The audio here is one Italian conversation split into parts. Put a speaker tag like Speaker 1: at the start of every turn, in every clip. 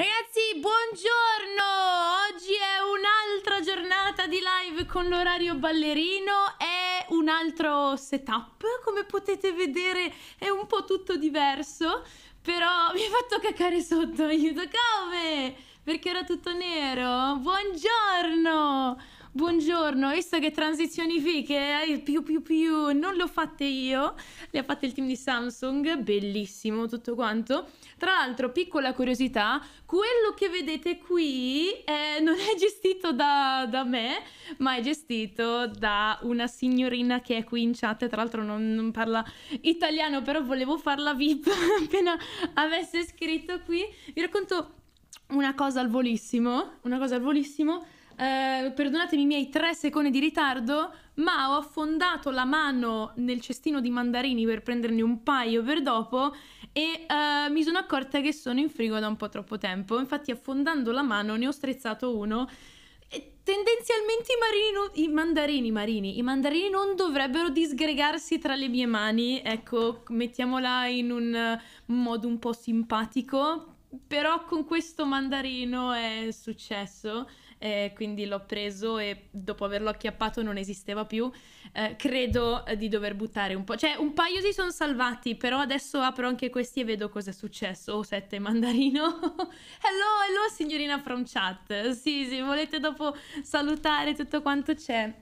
Speaker 1: Ragazzi, buongiorno! Oggi è un'altra giornata di live con l'orario ballerino, è un altro setup, come potete vedere è un po' tutto diverso, però mi ha fatto cacare sotto, aiuto, come? Perché era tutto nero? Buongiorno! Buongiorno, visto che transizioni fiche, più più più, non le ho fatte io, le ha fatte il team di Samsung, bellissimo tutto quanto. Tra l'altro, piccola curiosità, quello che vedete qui eh, non è gestito da, da, me, ma è gestito da una signorina che è qui in chat, tra l'altro non, non parla italiano, però volevo farla VIP appena avesse scritto qui. Vi racconto una cosa al volissimo, una cosa al volissimo. Eh, perdonatemi i miei tre secondi di ritardo, ma ho affondato la mano nel cestino di mandarini per prenderne un paio per dopo e uh, mi sono accorta che sono in frigo da un po' troppo tempo. Infatti affondando la mano ne ho strezzato uno. tendenzialmente i, marini, i mandarini, marini, i mandarini non dovrebbero disgregarsi tra le mie mani, ecco, mettiamola in un eh, modo un po' simpatico, però con questo mandarino è successo eh, quindi l'ho preso e dopo averlo acchiappato non esisteva più. Eh, credo eh, di dover buttare un po'. Cioè, un paio si sono salvati, però adesso apro anche questi e vedo cosa è successo. Oh, sette mandarino. hello, hello signorina from chat. Sì, sì, volete dopo salutare tutto quanto c'è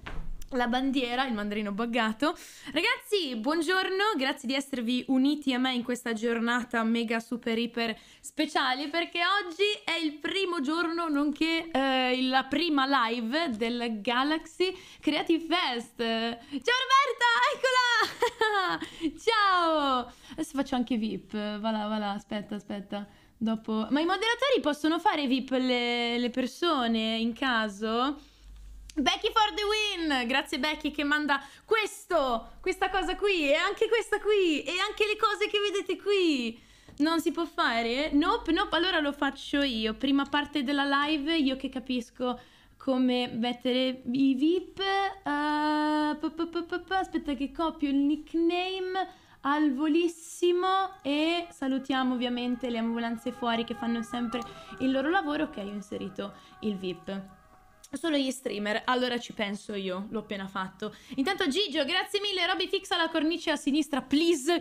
Speaker 1: la bandiera, il mandarino buggato. Ragazzi, buongiorno, grazie di esservi uniti a me in questa giornata mega super iper speciale perché oggi è il primo giorno nonché eh, la prima live del Galaxy Creative Fest. Ciao Roberta, eccola! Ciao! Adesso faccio anche VIP, va là, va là, aspetta, aspetta. Dopo... Ma i moderatori possono fare VIP le, le persone in caso? Becky for the win! Grazie Becky che manda questo, questa cosa qui e anche questa qui e anche le cose che vedete qui. Non si può fare? Eh? Nope, nope, allora lo faccio io. Prima parte della live, io che capisco come mettere i VIP. Uh, eh, pa, pa, pa, aspetta che copio il nickname al volissimo e salutiamo ovviamente le ambulanze fuori che fanno sempre il loro lavoro. Ok, ho inserito il VIP. Solo gli streamer, allora ci penso io, l'ho appena fatto. Intanto Gigio, grazie mille, Robby fixa la cornice a sinistra, please.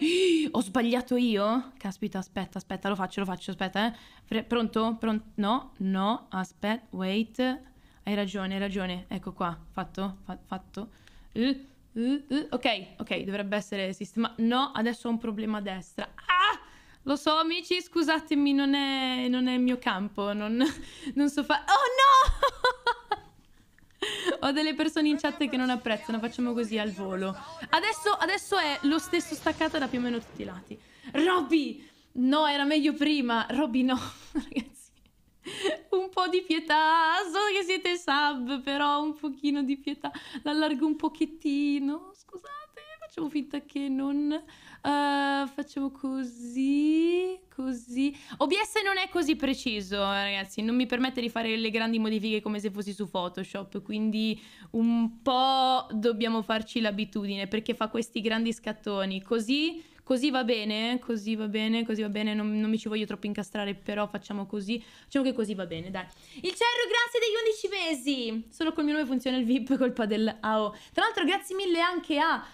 Speaker 1: Ho sbagliato io? Caspita, aspetta, aspetta, lo faccio, lo faccio, aspetta, eh. Fre pronto? Pronto? No, no, aspetta, wait. Hai ragione, hai ragione, ecco qua, fatto, fa fatto. Uh, uh, uh. Ok, ok, dovrebbe essere sistemato. No, adesso ho un problema a destra. Ah! Lo so, amici, scusatemi, non è, non è il mio campo, non, non so fare... Oh no! Ho delle persone in chat che non apprezzano, facciamo così al volo. Adesso, adesso è lo stesso staccato da più o meno tutti i lati. Robby! No, era meglio prima. Robby no, ragazzi. Un po' di pietà. So che siete sub, però un pochino di pietà. L'allargo un pochettino. Scusate facciamo finta che non uh, eh, facevo così, così. OBS non è così preciso, ragazzi, non mi permette di fare le grandi modifiche come se fossi su Photoshop, quindi un po' dobbiamo farci l'abitudine perché fa questi grandi scattoni, così così va bene, così va bene, così va bene, non, non mi ci voglio troppo incastrare, però facciamo così, facciamo che così va bene, dai. Il Cerro, grazie degli 11 mesi! Solo col mio nome funziona il VIP colpa del AO. Tra l'altro grazie mille anche a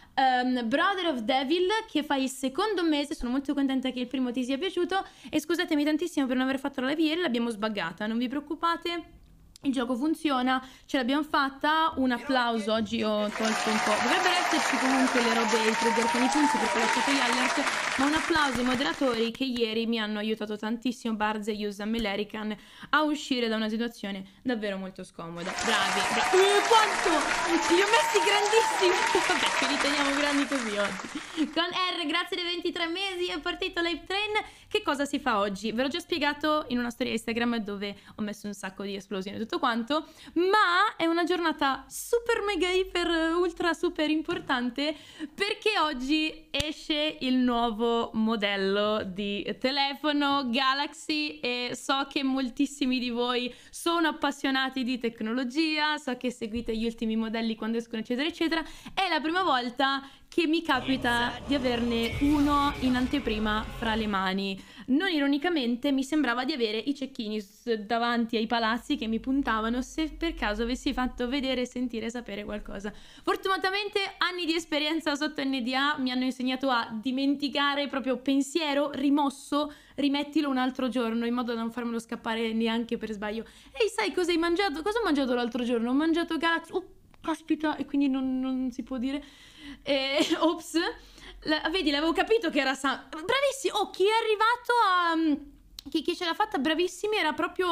Speaker 1: um, Brother of Devil che fa il secondo mese, sono molto contenta che il primo ti sia piaciuto e scusatemi tantissimo per non aver fatto la live ieri, l'abbiamo sbaggata, non vi preoccupate. Il gioco funziona, ce l'abbiamo fatta, un applauso, oggi ho tolto un po'. Dovrebbero esserci comunque le robe, i trigger con i punti perché ho lasciato gli alert, ma un applauso ai moderatori che ieri mi hanno aiutato tantissimo, Barz e Yusam American, a uscire da una situazione davvero molto scomoda. Bravi, bravi. Uh, quanto! Li ho messi grandissimi! Vabbè, ce li teniamo grandi così oggi. Con R, grazie dei 23 mesi, è partito Live Train. Che cosa si fa oggi? Ve l'ho già spiegato in una storia Instagram dove ho messo un sacco di esplosioni, tutto tutto quanto, ma è una giornata super mega iper ultra super importante perché oggi esce il nuovo modello di telefono Galaxy e so che moltissimi di voi sono appassionati di tecnologia, so che seguite gli ultimi modelli quando escono eccetera eccetera, è la prima volta che mi capita di averne uno in anteprima fra le mani non ironicamente mi sembrava di avere i cecchini davanti ai palazzi che mi puntavano se per caso avessi fatto vedere, sentire, sapere qualcosa. Fortunatamente anni di esperienza sotto NDA mi hanno insegnato a dimenticare proprio pensiero rimosso, rimettilo un altro giorno in modo da non farmelo scappare neanche per sbaglio. Ehi, sai cosa hai mangiato? Cosa ho mangiato l'altro giorno? Ho mangiato Galaxy... Oh, caspita, e quindi non, non si può dire... Eh, ops... La, vedi, l'avevo capito che era Sam. Bravissimo! Oh, chi è arrivato a. Mm, chi, chi, ce l'ha fatta bravissimi era proprio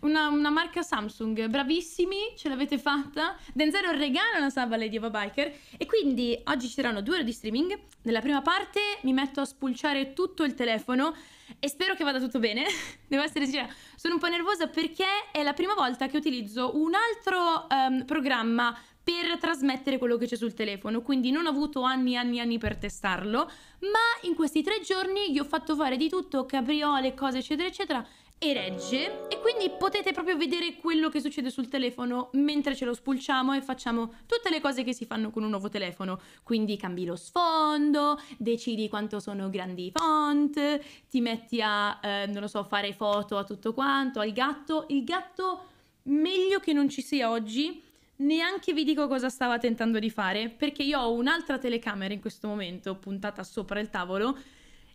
Speaker 1: una, una marca Samsung bravissimi ce l'avete fatta Denzero regala una salva Lady of a Biker e quindi oggi ci saranno due ore di streaming nella prima parte mi metto a spulciare tutto il telefono e spero che vada tutto bene devo essere sincera sono un po' nervosa perché è la prima volta che utilizzo un altro um, programma per trasmettere quello che c'è sul telefono, quindi non ho avuto anni e anni e anni per testarlo, ma in questi tre giorni gli ho fatto fare di tutto, capriole, cose eccetera eccetera, e regge e quindi potete proprio vedere quello che succede sul telefono mentre ce lo spulciamo e facciamo tutte le cose che si fanno con un nuovo telefono quindi cambi lo sfondo decidi quanto sono grandi i font ti metti a eh, non lo so fare foto a tutto quanto al gatto il gatto meglio che non ci sia oggi Neanche vi dico cosa stava tentando di fare, perché io ho un'altra telecamera in questo momento puntata sopra il tavolo.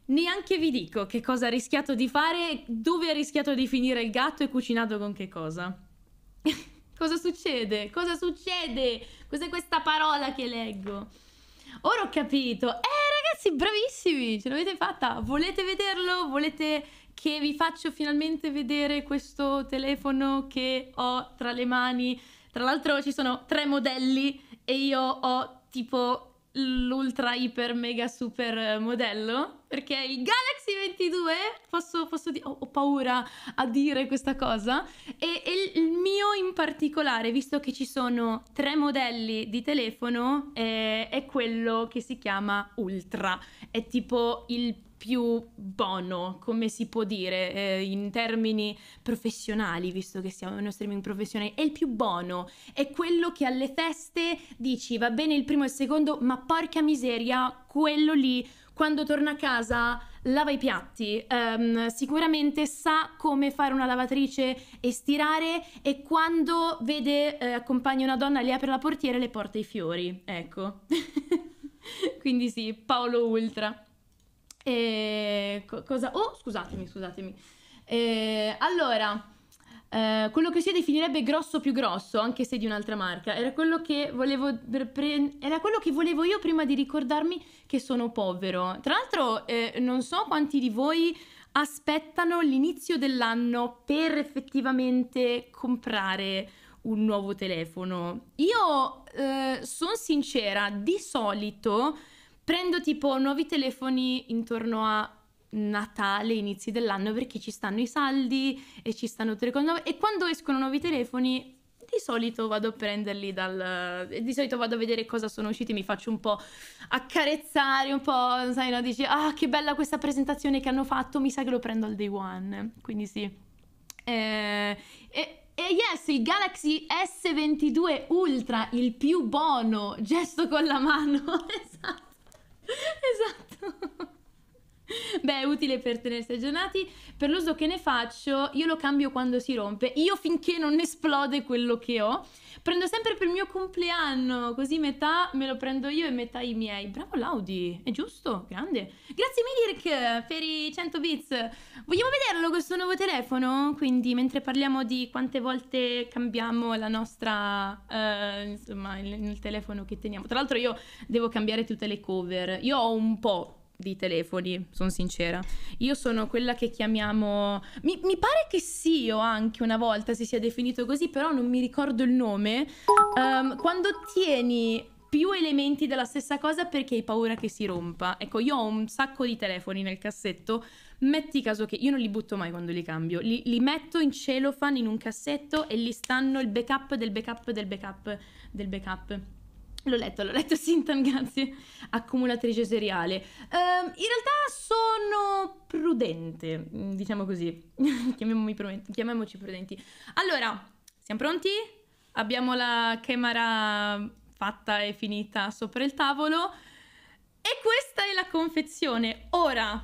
Speaker 1: Neanche vi dico che cosa ha rischiato di fare, dove ha rischiato di finire il gatto e cucinato con che cosa. cosa succede? Cosa succede? Cos'è questa parola che leggo? Ora ho capito. Eh ragazzi, bravissimi, ce l'avete fatta. Volete vederlo? Volete che vi faccio finalmente vedere questo telefono che ho tra le mani? Tra l'altro ci sono tre modelli e io ho tipo l'ultra iper mega super eh, modello perché il Galaxy 22 posso, posso dire ho, ho, paura a dire questa cosa e, e, il mio in particolare visto che ci sono tre modelli di telefono eh, è quello che si chiama ultra è tipo il più bono, come si può dire eh, in termini professionali, visto che siamo uno streaming professionale, è il più bono, è quello che alle feste dici va bene il primo e il secondo, ma porca miseria, quello lì quando torna a casa lava i piatti, um, sicuramente sa come fare una lavatrice e stirare e quando vede eh, accompagna una donna, le apre la portiera e le porta i fiori, ecco. Quindi sì, Paolo Ultra. E co- cosa... Oh, scusatemi, scusatemi. E, allora, eh, quello che si definirebbe grosso più grosso, anche se di un'altra marca, era quello, volevo, era quello che volevo, io prima di ricordarmi che sono povero. Tra l'altro, eh, non so quanti di voi aspettano l'inizio dell'anno per effettivamente comprare un nuovo telefono. Io eh, sono sincera, di solito prendo tipo nuovi telefoni intorno a Natale, inizi dell'anno perché ci stanno i saldi e ci stanno tutte le cose e quando escono nuovi telefoni di solito vado a prenderli dal di solito vado a vedere cosa sono usciti mi faccio un po' accarezzare un po' sai no dici ah che bella questa presentazione che hanno fatto mi sa che lo prendo al day one quindi sì e, eh, e, e yes, il Galaxy S22 Ultra, il più buono, gesto con la mano, esatto. esatto Beh, è utile per tenersi aggiornati. Per l'uso che ne faccio, io lo cambio quando si rompe. Io finché non esplode quello che ho, prendo sempre per il mio compleanno, così metà me lo prendo io e metà i miei. Bravo Laudi, è giusto, grande. Grazie Milirk per i 100 bits. Vogliamo vederlo questo nuovo telefono? Quindi mentre parliamo di quante volte cambiamo la nostra, eh, insomma, il, il telefono che teniamo. Tra l'altro io devo cambiare tutte le cover. Io ho un po' di telefoni, sono sincera. Io sono quella che chiamiamo... Mi, mi, pare che sì, o anche una volta si sia definito così, però non mi ricordo il nome. Um, quando tieni più elementi della stessa cosa perché hai paura che si rompa. Ecco, io ho un sacco di telefoni nel cassetto, metti caso che io non li butto mai quando li cambio, li, li metto in cellophane in un cassetto e lì stanno il backup del backup del backup del backup. L'ho letto, l'ho letto Sintan, grazie. Accumulatrice seriale. Eh, in realtà sono prudente, mm, diciamo così. chiamiamoci prudenti. Allora, siamo pronti? Abbiamo la camera fatta e finita sopra il tavolo. E questa è la confezione. Ora,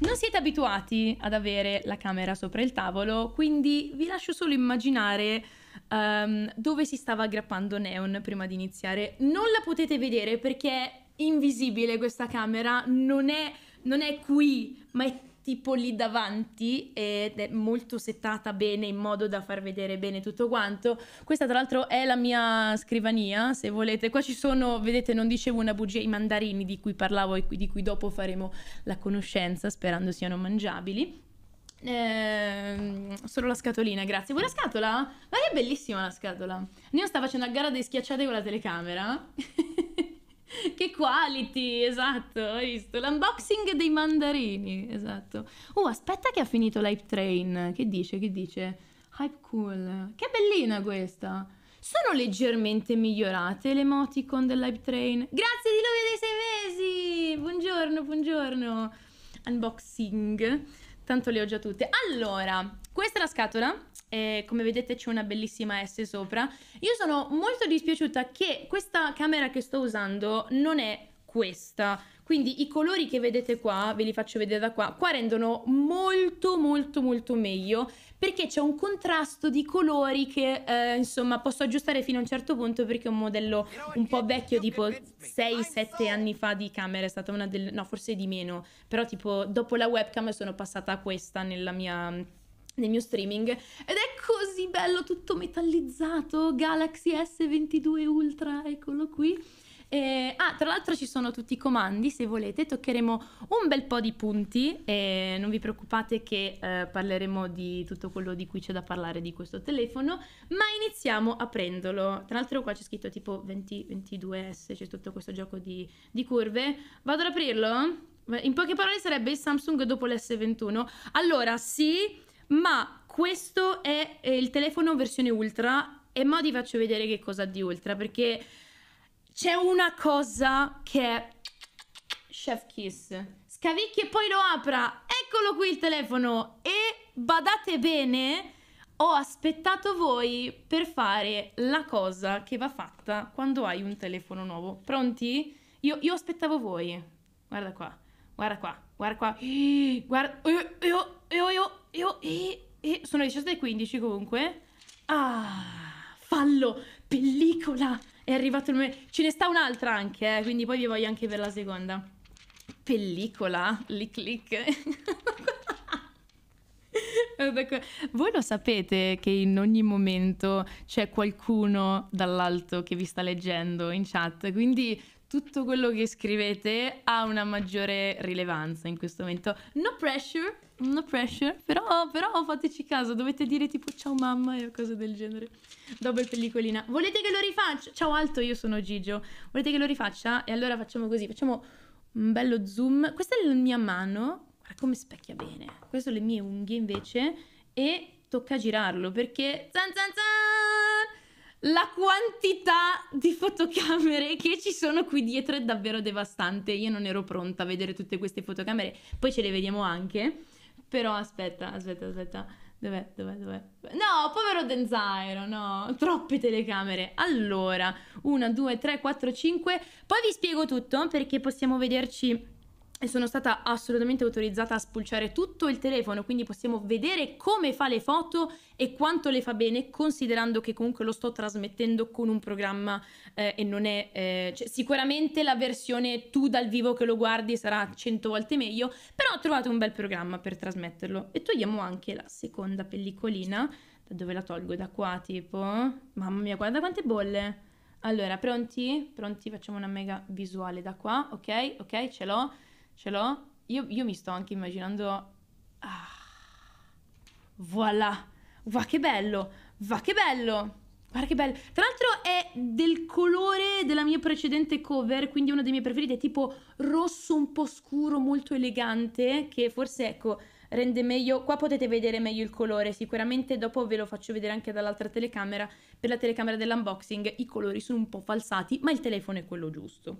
Speaker 1: non siete abituati ad avere la camera sopra il tavolo, quindi vi lascio solo immaginare um, dove si stava aggrappando Neon prima di iniziare. Non la potete vedere perché è invisibile questa camera, non è, non è qui, ma è tipo lì davanti ed è molto settata bene in modo da far vedere bene tutto quanto. Questa tra l'altro è la mia scrivania, se volete. Qua ci sono, vedete, non dicevo una bugia, i mandarini di cui parlavo e di cui dopo faremo la conoscenza, sperando siano mangiabili. Ehm, solo la scatolina, grazie. Vuoi la scatola? Ma è bellissima la scatola. Neo sta facendo a gara dei schiacciate con la telecamera. che quality, esatto, hai visto? L'unboxing dei mandarini, esatto. Oh, aspetta che ha finito l'hype train. Che dice, che dice? Hype cool. Che bellina questa. Sono leggermente migliorate le emoticon dell'hype train. Grazie di lui dei sei mesi! Buongiorno, buongiorno. Unboxing. Tanto le ho già tutte. Allora, questa è la scatola. E come vedete c'è una bellissima S sopra. Io sono molto dispiaciuta che questa camera che sto usando non è questa. Quindi i colori che vedete qua, ve li faccio vedere da qua, qua rendono molto molto molto meglio perché c'è un contrasto di colori che eh, insomma posso aggiustare fino a un certo punto perché è un modello un po' vecchio tipo 6-7 anni fa di camera è stata una delle... no forse di meno però tipo dopo la webcam sono passata a questa nella mia nel mio streaming ed è così bello tutto metallizzato Galaxy S22 Ultra eccolo qui e, ah, tra l'altro ci sono tutti i comandi, se volete, toccheremo un bel po' di punti e non vi preoccupate che eh, parleremo di tutto quello di cui c'è da parlare di questo telefono, ma iniziamo aprendolo. Tra l'altro qua c'è scritto tipo 20, 22S, c'è tutto questo gioco di, di curve. Vado ad aprirlo? In poche parole sarebbe il Samsung dopo l'S21. Allora, sì, ma questo è il telefono versione ultra e mo vi faccio vedere che cosa di ultra perché c'è una cosa che Chef Kiss. Scavicchi e poi lo apra. Eccolo qui il telefono. E badate bene, ho aspettato voi per fare la cosa che va fatta quando hai un telefono nuovo. Pronti? Io, io aspettavo voi. Guarda qua, guarda qua, guarda qua. Guarda, io, io, io, io, io, io, io. sono le 17.15 comunque. Ah, fallo, pellicola. È arrivato il momento. Ce ne sta un'altra anche, eh, quindi poi vi voglio anche per la seconda. Pellicola, lick lick. Voi lo sapete che in ogni momento c'è qualcuno dall'alto che vi sta leggendo in chat, quindi tutto quello che scrivete ha una maggiore rilevanza in questo momento. No pressure, No pressure, però, però fateci caso, dovete dire tipo ciao mamma e cose del genere. Dopo il pellicolina. Volete che lo rifaccia? Ciao Alto, io sono Gigio. Volete che lo rifaccia? E allora facciamo così, facciamo un bello zoom. Questa è la mia mano, guarda come specchia bene. Queste sono le mie unghie invece e tocca girarlo perché... Zan zan zan! la quantità di fotocamere che ci sono qui dietro è davvero devastante. Io non ero pronta a vedere tutte queste fotocamere, poi ce le vediamo anche. Però aspetta, aspetta, aspetta. Dov'è, dov'è, dov'è? No, povero Denzairo, no, troppe telecamere. Allora, una, due, tre, quattro, cinque. Poi vi spiego tutto perché possiamo vederci e sono stata assolutamente autorizzata a spulciare tutto il telefono, quindi possiamo vedere come fa le foto e quanto le fa bene, considerando che comunque lo sto trasmettendo con un programma eh, e non è... Eh, cioè, sicuramente la versione tu dal vivo che lo guardi sarà 100 volte meglio, però ho trovato un bel programma per trasmetterlo. E togliamo anche la seconda pellicolina, da dove la tolgo? Da qua tipo... Mamma mia, guarda quante bolle! Allora, pronti? Pronti? Facciamo una mega visuale da qua, ok? Ok, ce l'ho Ce l'ho? Io, io mi sto anche immaginando... Ah, voilà! Va che bello! Va che bello! Guarda che bello. Tra l'altro è del colore della mia precedente cover, quindi uno dei miei preferiti, è tipo rosso un po' scuro, molto elegante, che forse ecco rende meglio. Qua potete vedere meglio il colore, sicuramente dopo ve lo faccio vedere anche dall'altra telecamera. Per la telecamera dell'unboxing i colori sono un po' falsati, ma il telefono è quello giusto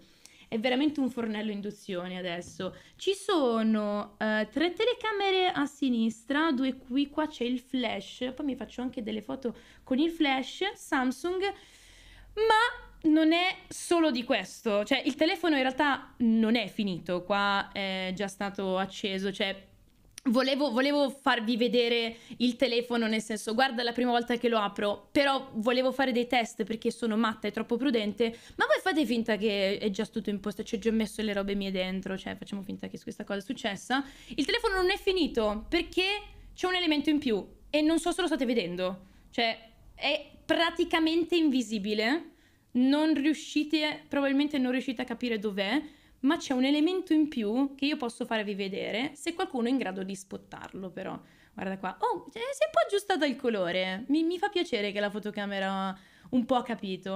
Speaker 1: è veramente un fornello induzione adesso. Ci sono eh, tre telecamere a sinistra, due qui, qua c'è il flash, poi mi faccio anche delle foto con il flash Samsung, ma non è solo di questo, cioè il telefono in realtà non è finito, qua è già stato acceso, cioè Volevo, volevo, farvi vedere il telefono, nel senso, guarda la prima volta che lo apro, però volevo fare dei test perché sono matta e troppo prudente, ma voi fate finta che è già tutto in posta, cioè già messo le robe mie dentro, cioè facciamo finta che questa cosa è successa. Il telefono non è finito perché c'è un elemento in più e non so se lo state vedendo, cioè è praticamente invisibile, non riuscite, probabilmente non riuscite a capire dov'è ma c'è un elemento in più che io posso farvi vedere se qualcuno è in grado di spottarlo però. Guarda qua, oh, si è un po' aggiustato il colore, mi, mi fa piacere che la fotocamera un po' ha capito.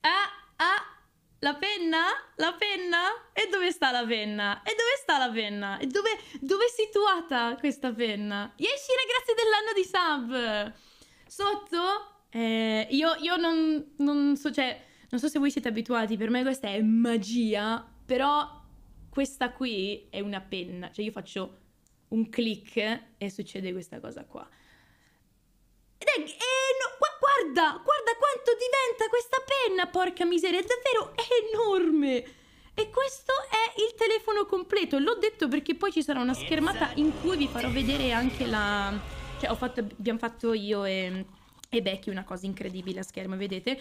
Speaker 1: Ah, ah, la penna? La penna? E dove sta la penna? E dove sta la penna? E dove, dove è situata questa penna? Yesci ragazzi dell'anno di sub! Sotto? Eh, io, io non, non so, cioè, non so se voi siete abituati, per me questa è magia però questa qui è una penna, cioè io faccio un clic e succede questa cosa qua. Ed è, eh, no, guarda, guarda quanto diventa questa penna, porca miseria, è davvero enorme. E questo è il telefono completo, l'ho detto perché poi ci sarà una schermata in cui vi farò vedere anche la... Cioè fatto, abbiamo fatto io e, e Becky una cosa incredibile a schermo, vedete?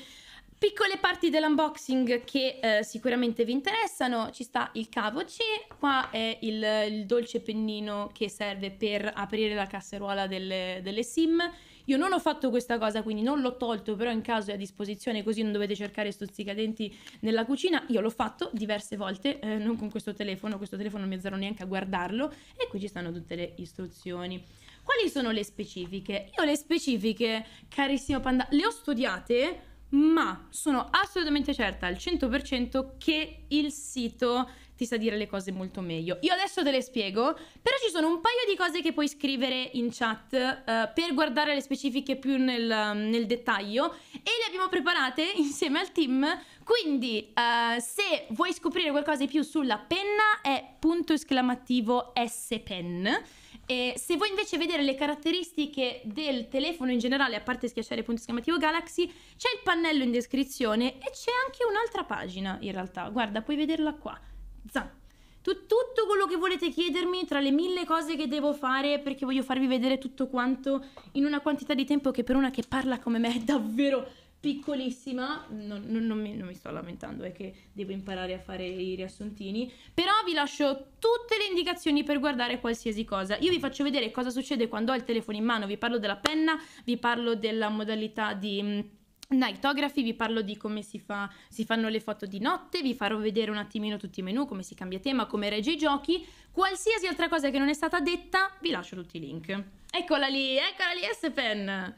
Speaker 1: Piccole parti dell'unboxing che eh, sicuramente vi interessano, ci sta il cavo C, qua è il, il dolce pennino che serve per aprire la casseruola delle, delle, sim. Io non ho fatto questa cosa, quindi non l'ho tolto, però in caso è a disposizione così non dovete cercare stuzzicadenti nella cucina. Io l'ho fatto diverse volte, eh, non con questo telefono, questo telefono non mi azzerò neanche a guardarlo e qui ci stanno tutte le istruzioni. Quali sono le specifiche? Io le specifiche, carissimo Panda, le ho studiate ma sono assolutamente certa al 100% che il sito ti sa dire le cose molto meglio. Io adesso te le spiego, però ci sono un paio di cose che puoi scrivere in chat uh, per guardare le specifiche più nel, nel, dettaglio e le abbiamo preparate insieme al team, quindi uh, se vuoi scoprire qualcosa di più sulla penna è punto esclamativo S-Pen e se vuoi invece vedere le caratteristiche del telefono in generale, a parte schiacciare il punto esclamativo Galaxy, c'è il pannello in descrizione e c'è anche un'altra pagina in realtà. Guarda, puoi vederla qua. Zan tutto quello che volete chiedermi tra le mille cose che devo fare perché voglio farvi vedere tutto quanto in una quantità di tempo che per una che parla come me è davvero piccolissima, non, non, non, mi, non, mi, sto lamentando, è che devo imparare a fare i riassuntini, però vi lascio tutte le indicazioni per guardare qualsiasi cosa. Io vi faccio vedere cosa succede quando ho il telefono in mano, vi parlo della penna, vi parlo della modalità di... Mm, nightography, vi parlo di come si, fa, si fanno le foto di notte, vi farò vedere un attimino tutti i menu, come si cambia tema, come regge i giochi, qualsiasi altra cosa che non è stata detta, vi lascio tutti i link. Eccola lì, eccola lì S-Pen!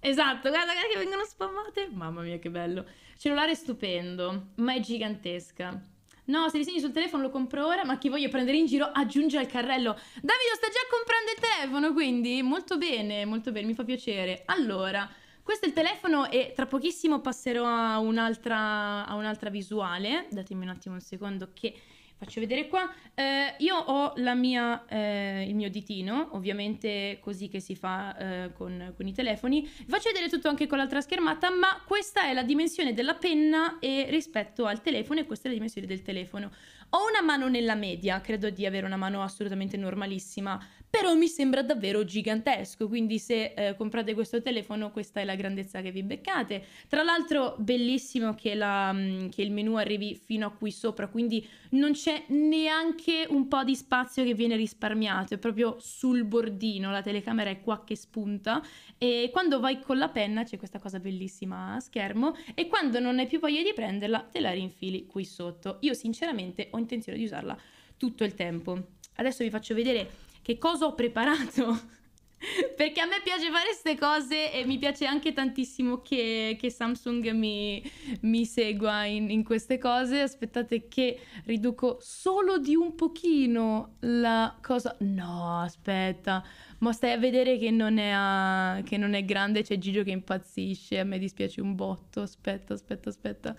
Speaker 1: Esatto, guarda, guarda che vengono spammate. Mamma mia, che bello. Cellulare stupendo, ma è gigantesca. No, se disegni sul telefono lo compro ora, ma chi voglio prendere in giro aggiunge al carrello. Davide sta già comprando il telefono, quindi molto bene, molto bene, mi fa piacere. Allora, questo è il telefono e tra pochissimo passerò a un'altra, un visuale. Datemi un attimo un secondo che faccio vedere qua. Eh, io ho mia, eh, il mio ditino, ovviamente così che si fa eh, con, con, i telefoni. Vi faccio vedere tutto anche con l'altra schermata, ma questa è la dimensione della penna rispetto al telefono e questa è la dimensione del telefono. Ho una mano nella media, credo di avere una mano assolutamente normalissima, però mi sembra davvero gigantesco, quindi se eh, comprate questo telefono questa è la grandezza che vi beccate. Tra l'altro bellissimo che, la, mm, che il menu arrivi fino a qui sopra, quindi non c'è neanche un po' di spazio che viene risparmiato, è proprio sul bordino, la telecamera è qua che spunta e quando vai con la penna c'è questa cosa bellissima a schermo e quando non hai più voglia di prenderla te la rinfili qui sotto. Io sinceramente ho intenzione di usarla tutto il tempo. Adesso vi faccio vedere che cosa ho preparato perché a me piace fare queste cose e mi piace anche tantissimo che, che Samsung mi, mi segua in, in, queste cose. Aspettate che riduco solo di un pochino la cosa. No, aspetta, ma stai a vedere che non è, a... che non è grande, c'è Gigio che impazzisce, a me dispiace un botto. Aspetta, aspetta, aspetta.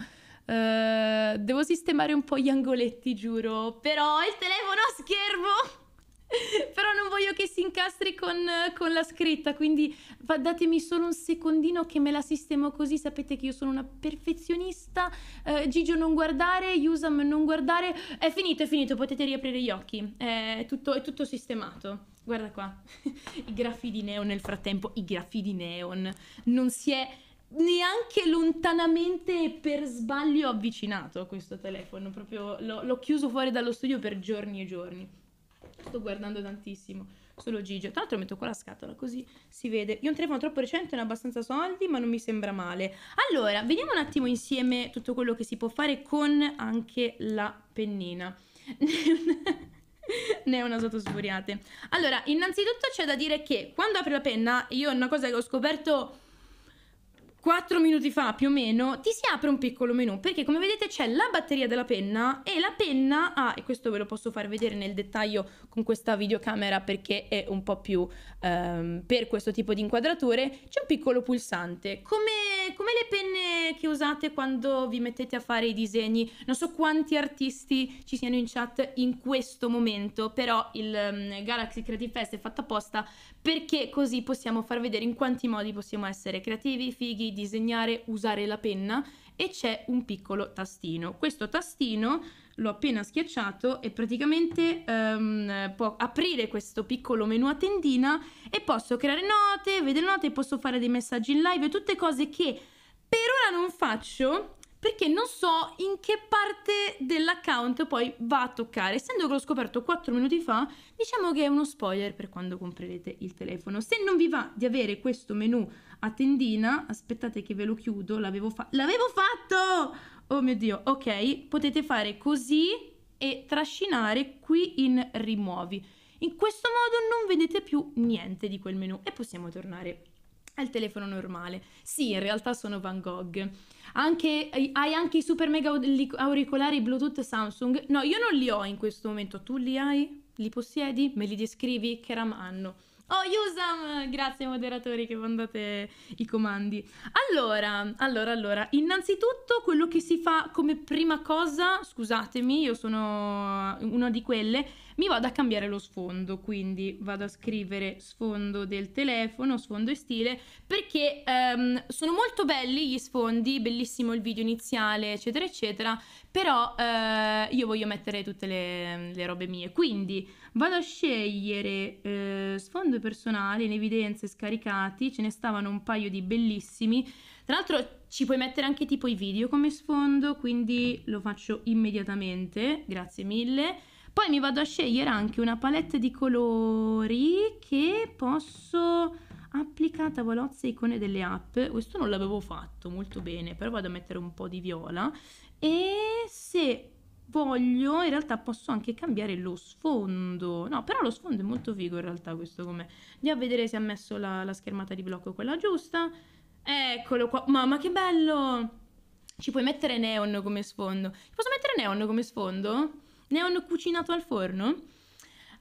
Speaker 1: Eh, devo sistemare un po' gli angoletti, giuro. Però il telefono a schermo! Però non voglio che si incastri con, con, la scritta, quindi datemi solo un secondino che me la sistemo così. Sapete che io sono una perfezionista. Eh, Gigio non guardare, Yusam, non guardare. È finito, è finito, potete riaprire gli occhi. È tutto, è tutto sistemato. Guarda qua, i graffi di neon nel frattempo, i graffi di neon. Non si è neanche lontanamente per sbaglio avvicinato a questo telefono, proprio l'ho, l'ho, chiuso fuori dallo studio per giorni e giorni. Sto guardando tantissimo, solo Gigio. Tra l'altro metto qua la scatola così si vede. Io ho un telefono troppo recente, non ho abbastanza soldi, ma non mi sembra male. Allora, vediamo un attimo insieme tutto quello che si può fare con anche la pennina. ne è una sottosfuriate. Allora, innanzitutto c'è da dire che quando apri la penna, io una cosa che ho scoperto 4 minuti fa più o meno ti si apre un piccolo menu perché come vedete c'è la batteria della penna e la penna ha, e questo ve lo posso far vedere nel dettaglio con questa videocamera perché è un po' più um, per questo tipo di inquadrature, c'è un piccolo pulsante come, come, le penne che usate quando vi mettete a fare i disegni, non so quanti artisti ci siano in chat in questo momento però il um, Galaxy Creative Fest è fatto apposta perché così possiamo far vedere in quanti modi possiamo essere creativi, fighi disegnare, usare la penna e c'è un piccolo tastino. Questo tastino l'ho appena schiacciato e praticamente um, può aprire questo piccolo menu a tendina e posso creare note, vedere note, posso fare dei messaggi in live, tutte cose che per ora non faccio perché non so in che parte dell'account poi va a toccare. Essendo che l'ho scoperto 4 minuti fa, diciamo che è uno spoiler per quando comprerete il telefono. Se non vi va di avere questo menu a tendina, aspettate che ve lo chiudo, l'avevo, fa l'avevo fatto! Oh mio Dio, ok, potete fare così e trascinare qui in rimuovi. In questo modo non vedete più niente di quel menu e possiamo tornare al telefono normale. Sì, in realtà sono Van Gogh. Anche, hai anche i super mega auricolari Bluetooth Samsung? No, io non li ho in questo momento. Tu li hai? Li possiedi? Me li descrivi? Che RAM hanno? Oh, Yusam! Grazie ai moderatori che mandate i comandi. Allora, allora, allora, innanzitutto quello che si fa come prima cosa, scusatemi, io sono una di quelle, mi vado a cambiare lo sfondo, quindi vado a scrivere sfondo del telefono, sfondo e stile, perché ehm, sono molto belli gli sfondi, bellissimo il video iniziale, eccetera, eccetera, però eh, io voglio mettere tutte le, le, robe mie, quindi vado a scegliere eh, sfondo personale in evidenze scaricati, ce ne stavano un paio di bellissimi, tra l'altro ci puoi mettere anche tipo i video come sfondo, quindi lo faccio immediatamente, grazie mille. Poi mi vado a scegliere anche una palette di colori che posso applicata volozza icone delle app questo non l'avevo fatto molto bene però vado a mettere un po' di viola e se voglio in realtà posso anche cambiare lo sfondo no però lo sfondo è molto figo in realtà questo com'è andiamo a vedere se ha messo la, la, schermata di blocco quella giusta eccolo qua mamma che bello ci puoi mettere neon come sfondo ci posso mettere neon come sfondo? Ne hanno cucinato al forno?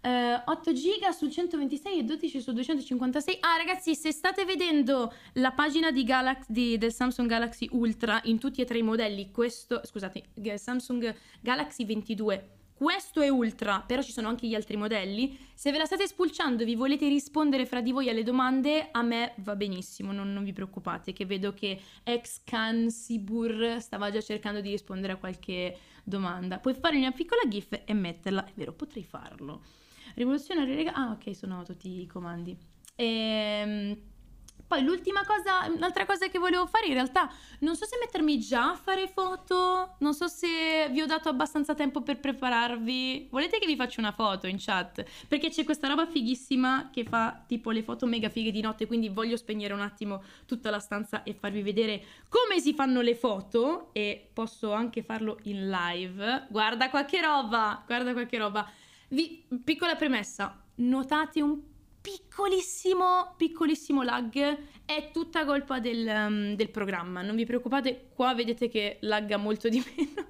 Speaker 1: Uh, eh, 8 giga su 126 e 12 su 256. Ah, ragazzi, se state vedendo la pagina di Galax- di, del Samsung Galaxy Ultra in tutti e tre i modelli, questo, scusate, Samsung Galaxy 22 questo è Ultra, però ci sono anche gli altri modelli. Se ve la state spulciando e vi volete rispondere fra di voi alle domande, a me va benissimo, non, non vi preoccupate, che vedo che ex Cansibur stava già cercando di rispondere a qualche domanda. Puoi fare una piccola GIF e metterla, è vero, potrei farlo. Rivoluzionario, rega... Ah, ok, sono tutti i comandi. Ehm... Poi l'ultima cosa, un'altra cosa che volevo fare in realtà, non so se mettermi già a fare foto, non so se vi ho dato abbastanza tempo per prepararvi. Volete che vi faccia una foto in chat? Perché c'è questa roba fighissima che fa tipo le foto mega fighe di notte, quindi voglio spegnere un attimo tutta la stanza e farvi vedere come si fanno le foto e posso anche farlo in live. Guarda qualche roba, guarda qualche roba. Vi, piccola premessa, notate un po' piccolissimo, piccolissimo lag. È tutta colpa del, um, del programma, non vi preoccupate, qua vedete che lagga molto di meno.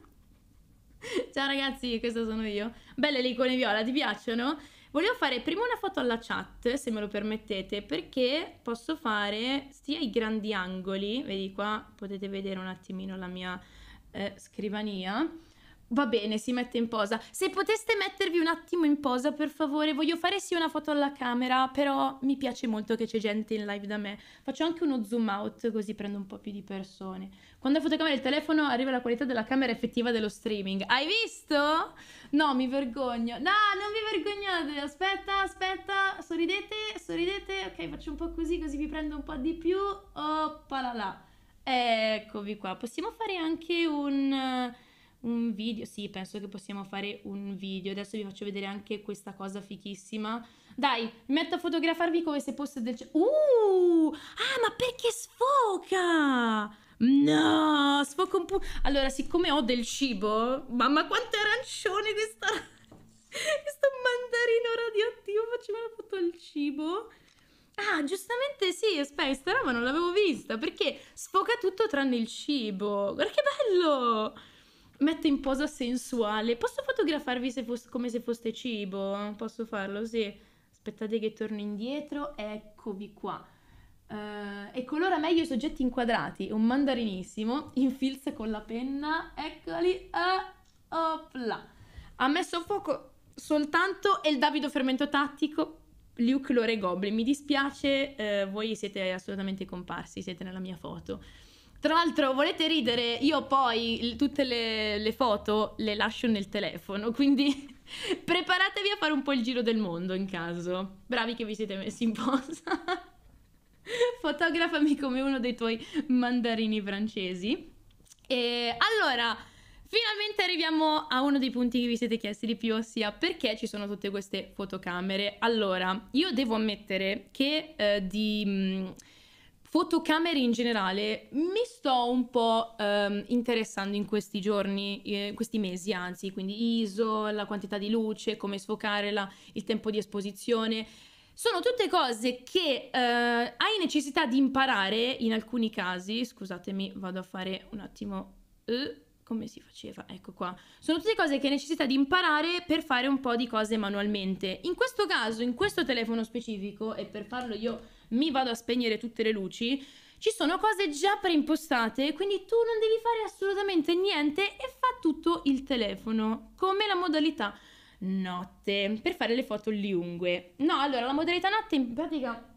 Speaker 1: Ciao ragazzi, questa sono io. Belle le icone viola, ti piacciono? Volevo fare prima una foto alla chat, se me lo permettete, perché posso fare sia i grandi angoli, vedi qua potete vedere un attimino la mia eh, scrivania, Va bene, si mette in posa. Se poteste mettervi un attimo in posa, per favore, voglio fare sì una foto alla camera, però mi piace molto che c'è gente in live da me. Faccio anche uno zoom out così prendo un po' più di persone. Quando è fotocamera il telefono arriva la qualità della camera effettiva dello streaming. Hai visto? No, mi vergogno. No, non vi vergognate. Aspetta, aspetta. Sorridete, sorridete. Ok, faccio un po' così, così vi prendo un po' di più. Oppala là. Eccovi qua. Possiamo fare anche un un video, sì, penso che possiamo fare un video. Adesso vi faccio vedere anche questa cosa fichissima. Dai, mi metto a fotografarvi come se fosse del... Uh! Ah, ma perché sfoca? No, sfoca un po'... Allora, siccome ho del cibo... Mamma, quanto è arancione questa... questo mandarino radioattivo. Facciamo la foto al cibo. Ah, giustamente sì, aspetta, sta roba non l'avevo vista, perché sfoca tutto tranne il cibo. Guarda che bello! mette in posa sensuale. Posso fotografarvi se fosse, come se foste cibo? Posso farlo, sì. Aspettate che torno indietro, eccovi qua. Uh, e colora meglio i soggetti inquadrati. Un mandarinissimo, infilza con la penna, eccoli, uh, opla. Ha messo a fuoco soltanto il Davido fermento tattico, Luke Lore Goblin. Mi dispiace, uh, voi siete assolutamente comparsi, siete nella mia foto. Tra l'altro, volete ridere? Io poi tutte le, le foto le lascio nel telefono, quindi preparatevi a fare un po' il giro del mondo in caso. Bravi che vi siete messi in posa. Fotografami come uno dei tuoi mandarini francesi. E allora, Finalmente arriviamo a uno dei punti che vi siete chiesti di più, ossia perché ci sono tutte queste fotocamere. Allora, io devo ammettere che eh, di, mm, fotocamere in generale mi sto un po' ehm, interessando in questi giorni, eh, questi mesi anzi, quindi ISO, la quantità di luce, come sfocare la, il tempo di esposizione. Sono tutte cose che eh, hai necessità di imparare in alcuni casi. Scusatemi, vado a fare un attimo. Uh, come si faceva? Ecco qua. Sono tutte cose che hai necessità di imparare per fare un po' di cose manualmente. In questo caso, in questo telefono specifico, e per farlo io mi vado a spegnere tutte le luci, ci sono cose già preimpostate, quindi tu non devi fare assolutamente niente e fa tutto il telefono, come la modalità notte, per fare le foto lunghe. No, allora la modalità notte in pratica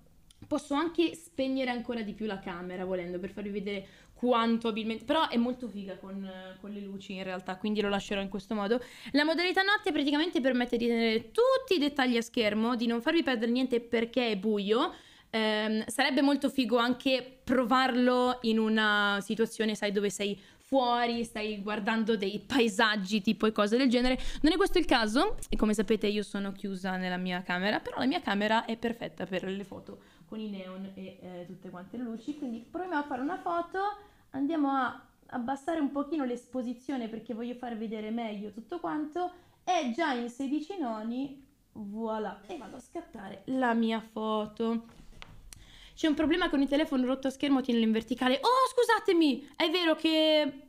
Speaker 1: posso anche spegnere ancora di più la camera volendo per farvi vedere quanto abilmente però è molto figa con, con, le luci in realtà quindi lo lascerò in questo modo la modalità notte praticamente permette di tenere tutti i dettagli a schermo di non farvi perdere niente perché è buio ehm, sarebbe molto figo anche provarlo in una situazione, sai, dove sei fuori, stai guardando dei paesaggi tipo e cose del genere. Non è questo il caso, e come sapete io sono chiusa nella mia camera, però la mia camera è perfetta per le foto con i neon e eh, tutte quante le luci, quindi proviamo a fare una foto, andiamo a abbassare un pochino l'esposizione perché voglio far vedere meglio tutto quanto È già in 16 noni, voilà, e vado a scattare la mia foto. C'è un problema con il telefono rotto a schermo, tienilo in verticale. Oh, scusatemi, è vero che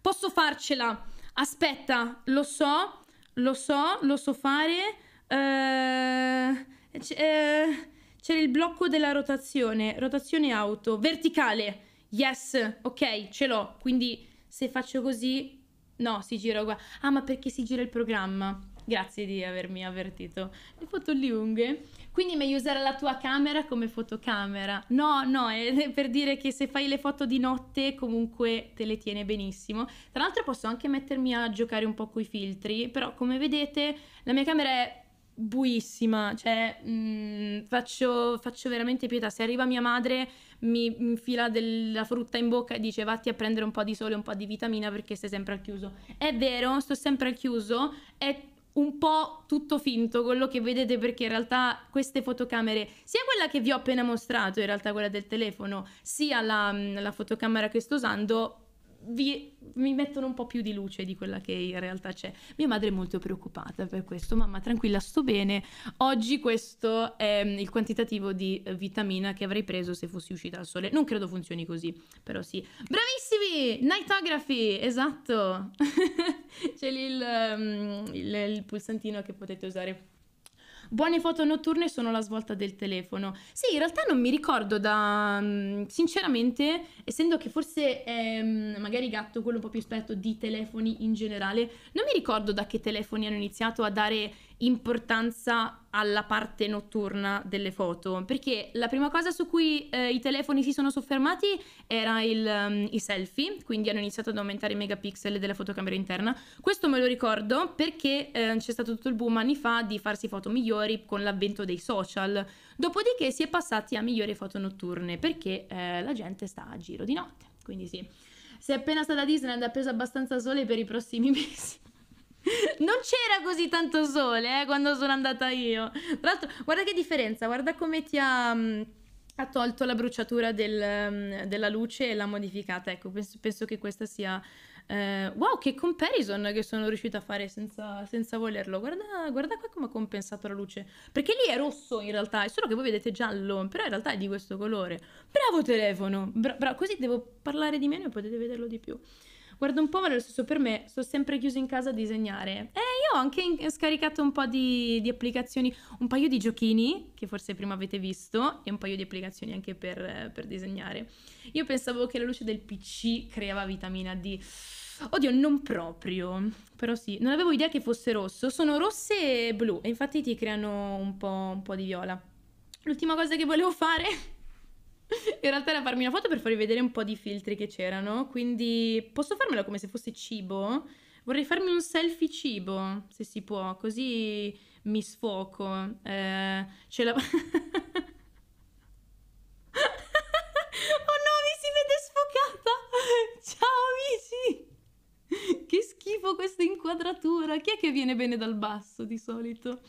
Speaker 1: posso farcela. Aspetta, lo so, lo so, lo so fare. Uh, c'era il blocco della rotazione, rotazione auto, verticale. Yes, ok, ce l'ho. Quindi se faccio così... No, si gira qua. Ah, ma perché si gira il programma? Grazie di avermi avvertito. Le foto lunghe. Quindi meglio usare la tua camera come fotocamera. No, no, è per dire che se fai le foto di notte comunque te le tiene benissimo. Tra l'altro posso anche mettermi a giocare un po' coi filtri, però come vedete la mia camera è buissima, cioè mh, mm, faccio, faccio, veramente pietà. Se arriva mia madre mi infila della frutta in bocca e dice vatti a prendere un po' di sole, un po' di vitamina perché stai sempre al chiuso. È vero, sto sempre al chiuso, è un po' tutto finto quello che vedete perché in realtà queste fotocamere, sia quella che vi ho appena mostrato, in realtà quella del telefono, sia la, mm, la fotocamera che sto usando, vi, mi mettono un po' più di luce di quella che in realtà c'è. Mia madre è molto preoccupata per questo. Mamma, tranquilla, sto bene. Oggi questo è mm, il quantitativo di vitamina che avrei preso se fossi uscita al sole. Non credo funzioni così, però sì. Bravissimi! Nightography! Esatto! C'è lì il, mm, il, il pulsantino che potete usare buone foto notturne sono la svolta del telefono. Sì, in realtà non mi ricordo da... Mm, sinceramente, essendo che forse è mm, magari Gatto, quello un po' più esperto di telefoni in generale, non mi ricordo da che telefoni hanno iniziato a dare importanza alla parte notturna delle foto, perché la prima cosa su cui eh, i telefoni si sono soffermati era il, um, i selfie, quindi hanno iniziato ad aumentare i megapixel della fotocamera interna. Questo me lo ricordo perché eh, c'è stato tutto il boom anni fa di farsi foto migliori con l'avvento dei social, dopodiché si è passati a migliori foto notturne perché eh, la gente sta a giro di notte, quindi sì. Se è appena stata a Disneyland ha preso abbastanza sole per i prossimi mesi. Non c'era così tanto sole eh, quando sono andata io. Tra l'altro, guarda che differenza, guarda come ti ha, mm, ha tolto la bruciatura del, mm, della luce e l'ha modificata. Ecco, penso, penso che questa sia... Eh, wow, che comparison che sono riuscita a fare senza, senza volerlo. Guarda, guarda qua come ha compensato la luce. Perché lì è rosso in realtà, è solo che voi vedete giallo, però in realtà è di questo colore. Bravo telefono! Bra- bra- così devo parlare di meno e potete vederlo di più. Guarda un po', ma lo stesso per me, sto sempre chiuso in casa a disegnare. E eh, io ho anche in- scaricato un po' di, di applicazioni, un paio di giochini, che forse prima avete visto, e un paio di applicazioni anche per, per disegnare. Io pensavo che la luce del PC creava vitamina D. Oddio, non proprio, però sì, non avevo idea che fosse rosso. Sono rosse e blu, e infatti ti creano un po', un po di viola. L'ultima cosa che volevo fare In realtà era farmi una foto per farvi vedere un po' di filtri che c'erano, quindi posso farmela come se fosse cibo? Vorrei farmi un selfie cibo, se si può, così mi sfoco. Eh, ce la... oh no, mi si vede sfocata! Ciao amici! Che schifo questa inquadratura! Chi è che viene bene dal basso di solito?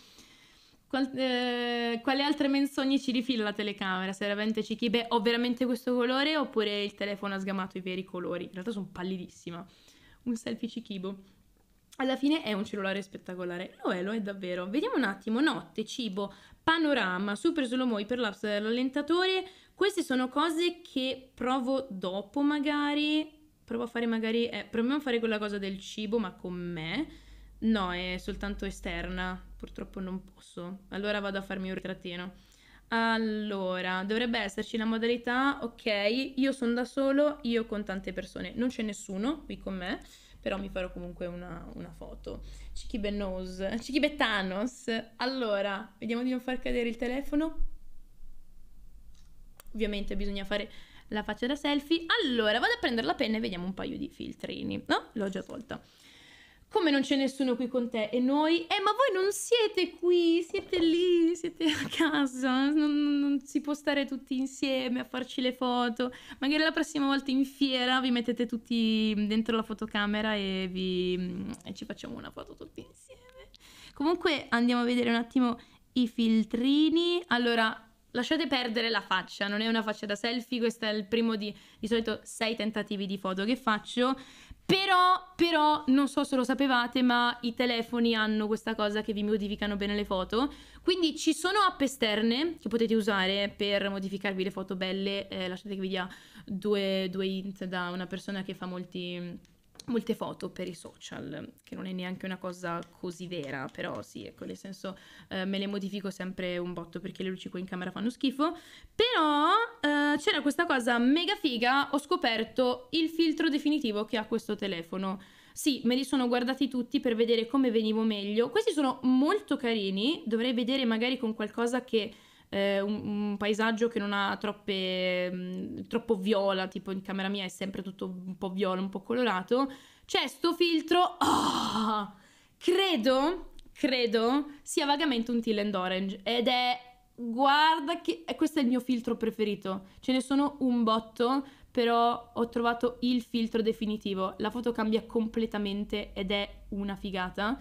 Speaker 1: Qual- eh, quali altre menzogne ci rifila la telecamera? Se veramente ci chiede ho veramente questo colore oppure il telefono ha sgamato i veri colori? In realtà sono pallidissima. Un selfie ci cichibo. Alla fine è un cellulare spettacolare, lo è, lo è davvero. Vediamo un attimo, notte, cibo, panorama, super slow per l'aps dell'allentatore. Queste sono cose che provo dopo magari, provo a fare magari, eh, proviamo a fare quella cosa del cibo ma con me No, è soltanto esterna, purtroppo non posso. Allora vado a farmi un ritrattino. Allora, dovrebbe esserci la modalità, ok, io sono da solo, io con tante persone. Non c'è nessuno qui con me, però mi farò comunque una, una foto. Chichi Benos, Allora, vediamo di non far cadere il telefono. Ovviamente bisogna fare la faccia da selfie. Allora, vado a prendere la penna e vediamo un paio di filtrini. No? L'ho già tolta. Come non c'è nessuno qui con te? E noi? Eh, ma voi non siete qui, siete lì, siete a casa, non, non, si può stare tutti insieme a farci le foto. Magari la prossima volta in fiera vi mettete tutti mm, dentro la fotocamera e, vi, mm, e ci facciamo una foto tutti insieme. Comunque andiamo a vedere un attimo i filtrini. Allora, lasciate perdere la faccia, non è una faccia da selfie, questo è il primo di, di solito sei tentativi di foto che faccio. Però, però, non so se lo sapevate, ma i telefoni hanno questa cosa che vi modificano bene le foto. Quindi ci sono app esterne che potete usare per modificarvi le foto belle. Eh, lasciate che vi dia due, due hint da una persona che fa molti molte foto per i social, che non è neanche una cosa così vera, però sì, ecco, nel senso eh, me le modifico sempre un botto perché le luci qui in camera fanno schifo, però eh, c'era questa cosa mega figa, ho scoperto il filtro definitivo che ha questo telefono. Sì, me li sono guardati tutti per vedere come venivo meglio. Questi sono molto carini, dovrei vedere magari con qualcosa che eh, un, un, paesaggio che non ha troppe, mh, mm, troppo viola, tipo in camera mia è sempre tutto un po' viola, un po' colorato, c'è sto filtro, oh, credo, credo sia vagamente un teal and orange ed è... Guarda che questo è il mio filtro preferito. Ce ne sono un botto, però ho trovato il filtro definitivo. La foto cambia completamente ed è una figata.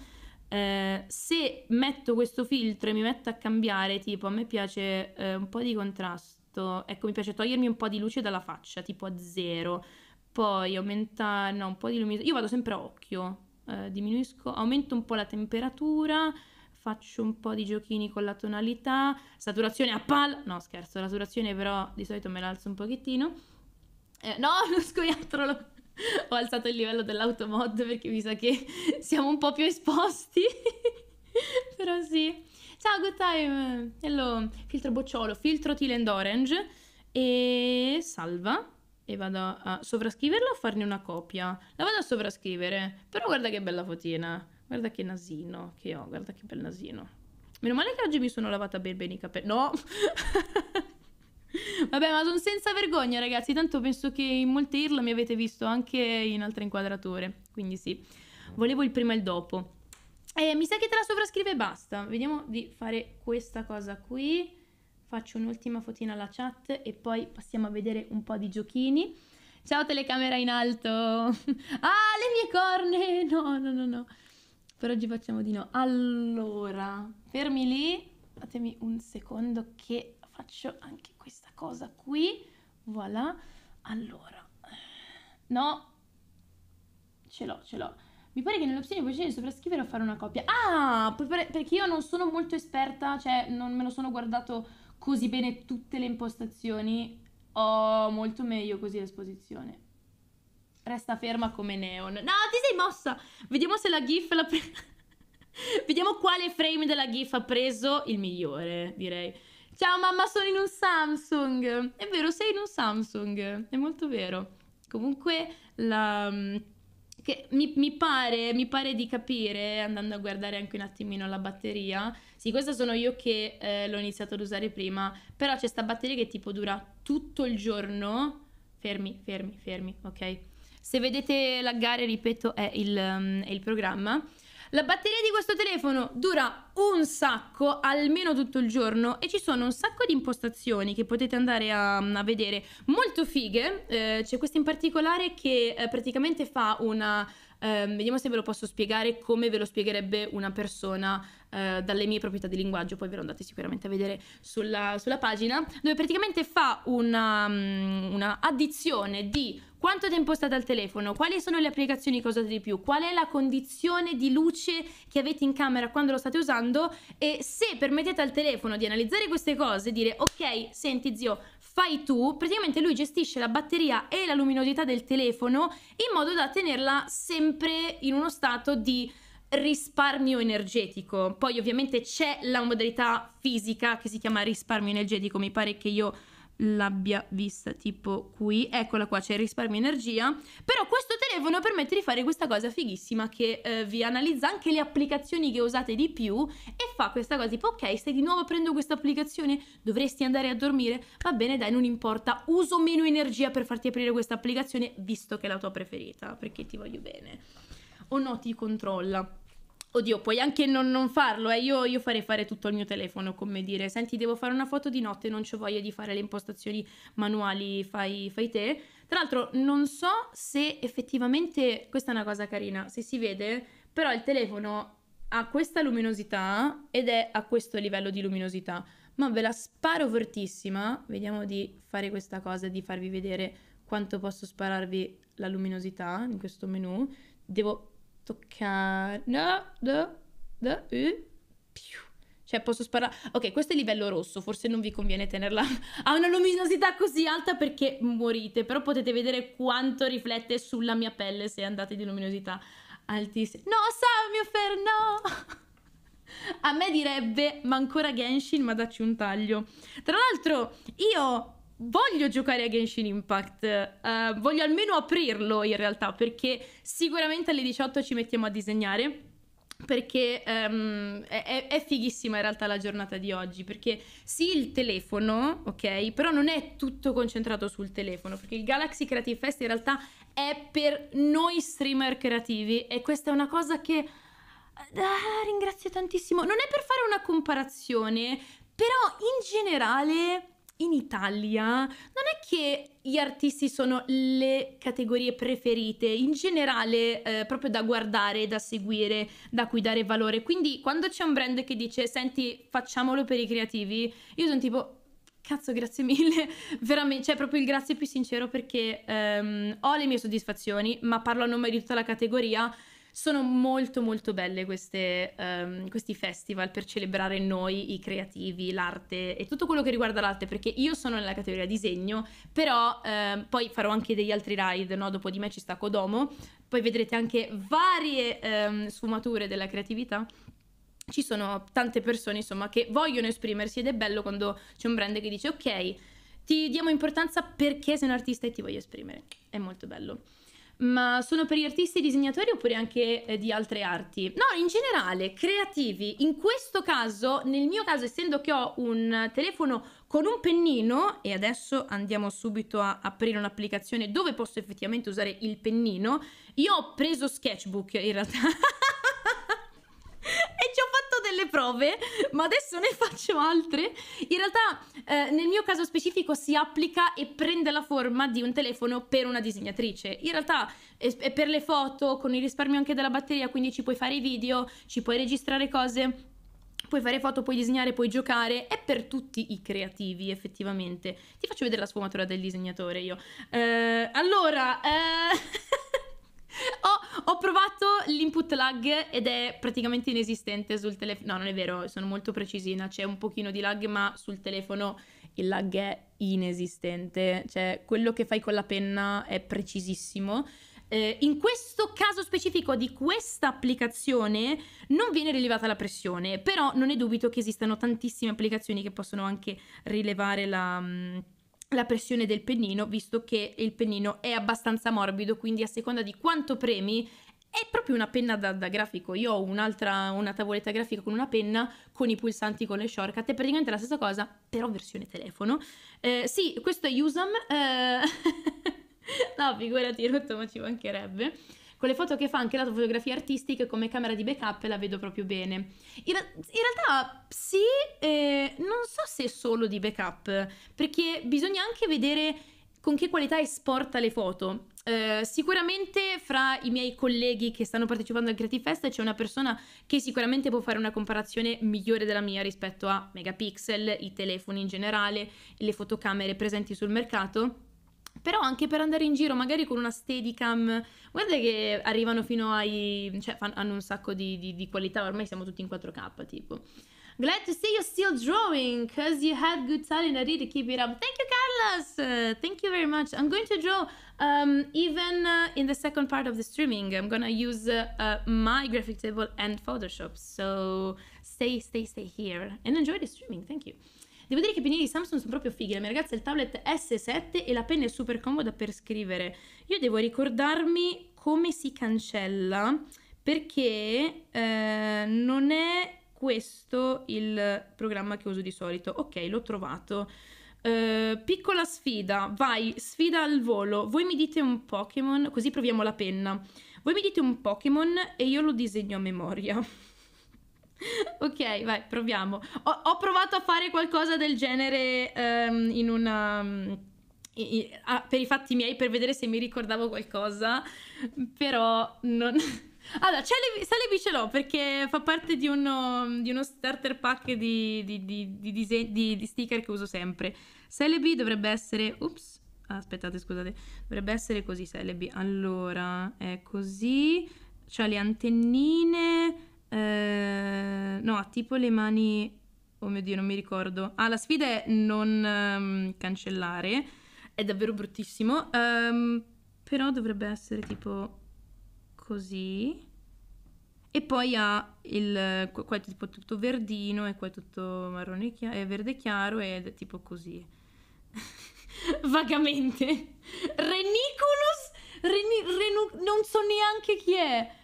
Speaker 1: Eh, se metto questo filtro e mi metto a cambiare, tipo a me piace eh, un po' di contrasto, ecco mi piace togliermi un po' di luce dalla faccia, tipo a zero, poi aumentare, no, un po' di luminosità, io vado sempre a occhio, eh, diminuisco, aumento un po' la temperatura, faccio un po' di giochini con la tonalità, saturazione a palla, no scherzo, la saturazione però di solito me la alzo un pochettino, eh, no, lo scoiattolo ho alzato il livello dell'automod perché mi sa che siamo un po' più esposti. Però sì. Ciao, good time. Hello. Filtro bocciolo, filtro teal and Orange e salva e vado a sovrascriverlo o farne una copia. La vado a sovrascrivere. Però guarda che bella fotina. Guarda che nasino che ho, guarda che bel nasino. Meno male che oggi mi sono lavata bene, bene i capelli. No! Vabbè, ma sono senza vergogna, ragazzi. Tanto penso che in molte IRL mi avete visto anche in altre inquadrature. Quindi sì, volevo il prima e il dopo. Eh, mi sa che te la sovrascrive e basta. Vediamo di fare questa cosa qui. Faccio un'ultima fotina alla chat e poi passiamo a vedere un po' di giochini. Ciao telecamera in alto. ah, le mie corne! No, no, no, no. Per oggi facciamo di no. Allora, fermi lì. Datemi un secondo che faccio anche questo cosa qui, voilà, allora, eh, no, ce l'ho, ce l'ho. Mi pare che nelle opzioni puoi scegliere sovrascrivere o fare una copia. Ah, perché io non sono molto esperta, cioè non me lo sono guardato così bene tutte le impostazioni, ho molto meglio così l'esposizione. Resta ferma come neon. No, ti sei mossa! Vediamo se la GIF la prende. Vediamo quale frame della GIF ha preso il migliore, direi. Ciao mamma, sono in un Samsung. È vero, sei in un Samsung. È molto vero. Comunque la... Mm, mi, mi, pare, mi, pare, di capire, andando a guardare anche un attimino la batteria, sì, questa sono io che eh, l'ho iniziato ad usare prima, però c'è sta batteria che tipo dura tutto il giorno, fermi, fermi, fermi, ok? Se vedete laggare, ripeto, è il, um, è il programma. La batteria di questo telefono dura un sacco, almeno tutto il giorno, e ci sono un sacco di impostazioni che potete andare a, a vedere, molto fighe. Eh, c'è questa in particolare che eh, praticamente fa una... Eh, vediamo se ve lo posso spiegare come ve lo spiegherebbe una persona eh, dalle mie proprietà di linguaggio, poi ve lo andate sicuramente a vedere sulla, sulla pagina, dove praticamente fa una, mm, una addizione di quanto tempo state al telefono, quali sono le applicazioni che usate di più, qual è la condizione di luce che avete in camera quando lo state usando e se permettete al telefono di analizzare queste cose, dire ok, senti zio, fai tu, praticamente lui gestisce la batteria e la luminosità del telefono in modo da tenerla sempre in uno stato di risparmio energetico. Poi ovviamente c'è la modalità fisica che si chiama risparmio energetico, mi pare che io l'abbia vista tipo qui, eccola qua, c'è il risparmio energia, però questo telefono permette di fare questa cosa fighissima che eh, vi analizza anche le applicazioni che usate di più e fa questa cosa tipo ok, stai di nuovo aprendo questa applicazione, dovresti andare a dormire, va bene dai, non importa, uso meno energia per farti aprire questa applicazione visto che è la tua preferita, perché ti voglio bene. O no, ti controlla. Oddio, puoi anche non, non farlo, eh. io, io, farei fare tutto al mio telefono, come dire, senti, devo fare una foto di notte, non ho voglia di fare le impostazioni manuali, fai, fai, te. Tra l'altro non so se effettivamente, questa è una cosa carina, se si vede, però il telefono ha questa luminosità ed è a questo livello di luminosità, ma ve la sparo fortissima, vediamo di fare questa cosa, di farvi vedere quanto posso spararvi la luminosità in questo menu. Devo toccare... No, no, no, uh. Cioè posso sparare... Ok, questo è livello rosso, forse non vi conviene tenerla... a una luminosità così alta perché morite, però potete vedere quanto riflette sulla mia pelle se andate di luminosità altissima. No, Samiofer, no! A me direbbe, ma ancora Genshin, ma dacci un taglio. Tra l'altro, io voglio giocare a Genshin Impact, uh, voglio almeno aprirlo in realtà perché sicuramente alle 18 ci mettiamo a disegnare perché um, è, è, fighissima in realtà la giornata di oggi, perché sì il telefono, ok, però non è tutto concentrato sul telefono, perché il Galaxy Creative Fest in realtà è per noi streamer creativi e questa è una cosa che... Ah, ringrazio tantissimo. Non è per fare una comparazione, però in generale in Italia non è che gli artisti sono le categorie preferite, in generale eh, proprio da guardare, da seguire, da cui dare valore. Quindi quando c'è un brand che dice "Senti, facciamolo per i creativi", io sono tipo Cazzo, grazie mille, veramente, cioè proprio il grazie più sincero perché ehm, ho le mie soddisfazioni, ma parlo a nome di tutta la categoria sono molto molto belle queste, um, questi festival per celebrare noi, i creativi, l'arte e tutto quello che riguarda l'arte, perché io sono nella categoria disegno, però um, poi farò anche degli altri ride, no? dopo di me ci sta Kodomo, poi vedrete anche varie um, sfumature della creatività ci sono tante persone insomma che vogliono esprimersi ed è bello quando c'è un brand che dice ok ti diamo importanza perché sei un artista e ti voglio esprimere è molto bello ma sono per gli artisti disegnatori oppure anche eh, di altre arti? No, in generale, creativi. In questo caso, nel mio caso, essendo che ho un telefono con un pennino, e adesso andiamo subito a aprire un'applicazione dove posso effettivamente usare il pennino, io ho preso Sketchbook in realtà. e ci ho fatto delle prove, ma adesso ne faccio altre. In realtà, eh, nel mio caso specifico, si applica e prende la forma di un telefono per una disegnatrice. In realtà è, è per le foto, con il risparmio anche della batteria, quindi ci puoi fare i video, ci puoi registrare cose puoi fare foto, puoi disegnare, puoi giocare, è per tutti i creativi effettivamente. Ti faccio vedere la sfumatura del disegnatore io. Eh, allora, eh... ho, ho, provato l'input lag ed è praticamente inesistente sul telefono. No, non è vero, sono molto precisina. C'è un pochino di lag, ma sul telefono il lag è inesistente. Cioè, quello che fai con la penna è precisissimo. Eh, in questo caso specifico di questa applicazione non viene rilevata la pressione, però non è dubito che esistano tantissime applicazioni che possono anche rilevare la. Mh, mm, la pressione del pennino, visto che il pennino è abbastanza morbido, quindi a seconda di quanto premi è proprio una penna da, da grafico. Io ho un'altra, una tavoletta grafica con una penna, con i pulsanti, con le shortcut, è praticamente la stessa cosa, però versione telefono. Eh, sì, questo è Usam, eh... no, figurati, rotto, ma ci mancherebbe. Con le foto che fa anche la fotografia artistica come camera di backup la vedo proprio bene. In, in realtà sì, eh, non so se è solo di backup, perché bisogna anche vedere con che qualità esporta le foto. Uh, sicuramente fra i miei colleghi che stanno partecipando al Creative Fest c'è una persona che sicuramente può fare una comparazione migliore della mia rispetto a megapixel, i telefoni in generale, le fotocamere presenti sul mercato. Però anche per andare in giro, magari con una steadicam, guarda che arrivano fino ai. cioè hanno un sacco di, di, di qualità, ormai siamo tutti in 4K tipo. Glad to see you still drawing, because you had good talent. I really keep it up. Thank you, Carlos. Uh, thank you very much. I'm going to draw um, even uh, in the second part of the streaming. I'm going to use uh, uh, my graphic table and Photoshop. So stay, stay, stay here and enjoy the streaming. Thank you. Devo dire che i pennelli di Samsung sono proprio fighi. La mia ragazza ha il tablet S7 e la penna è super comoda per scrivere. Io devo ricordarmi come si cancella perché eh, non è questo il programma che uso di solito. Ok, l'ho trovato. Uh, piccola sfida, vai, sfida al volo. Voi mi dite un Pokémon, così proviamo la penna. Voi mi dite un Pokémon e io lo disegno a memoria. ok, vai, proviamo. Ho, ho, provato a fare qualcosa del genere um, in una... Um, i, a, per i fatti miei, per vedere se mi ricordavo qualcosa, però non... Allora, Celebi, Celebi ce l'ho perché fa parte di uno, um, di uno starter pack di, di, di, sticker che uso sempre. Celebi dovrebbe essere... Ups, aspettate, scusate. Dovrebbe essere così Celebi. Allora, è così. C'ha le antennine... Eh, no, ha tipo le mani... Oh mio Dio, non mi ricordo. Ah, la sfida è non um, cancellare. È davvero bruttissimo. Um, però dovrebbe essere tipo così. E poi ha il, qua è tipo tutto verdino e qua è tutto marrone chiaro, è eh, verde chiaro ed è tipo così. Vagamente. Reniculus? Reni, Renu, non so neanche chi è.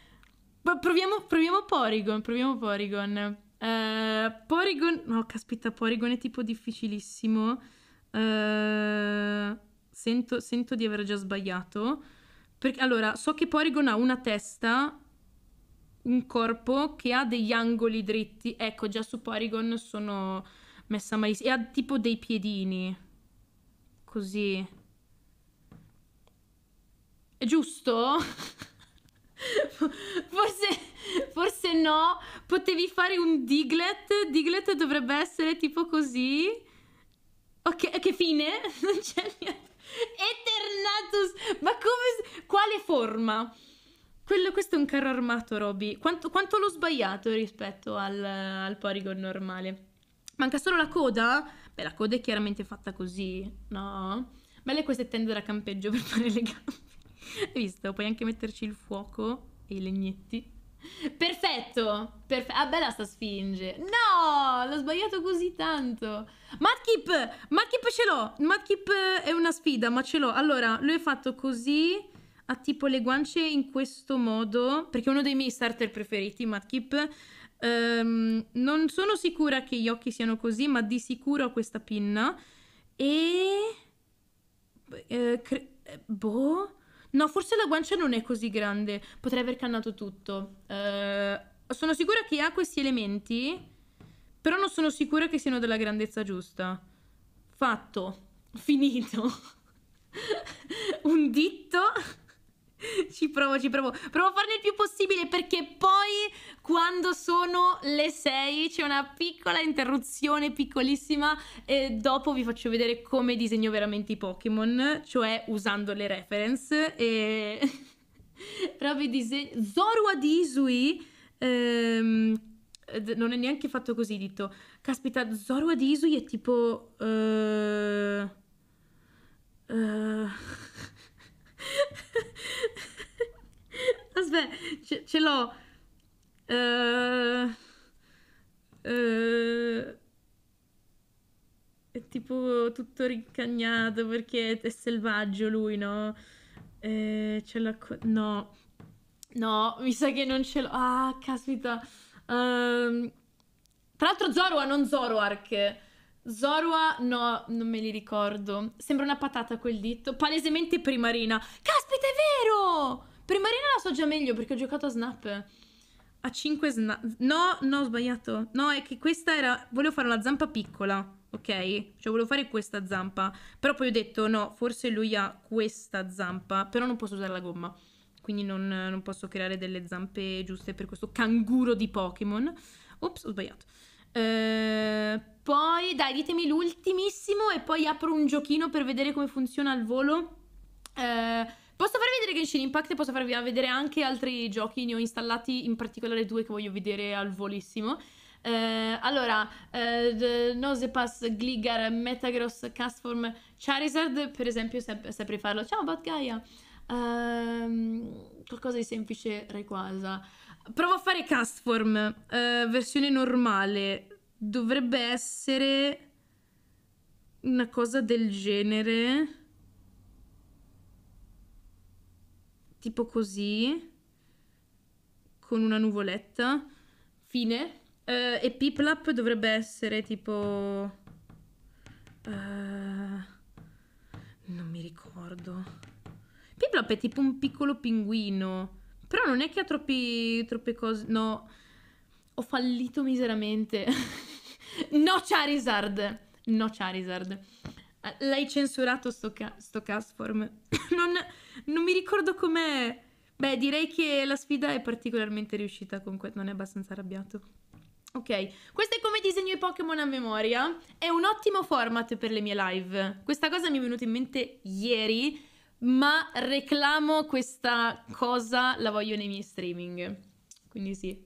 Speaker 1: Proviamo, proviamo Porygon, proviamo Porygon. Uh, Porygon... No, caspita, Porygon è tipo difficilissimo. Uh, sento, sento di aver già sbagliato. Perché allora, so che Porygon ha una testa, un corpo che ha degli angoli dritti. Ecco, già su Porygon sono messa malissimo. E ha tipo dei piedini. Così. È giusto? forse, forse no. Potevi fare un Diglet. Diglet dovrebbe essere tipo così. Ok, che fine? Non c'è niente. Eternatus! Ma come... Quale forma? Quello, questo è un carro armato, Roby. Quanto, quanto l'ho sbagliato rispetto al, al Porygon normale? Manca solo la coda? Beh, la coda è chiaramente fatta così, no? Belle queste tende da campeggio per fare le gambe. Hai visto? Puoi anche metterci il fuoco e i legnetti. Perfetto! Perfe- ah, bella sta sfinge. No! L'ho sbagliato così tanto. Madkip! Madkip ce l'ho! Madkip è una sfida, ma ce l'ho. Allora, lui è fatto così, ha tipo le guance in questo modo, perché è uno dei miei starter preferiti, Madkip. Um, ehm, non sono sicura che gli occhi siano così, ma di sicuro ha questa pinna. E... Eh, cre- boh... No, forse la guancia non è così grande. Potrei aver cannato tutto. Eh, sono sicura che ha questi elementi, però non sono sicura che siano della grandezza giusta. Fatto. Finito. Un ditto Ci provo, ci provo. Provo a farne il più possibile perché poi quando sono le 6 c'è una piccola interruzione piccolissima e dopo vi faccio vedere come disegno veramente i Pokémon, cioè usando le reference e proprio disegno Zoro Adisui... ehm, non è neanche fatto così dito. Caspita, Zoro Adisui è tipo uh... Uh... Aspetta, ce, ce l'ho. Uh, uh, è tipo tutto rincagnato perché è selvaggio lui, no? Eh, ce l'ho... No. No, mi sa che non ce l'ho. Ah, caspita. Um, tra l'altro Zoroa, non Zoroark. Zorua, no, non me li ricordo. Sembra una patata quel dito. Palesemente Primarina. Caspita, è vero! Primarina la so già meglio perché ho giocato a Snap. A 5 Snap. No, no, ho sbagliato. No, è che questa era... Volevo fare una zampa piccola, ok? Cioè, volevo fare questa zampa. Però poi ho detto, no, forse lui ha questa zampa. Però non posso usare la gomma. Quindi non, non posso creare delle zampe giuste per questo canguro di Pokémon. Ops, ho sbagliato. Eh, poi, dai, ditemi l'ultimissimo e poi apro un giochino per vedere come funziona al volo. Eh, posso farvi vedere Genshin Impact e posso farvi vedere anche altri giochi, ne ho installati in particolare due che voglio vedere al volissimo. Eh, allora, eh, Nosepass, Gligar, Metagross, Castform, Charizard, per esempio, saprei sempre farlo. Ciao, Batgaia! Eh, qualcosa di semplice, Rayquaza. Provo a fare castform, uh, versione normale. Dovrebbe essere una cosa del genere. Tipo così. Con una nuvoletta. Fine. Uh, e Piplap dovrebbe essere tipo... Uh, non mi ricordo. Piplap è tipo un piccolo pinguino. Però non è che ha troppi, troppe cose. No, ho fallito miseramente. no, Charizard. No, Charizard. L'hai censurato sto, ca- sto Casform. non, non, mi ricordo com'è. Beh, direi che la sfida è particolarmente riuscita con que- non è abbastanza arrabbiato. Ok, questo è come disegno i Pokémon a memoria. È un ottimo format per le mie live. Questa cosa mi è venuta in mente ieri ma reclamo questa cosa, la voglio nei miei streaming. Quindi sì,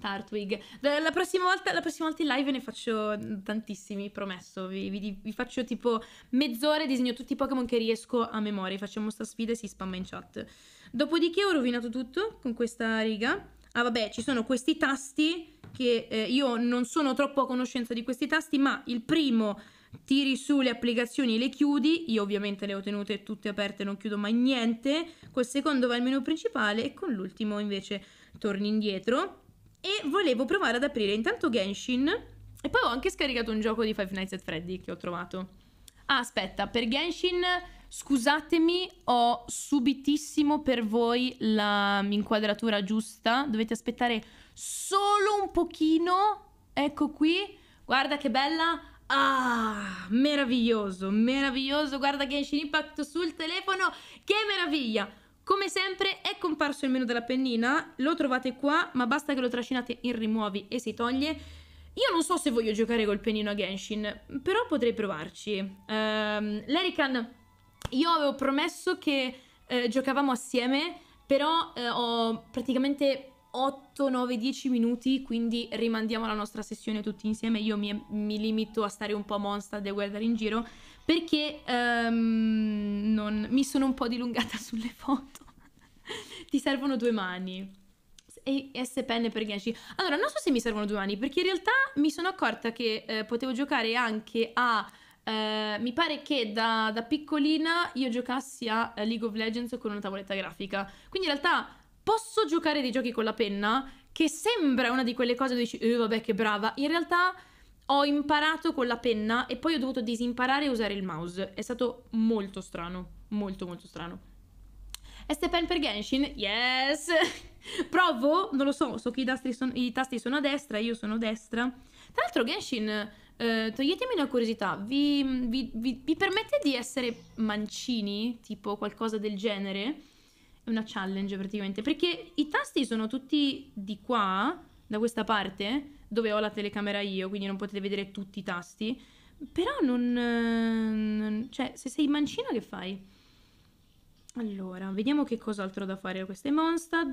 Speaker 1: Tartwig. La prossima volta, la prossima volta in live ne faccio tantissimi, promesso. Vi, vi, vi faccio tipo mezz'ora e disegno tutti i Pokémon che riesco a memoria. Facciamo sta sfida e si spamma in chat. Dopodiché ho rovinato tutto con questa riga. Ah vabbè, ci sono questi tasti che eh, io non sono troppo a conoscenza di questi tasti, ma il primo tiri su le applicazioni, e le chiudi, io ovviamente le ho tenute tutte aperte, non chiudo mai niente, col secondo va al menu principale e con l'ultimo invece torni indietro e volevo provare ad aprire intanto Genshin e poi ho anche scaricato un gioco di Five Nights at Freddy che ho trovato. Ah, aspetta, per Genshin Scusatemi, ho subitissimo per voi l'inquadratura giusta. Dovete aspettare solo un pochino. Ecco qui. Guarda che bella. Ah, meraviglioso, meraviglioso, guarda Genshin Impact sul telefono, che meraviglia! Come sempre è comparso il menu della pennina, lo trovate qua, ma basta che lo trascinate in rimuovi e si toglie. Io non so se voglio giocare col pennino a Genshin, però potrei provarci. Um, Lerican, io avevo promesso che eh, giocavamo assieme, però eh, ho praticamente 8, 9, 10 minuti, quindi rimandiamo la nostra sessione tutti insieme. Io mi, mi limito a stare un po' monsta e guardare in giro perché um, non, mi sono un po' dilungata sulle foto. Ti servono due mani. E S Pen per Genshin. Allora, non so se mi servono due mani, perché in realtà mi sono accorta che eh, potevo giocare anche a. Eh, mi pare che da, da, piccolina io giocassi a League of Legends con una tavoletta grafica. Quindi in realtà posso giocare dei giochi con la penna che sembra una di quelle cose dove dici, eh, vabbè che brava, in realtà ho imparato con la penna e poi ho dovuto disimparare e usare il mouse. È stato molto strano, molto molto strano. Este pen per Genshin? Yes! Provo? Non lo so, so che i, son, i tasti sono a destra, io sono a destra. Tra l'altro Genshin, eh, toglietemi una curiosità, vi, vi, vi, vi permette di essere mancini? Tipo qualcosa del genere? una challenge praticamente, perché i tasti sono tutti di qua, da questa parte, dove ho la telecamera io, quindi non potete vedere tutti i tasti, però non... Eh, non cioè, se sei mancino che fai? Allora, vediamo che cos'altro da fare Questo è Monstad.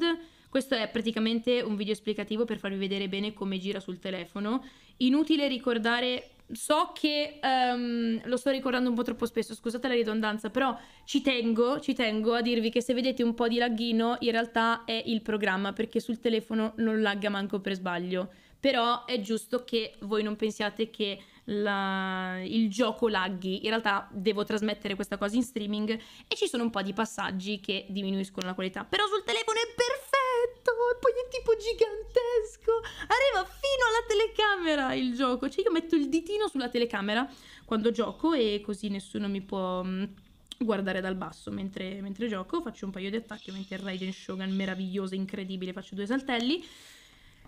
Speaker 1: Questo è praticamente un video esplicativo per farvi vedere bene come gira sul telefono. Inutile ricordare so che um, lo sto ricordando un po' troppo spesso, scusate la ridondanza, però ci tengo, ci tengo a dirvi che se vedete un po' di laghino in realtà è il programma perché sul telefono non lagga manco per sbaglio. Però è giusto che voi non pensiate che la... il gioco laghi. In realtà devo trasmettere questa cosa in streaming e ci sono un po' di passaggi che diminuiscono la qualità. Però sul telefono è perfetto perfetto, e poi è tipo gigantesco, arriva fino alla telecamera il gioco, cioè io metto il ditino sulla telecamera quando gioco e così nessuno mi può mm, guardare dal basso mentre, mentre gioco, faccio un paio di attacchi, ovviamente il Raiden Shogun meraviglioso, incredibile, faccio due saltelli,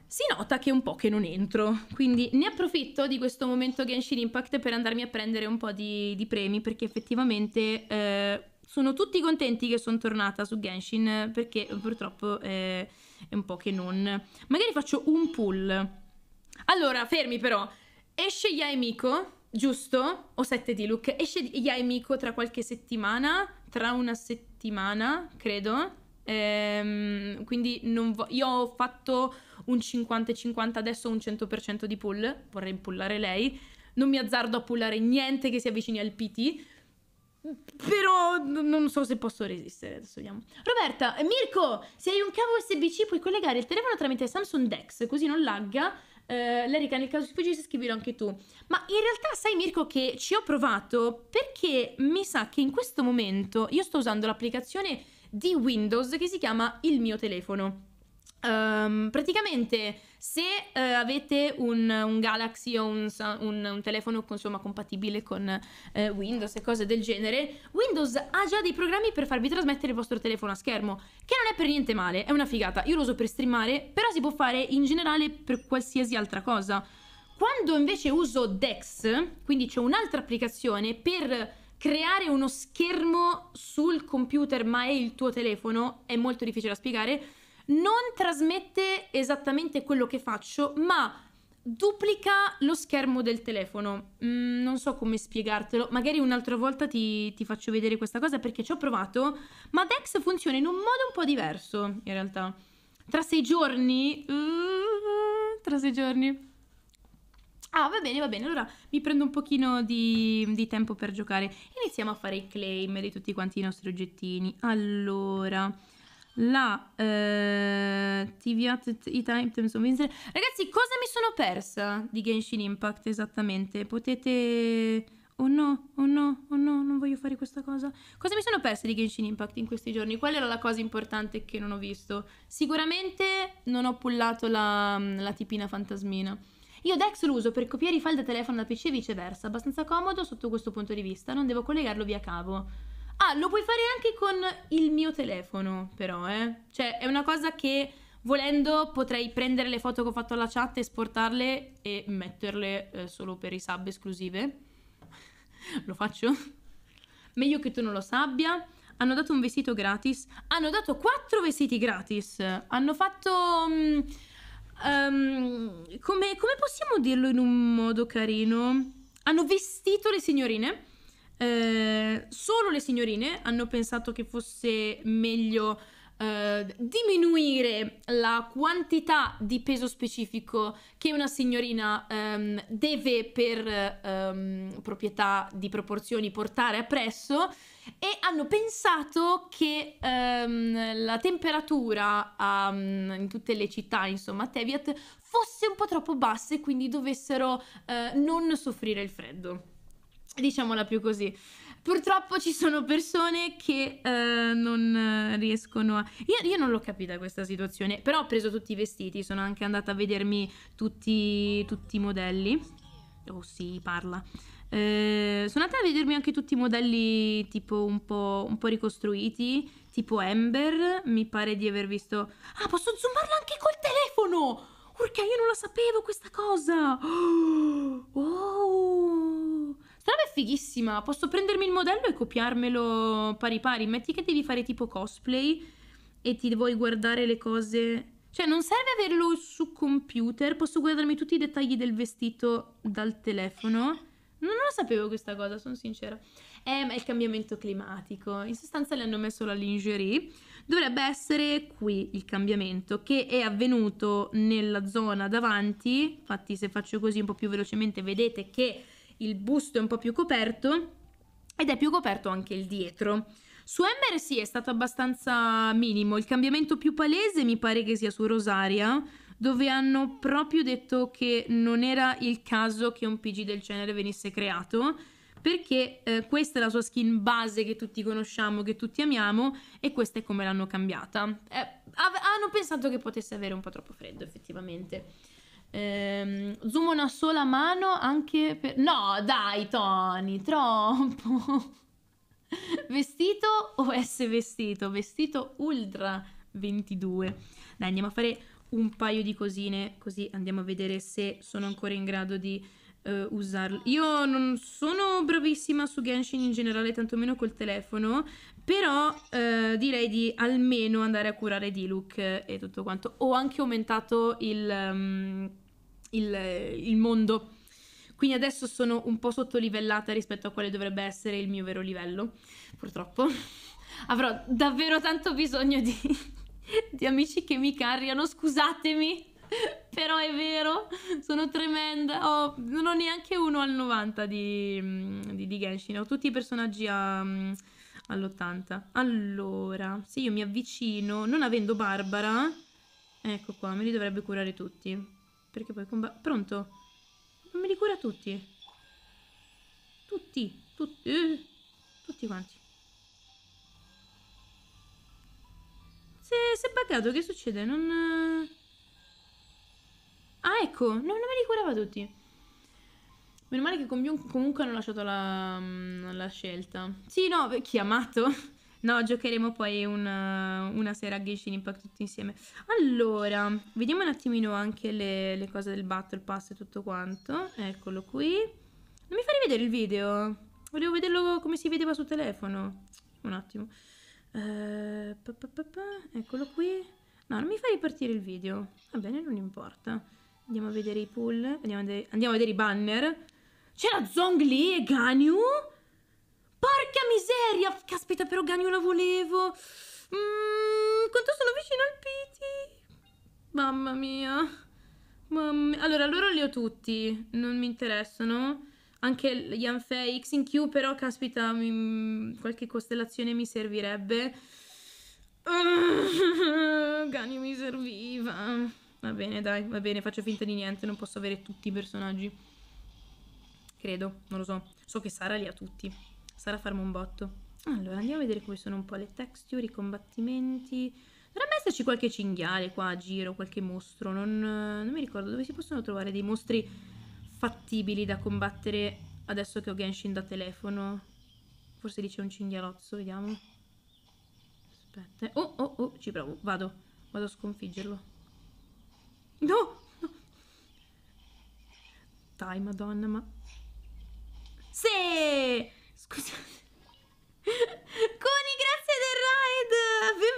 Speaker 1: si nota che è un po' che non entro, quindi ne approfitto di questo momento Genshin Impact per andarmi a prendere un po' di, di premi, perché effettivamente... Eh, sono tutti contenti che sono tornata su Genshin perché purtroppo eh, è un po' che non. Magari faccio un pull. Allora, fermi però. Esce Yaemiko, giusto? O 7 di look. Esce Yaemiko tra qualche settimana, tra una settimana, credo. Ehm, quindi io ho fatto un 50-50, adesso un 100% di pull. Vorrei pullare lei. Non mi azzardo a pullare niente che si avvicini al PT però non so se posso resistere. Adesso vediamo. Roberta, Mirko, se hai un cavo USB-C puoi collegare il telefono tramite Samsung Dex, così non lagga. Uh, Lerica, nel caso specie scrivilo anche tu. Ma in realtà sai Mirko che ci ho provato perché mi sa che in questo momento io sto usando l'applicazione di Windows che si chiama Il mio telefono. Um, praticamente se eh, avete un, un, Galaxy o un, un, un telefono insomma, compatibile con eh, Windows e cose del genere, Windows ha già dei programmi per farvi trasmettere il vostro telefono a schermo, che non è per niente male, è una figata. Io lo uso per streamare, però si può fare in generale per qualsiasi altra cosa. Quando invece uso Dex, quindi c'è un'altra applicazione per creare uno schermo sul computer ma è il tuo telefono, è molto difficile da spiegare non trasmette esattamente quello che faccio, ma duplica lo schermo del telefono. Mm, non so come spiegartelo, magari un'altra volta ti, ti, faccio vedere questa cosa perché ci ho provato, ma Dex funziona in un modo un po' diverso in realtà. Tra sei giorni... Uh, tra sei giorni... Ah, va bene, va bene, allora mi prendo un pochino di, di tempo per giocare. Iniziamo a fare i claim di tutti quanti i nostri oggettini. Allora la eh, TV at items vincere. Ragazzi, cosa mi sono persa di Genshin Impact esattamente? Potete... Oh no, oh no, oh no, non voglio fare questa cosa. Cosa mi sono persa di Genshin Impact in questi giorni? Qual era la cosa importante che non ho visto? Sicuramente non ho pullato la, la tipina fantasmina. Io Dex lo uso per copiare i file da telefono da PC e viceversa, abbastanza comodo sotto questo punto di vista, non devo collegarlo via cavo. Ah, lo puoi fare anche con il mio telefono, però, eh. Cioè, è una cosa che volendo potrei prendere le foto che ho fatto alla chat, esportarle e metterle eh, solo per i sub esclusive. lo faccio? Meglio che tu non lo sappia. Hanno dato un vestito gratis. Hanno dato quattro vestiti gratis. Hanno fatto... Um, um, come, come possiamo dirlo in un modo carino? Hanno vestito le signorine eh, solo le signorine hanno pensato che fosse meglio eh, diminuire la quantità di peso specifico che una signorina ehm, deve per ehm, proprietà di proporzioni portare appresso e hanno pensato che ehm, la temperatura ehm, in tutte le città, insomma, Teviat fosse un po' troppo bassa e quindi dovessero eh, non soffrire il freddo diciamola più così. Purtroppo ci sono persone che eh, non riescono a... Io, io, non l'ho capita questa situazione, però ho preso tutti i vestiti, sono anche andata a vedermi tutti, tutti i modelli. Oh sì, parla. Eh, sono andata a vedermi anche tutti i modelli tipo un po', un po', ricostruiti, tipo Ember, mi pare di aver visto... Ah, posso zoomarla anche col telefono! Urca, io non lo sapevo questa cosa! Oh! Strava è fighissima, posso prendermi il modello e copiarmelo pari pari. Metti che devi fare tipo cosplay e ti vuoi guardare le cose... Cioè non serve averlo su computer, posso guardarmi tutti i dettagli del vestito dal telefono. Non lo sapevo questa cosa, sono sincera. È, eh, è il cambiamento climatico. In sostanza le hanno messo la lingerie. Dovrebbe essere qui il cambiamento che è avvenuto nella zona davanti. Infatti se faccio così un po' più velocemente vedete che il busto è un po' più coperto ed è più coperto anche il dietro. Su Emmer sì è stato abbastanza minimo, il cambiamento più palese mi pare che sia su Rosaria, dove hanno proprio detto che non era il caso che un PG del genere venisse creato, perché eh, questa è la sua skin base che tutti conosciamo, che tutti amiamo, e questa è come l'hanno cambiata. Eh, hanno pensato che potesse avere un po' troppo freddo effettivamente. Ehm, zoom una sola mano anche per... No, dai Tony, troppo! vestito o S vestito? Vestito ultra 22. Dai, andiamo a fare un paio di cosine, così andiamo a vedere se sono ancora in grado di uh, usarlo. Io non sono bravissima su Genshin in generale, tantomeno col telefono, però uh, direi di almeno andare a curare D-Look e tutto quanto. Ho anche aumentato il... Um, il, il mondo. Quindi adesso sono un po' sottolivellata rispetto a quale dovrebbe essere il mio vero livello, purtroppo. Avrò davvero tanto bisogno di, di amici che mi carriano, scusatemi, però è vero, sono tremenda. Oh, non ho neanche uno al 90 di, mm, di, di Genshin, ho tutti i personaggi a, mm, all'80. Allora, se io mi avvicino, non avendo Barbara, ecco qua, me li dovrebbe curare tutti. Perché poi combatto... Pronto? Non me li cura tutti. Tutti. Tutti. Eh, tutti quanti. Se si è buggato, che succede? Non... Eh. Ah, ecco. Non, non me li curava tutti. Meno male che comunque hanno lasciato la, mm, la scelta. Sì, no, chiamato. No, giocheremo poi una, eh, una sera a Genshin Impact tutti insieme. Allora, vediamo un attimino anche le, le cose del Battle Pass e tutto quanto. Eccolo qui. Non mi fai rivedere il video? Volevo vederlo come si vedeva sul telefono. Un attimo. Uh, pa pa pa eccolo qui. No, non mi fai ripartire il video. Va bene, non importa. Andiamo a vedere i pull. Andiamo a vedere, andiamo a vedere i banner. C'era Zhongli e Ganyu? Porca miseria! Caspita, però Gagno la volevo! Mm, quanto sono vicino al Piti! Mamma mia! Mamma... Allora, loro li ho tutti. Non mi interessano. Anche gli Anfei Q, però, caspita, mi... qualche costellazione mi servirebbe. Gagno mi serviva. Va bene, dai, va bene, faccio finta di niente, non posso avere tutti i personaggi. Credo, non lo so. So che Sara li ha tutti sarà farmi un botto. Allora, andiamo a vedere come sono un po' le texture, i combattimenti. Dovrebbe esserci qualche cinghiale qua a giro, qualche mostro. Non, non mi ricordo dove si possono trovare dei mostri fattibili da combattere adesso che ho Genshin da telefono. Forse lì c'è un cinghialozzo, vediamo. Aspetta. Oh, oh, oh, ci provo. Vado. Vado a sconfiggerlo. No! no. Dai, madonna, ma... Sì! Cosa? Coni, grazie del ride!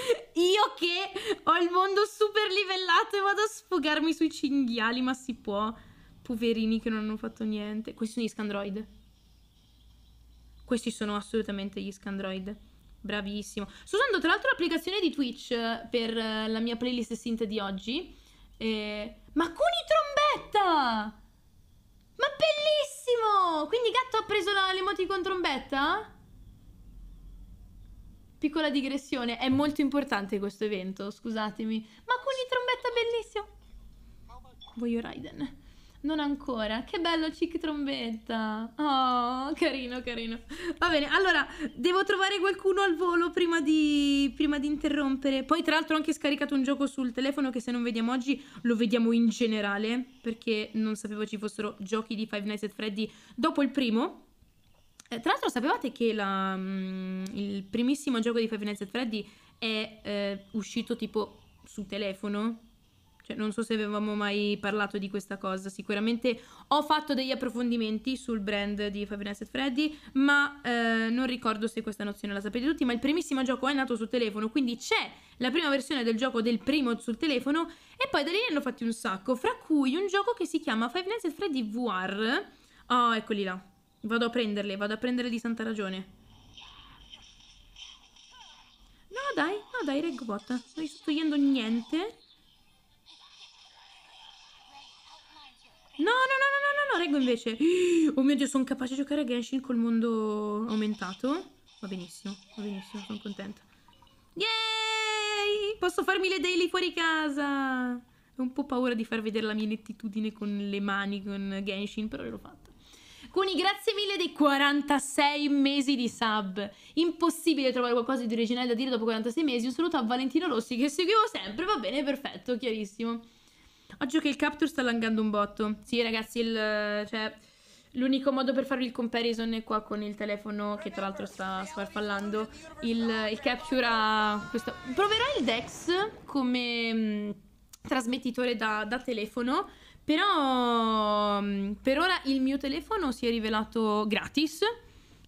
Speaker 1: Benvenuta! Io che ho il mondo super livellato e vado a sfogarmi sui cinghiali, ma si può. Poverini che non hanno fatto niente. Questi sono gli scandroid. Questi sono assolutamente gli scandroid. Bravissimo. Sto usando tra l'altro l'applicazione di Twitch eh, per eh, la mia playlist synth di oggi. Eh... Ma Coni trombetta! Ma bellissimo! Bellissimo! Quindi Gatto ha preso l'emoti con trombetta? Piccola digressione, è molto importante questo evento, scusatemi. Ma con trombetta bellissimo! Voglio Raiden. Non ancora. Che bello, Chic Trombetta. Oh, carino, carino. Va bene, allora devo trovare qualcuno al volo prima di, prima di interrompere. Poi, tra l'altro, ho anche scaricato un gioco sul telefono che se non vediamo oggi lo vediamo in generale. Perché non sapevo ci fossero giochi di Five Nights at Freddy dopo il primo. Eh, tra l'altro, sapevate che la, mm, il primissimo gioco di Five Nights at Freddy è eh, uscito tipo su telefono? Cioè, non so se avevamo mai parlato di questa cosa. Sicuramente ho fatto degli approfondimenti sul brand di Five Nights at Freddy, ma eh, non ricordo se questa nozione la sapete tutti. Ma il primissimo gioco è nato sul telefono, quindi c'è la prima versione del gioco del primo sul telefono. E poi da lì ne hanno fatti un sacco, fra cui un gioco che si chiama Five Nights at Freddy VR. Oh, eccoli là. Vado a prenderle, vado a prendere di santa ragione. No, dai, no, dai, Regbot. Non sto togliendo niente. No, no, no, no, no, no, reggo invece. Oh mio Dio, sono capace di giocare a Genshin col mondo aumentato. Va benissimo, va benissimo, sono contenta. Yay! Posso farmi le daily fuori casa! Ho un po' paura di far vedere la mia inettitudine con le mani, con Genshin, però l'ho fatta. Cuni, grazie mille dei 46 mesi di sub. Impossibile trovare qualcosa di originale da dire dopo 46 mesi. Un saluto a Valentino Rossi che seguivo sempre. Va bene, perfetto, chiarissimo. Oggi che il Capture sta allungando un botto. Sì, ragazzi, il, cioè, l'unico modo per farvi il comparison è qua con il telefono, che tra l'altro sta sfarfallando. Il, il Capture ha questo... Proverò il Dex come mh, mm, trasmettitore da, da telefono, però mm, per ora il mio telefono si è rivelato gratis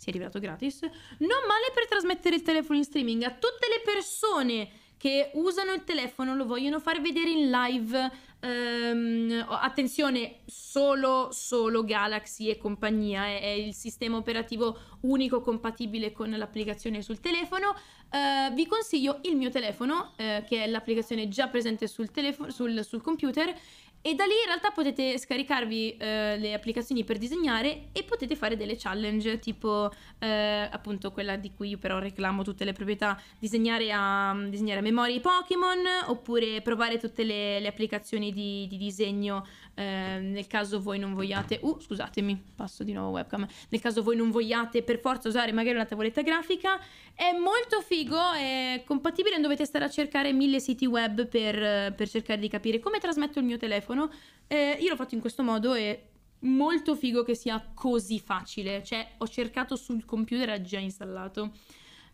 Speaker 1: si è rivelato gratis. Non male per trasmettere il telefono in streaming a tutte le persone che usano il telefono, lo vogliono far vedere in live, Um, attenzione, solo, solo Galaxy e compagnia è, è, il sistema operativo unico compatibile con l'applicazione sul telefono. Uh, vi consiglio il mio telefono, uh, che è l'applicazione già presente sul, telefo- sul, sul computer, e da lì in realtà potete scaricarvi eh, le applicazioni per disegnare e potete fare delle challenge tipo eh, appunto quella di cui io però reclamo tutte le proprietà, disegnare a, disegnare a memoria i Pokémon oppure provare tutte le, le applicazioni di, di disegno Ehm, nel caso voi non vogliate... Uh, scusatemi, passo di nuovo webcam. Nel caso voi non vogliate per forza usare magari una tavoletta grafica, è molto figo, è compatibile, non dovete stare a cercare mille siti web per, per cercare di capire come trasmetto il mio telefono. Eh, io l'ho fatto in questo modo e molto figo che sia così facile. Cioè, ho cercato sul computer, era già installato.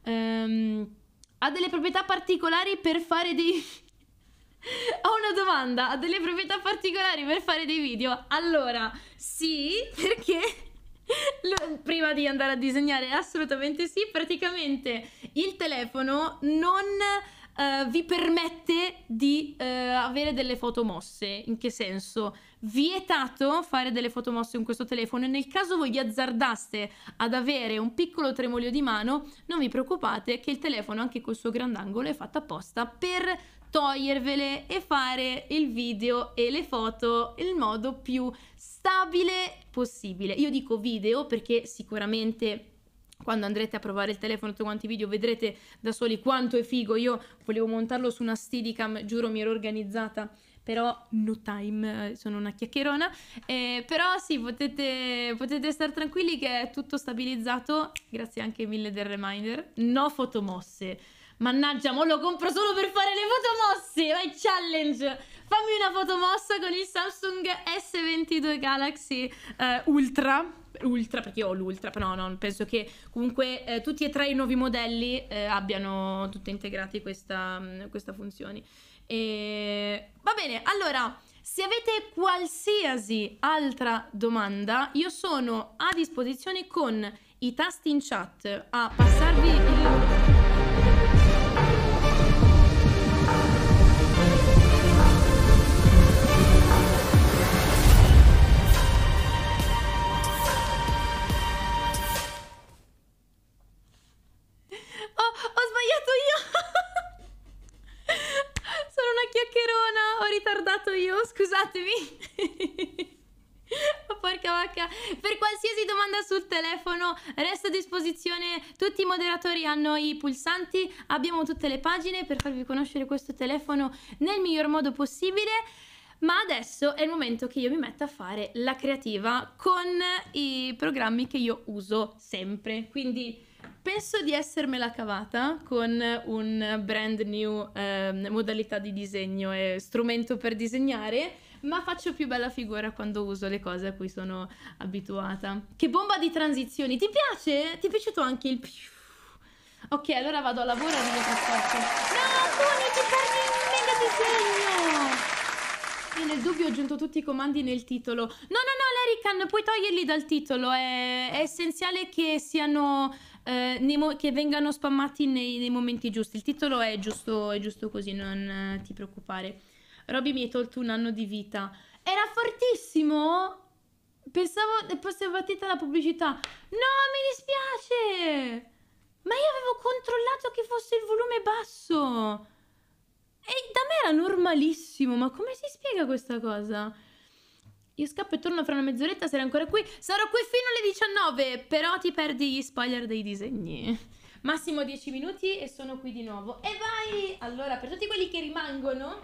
Speaker 1: Um, ha delle proprietà particolari per fare dei ho una domanda, ha delle proprietà particolari per fare dei video? Allora, sì, perché prima di andare a disegnare assolutamente sì, praticamente il telefono non uh, vi permette di uh, avere delle foto mosse. In che senso? Vietato fare delle foto mosse con questo telefono e nel caso voi vi azzardaste ad avere un piccolo tremolio di mano, non vi preoccupate che il telefono anche col suo grandangolo è fatto apposta per togliervele e fare il video e le foto in modo più stabile possibile. Io dico video perché sicuramente quando andrete a provare il telefono tutti quanti i video vedrete da soli quanto è figo. Io volevo montarlo su una Steadicam, giuro mi ero organizzata però no time, eh, sono una chiacchierona, eh, però sì, potete, potete stare tranquilli che è tutto stabilizzato, grazie anche mille del reminder, no fotomosse, Mannaggia, ma lo compro solo per fare le fotomosse! Vai, challenge! Fammi una fotomossa con il Samsung S22 Galaxy eh, Ultra. Ultra, perché io ho l'Ultra, però no, no penso che comunque eh, tutti e tre i nuovi modelli eh, abbiano tutti integrati questa, mm, questa funzione. E... Va bene, allora... Se avete qualsiasi altra domanda, io sono a disposizione con i tasti in chat a passarvi il... descrizione, tutti i moderatori hanno i pulsanti, abbiamo tutte le pagine per farvi conoscere questo telefono nel miglior modo possibile. Ma adesso è il momento che io mi metta a fare la creativa con i programmi che io uso sempre. Quindi penso di essermela cavata con un brand new eh, modalità di disegno e strumento per disegnare ma faccio più bella figura quando uso le cose a cui sono abituata. Che bomba di transizioni! Ti piace? Ti è piaciuto anche il più? Ok, allora vado a lavoro e non mi poco. No, Tony, ti perdi un mega disegno! E nel dubbio ho aggiunto tutti i comandi nel titolo. No, no, no, l'Erican, puoi toglierli dal titolo. È, è essenziale che siano. Eh, che vengano spammati nei, nei, momenti giusti. Il titolo è giusto, è giusto così, non eh, ti preoccupare. Robby mi hai tolto un anno di vita. Era fortissimo? Pensavo fosse partita la pubblicità. No, mi dispiace! Ma io avevo controllato che fosse il volume basso. E da me era normalissimo, ma come si spiega questa cosa? Io scappo e torno fra una mezz'oretta, sarei ancora qui. Sarò qui fino alle 19, però ti perdi gli spoiler dei disegni. Massimo 10 minuti e sono qui di nuovo. E vai! Allora, per tutti quelli che rimangono,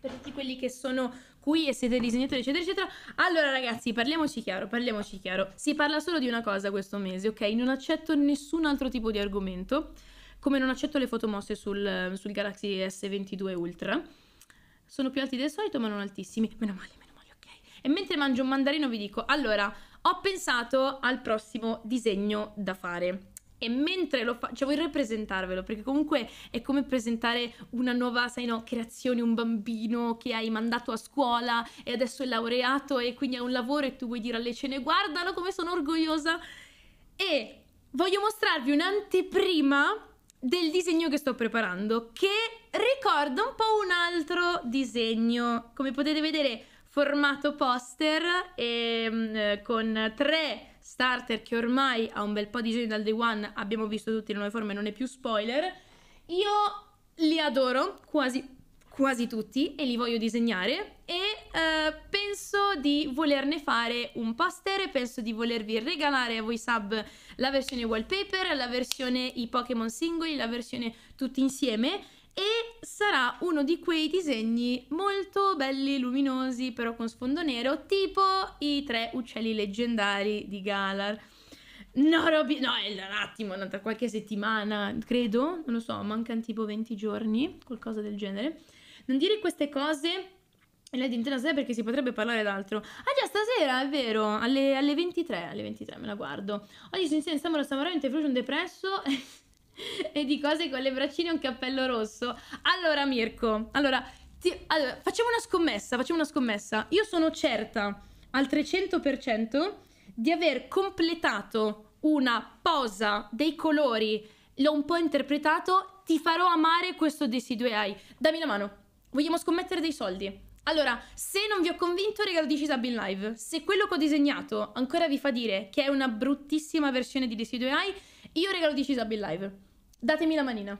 Speaker 1: per tutti quelli che sono qui e siete disegnatori, eccetera, eccetera. Allora, ragazzi, parliamoci chiaro, parliamoci chiaro. Si parla solo di una cosa questo mese, ok? Non accetto nessun altro tipo di argomento, come non accetto le foto mosse sul, sul Galaxy S22 Ultra. Sono più alti del solito, ma non altissimi. Meno male, meno male, ok? E mentre mangio un mandarino vi dico, allora, ho pensato al prossimo disegno da fare e mentre lo faccio, cioè vorrei presentarvelo perché comunque è come presentare una nuova, sai no, creazione, un bambino che hai mandato a scuola e adesso è laureato e quindi ha un lavoro e tu vuoi dire alle cene guardalo come sono orgogliosa e voglio mostrarvi un'anteprima del disegno che sto preparando che ricorda un po' un altro disegno come potete vedere formato poster e, ehm, con tre Kickstarter che ormai ha un bel po' di giorni dal day one, abbiamo visto tutte le nuove forme, non è più spoiler. Io li adoro, quasi quasi tutti e li voglio disegnare e eh, penso di volerne fare un poster, penso di volervi regalare a voi sub la versione wallpaper, la versione i Pokémon singoli, la versione tutti insieme e sarà uno di quei disegni molto belli, luminosi, però con sfondo nero, tipo i tre uccelli leggendari di Galar. No, Roby, no, è eh, un attimo, è qualche settimana, credo, non lo so, mancano tipo 20 giorni, qualcosa del genere. Non dire queste cose e lei dentro la sera perché si potrebbe parlare d'altro. Ah già, stasera, è vero, alle, alle 23, alle 23 me la guardo. Oggi si insieme Samurai Samurai, un depresso... e di cose con le braccine e un cappello rosso. Allora, Mirko, allora, ti, allora, facciamo una scommessa, facciamo una scommessa. Io sono certa al 300% di aver completato una posa dei colori, l'ho un po' interpretato, ti farò amare questo DCI2i. Dammi la mano. Vogliamo scommettere dei soldi. Allora, se non vi ho convinto, regalo 10 sub in live. Se quello che ho disegnato ancora vi fa dire che è una bruttissima versione di DC2i, io regalo 10 sub in live. Datemi la manina.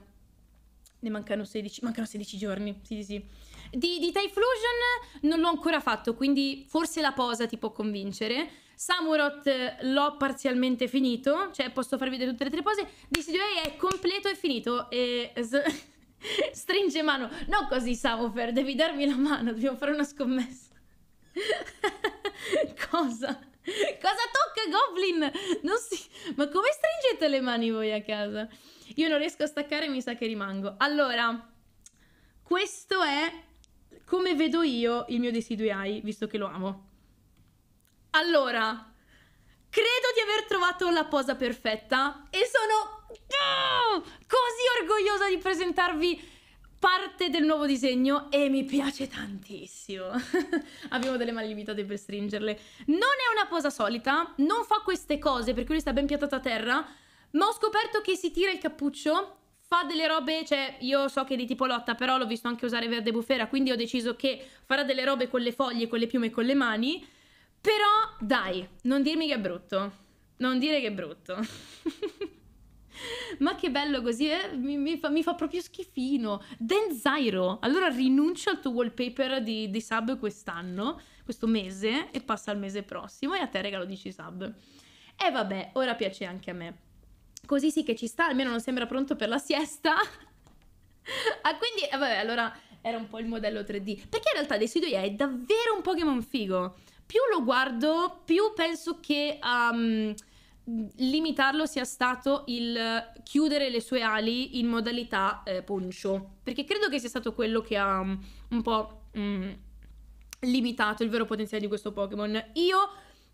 Speaker 1: Ne mancano 16, mancano 16 giorni, sì sì. Di, di Typhlosion non l'ho ancora fatto, quindi forse la posa ti può convincere. Samurot eh, l'ho parzialmente finito, cioè posso farvi vedere tutte le tre pose. DCJ è completo e finito. E stringe mano. Non così, Samufer, devi darmi la mano, dobbiamo fare una scommessa. Cosa? Cosa tocca, Goblin? Non Si... Ma come stringete le mani voi a casa? Io non riesco a staccare, mi sa che rimango. Allora, questo è come vedo io il mio dc 2 Eye, visto che lo amo. Allora, credo di aver trovato la posa perfetta e sono oh, così orgogliosa di presentarvi parte del nuovo disegno e mi piace tantissimo. Abbiamo delle mani limitate per stringerle. Non è una posa solita, non fa queste cose perché lui sta ben piattato a terra, ma ho scoperto che si tira il cappuccio, fa delle robe, cioè io so che è di tipo lotta, però l'ho visto anche usare verde bufera, quindi ho deciso che farà delle robe con le foglie, con le piume e con le mani. Però dai, non dirmi che è brutto. Non dire che è brutto. Ma che bello così, eh? mi, mi, fa, mi, fa, proprio schifino. Denzairo, allora rinuncia al tuo wallpaper di, di sub quest'anno, questo mese, e passa al mese prossimo e a te regalo 10 sub. E vabbè, ora piace anche a me. Così sì che ci sta, almeno non sembra pronto per la siesta. ah, quindi, eh, vabbè, allora era un po' il modello 3D. Perché in realtà Deciduia è davvero un Pokémon figo. Più lo guardo, più penso che um, limitarlo sia stato il chiudere le sue ali in modalità eh, poncio. Perché credo che sia stato quello che ha um, un po' um, limitato il vero potenziale di questo Pokémon. Io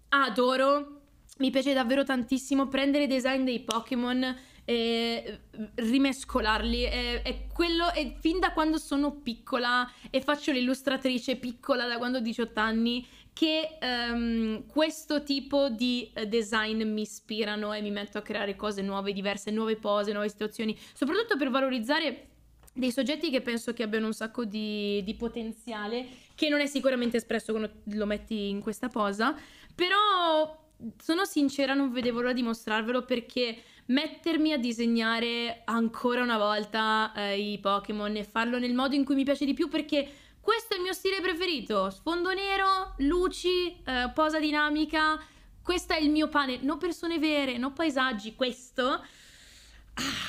Speaker 1: adoro mi piace davvero tantissimo prendere i design dei Pokémon e eh, rimescolarli. È, e quello è fin da quando sono piccola e faccio l'illustratrice piccola da quando ho 18 anni che um, questo tipo di eh, design mi ispirano e mi metto a creare cose nuove, diverse, nuove pose, nuove situazioni, soprattutto per valorizzare dei soggetti che penso che abbiano un sacco di, di potenziale, che non è sicuramente espresso quando lo metti in questa posa, però sono sincera, non vedevo l'ora di mostrarvelo perché mettermi a disegnare ancora una volta eh, i Pokémon e farlo nel modo in cui mi piace di più perché questo è il mio stile preferito. Sfondo nero, luci, eh, posa dinamica, questo è il mio pane. No persone vere, no paesaggi, questo ah,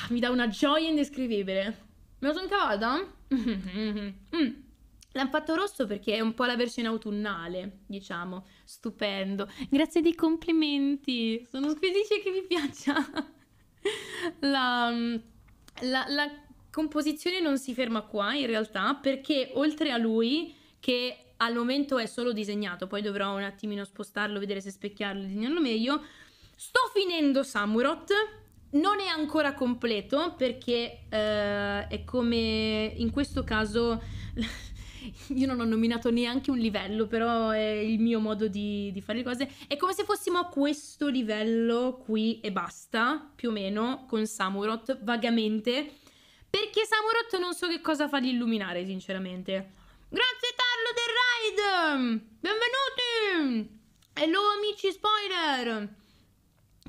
Speaker 1: mi dà una gioia indescrivibile. Me lo sono cavata? Mm-hmm. Mm. L'hanno fatto rosso perché è un po' la versione autunnale, diciamo. Stupendo. Grazie dei complimenti. Sono felice che vi piaccia. La, mm, la, la, composizione non si ferma qua in realtà perché oltre a lui, che al momento è solo disegnato, poi dovrò un attimino spostarlo, vedere se specchiarlo e disegnarlo meglio, sto finendo Samurot. Non è ancora completo perché eh, è come in questo caso io non ho nominato neanche un livello, però è il mio modo di, di fare le cose. È come se fossimo a questo livello qui e basta, più o meno, con Samurot, vagamente. Perché Samurot non so che cosa fa di illuminare, sinceramente. Grazie Tarlo del Ride! Benvenuti! Hello amici spoiler!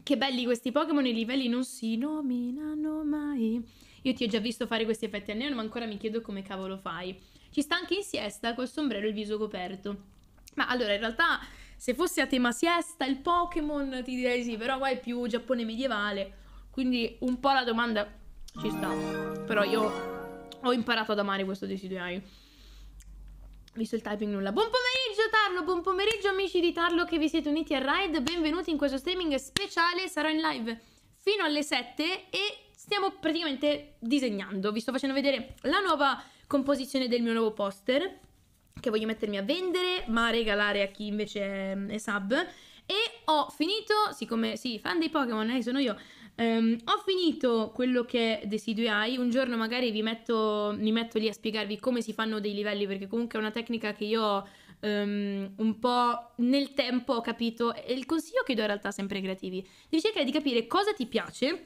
Speaker 1: Che belli questi Pokémon, i livelli non si nominano mai. Io ti ho già visto fare questi effetti a neon, ma ancora mi chiedo come cavolo fai. Ci sta anche in siesta col sombrero e il viso coperto. Ma allora, in realtà, se fosse a tema siesta il Pokémon, ti direi sì, però qua è più Giappone medievale. Quindi un po' la domanda ci sta. Però io ho imparato ad amare questo desiderio. Visto il typing nulla. Buon pomeriggio Tarlo, buon pomeriggio amici di Tarlo che vi siete uniti a Ride. Benvenuti in questo streaming speciale. Sarò in live fino alle 7 e stiamo praticamente disegnando. Vi sto facendo vedere la nuova composizione del mio nuovo poster che voglio mettermi a vendere ma a regalare a chi invece è, è sub e ho finito, siccome sì, fan dei Pokémon, eh, sono io, Um, ho finito quello che hai un giorno magari vi metto, mi metto lì a spiegarvi come si fanno dei livelli perché comunque è una tecnica che io um, un po' nel tempo ho capito e il consiglio che do in realtà sempre ai creativi, devi cercare di capire cosa ti piace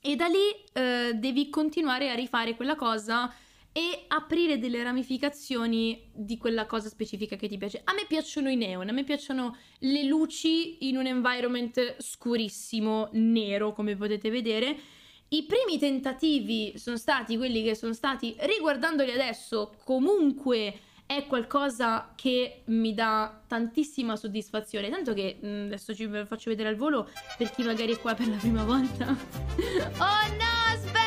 Speaker 1: e da lì uh, devi continuare a rifare quella cosa e aprire delle ramificazioni di quella cosa specifica che ti piace. A me piacciono i neon, a me piacciono le luci in un environment scurissimo, nero, come potete vedere. I primi tentativi sono stati quelli che sono stati, riguardandoli adesso, comunque è qualcosa che mi dà tantissima soddisfazione. Tanto che mm, adesso ci faccio vedere al volo per chi magari è qua per la prima volta. oh no, aspetta!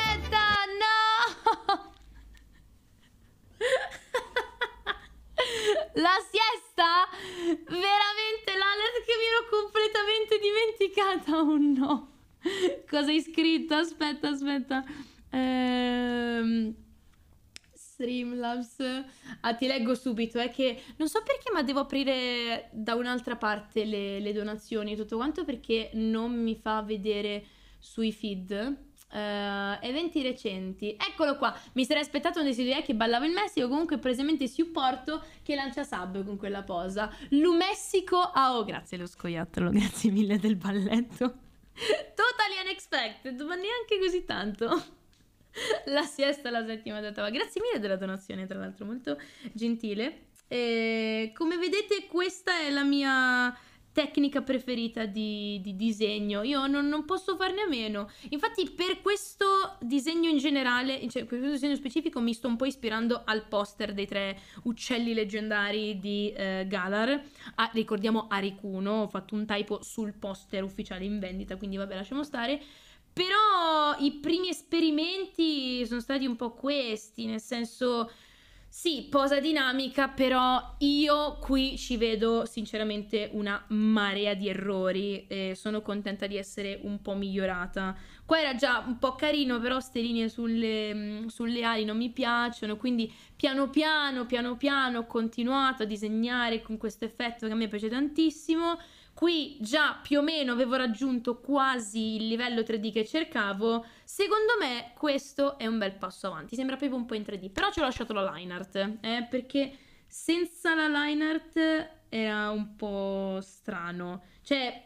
Speaker 1: la siesta? Veramente, l'alert che mi ero completamente dimenticata. Oh no. Cosa hai scritto? Aspetta, aspetta. Ehm... Streamlabs. Ah, ti leggo subito, è eh, che non so perché, ma devo aprire da un'altra parte le, le donazioni e tutto quanto perché non mi fa vedere sui feed Uh, eventi recenti eccolo qua mi sarei aspettato un desiderio che ballavo il Messico comunque presamente supporto che lancia sub con quella posa Lu Messico ah, oh grazie lo scoiattolo grazie mille del balletto totally unexpected ma neanche così tanto la siesta la settima d'ottava grazie mille della donazione tra l'altro molto gentile e eh, come vedete questa è la mia tecnica preferita di, di disegno. Io non, non, posso farne a meno. Infatti, per questo disegno in generale, cioè per questo disegno specifico, mi sto un po' ispirando al poster dei tre uccelli leggendari di eh, Galar. Ah, ricordiamo Arikuno, ho fatto un typo sul poster ufficiale in vendita, quindi vabbè, lasciamo stare. Però i primi esperimenti sono stati un po' questi, nel senso sì, posa dinamica, però io qui ci vedo sinceramente una marea di errori e sono contenta di essere un po' migliorata. Qua era già un po' carino, però queste linee sulle, sulle ali non mi piacciono, quindi piano piano, piano piano ho continuato a disegnare con questo effetto che a me piace tantissimo qui già più o meno avevo raggiunto quasi il livello 3D che cercavo, secondo me questo è un bel passo avanti, sembra proprio un po' in 3D, però ci ho lasciato la line art, eh, perché senza la line art era un po' strano, cioè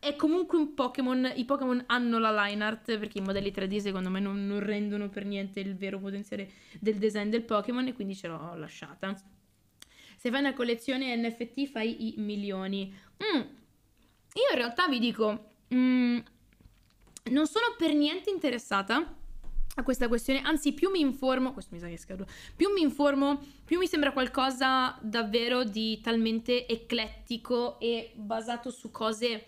Speaker 1: è comunque un Pokémon, i Pokémon hanno la line art perché i modelli 3D secondo me non, non rendono per niente il vero potenziale del design del Pokémon e quindi ce l'ho lasciata se fai una collezione NFT fai i milioni. Mm. Io in realtà vi dico, mm, non sono per niente interessata a questa questione, anzi più mi informo, questo mi sa che scherzo, più mi informo, più mi sembra qualcosa davvero di talmente eclettico e basato su cose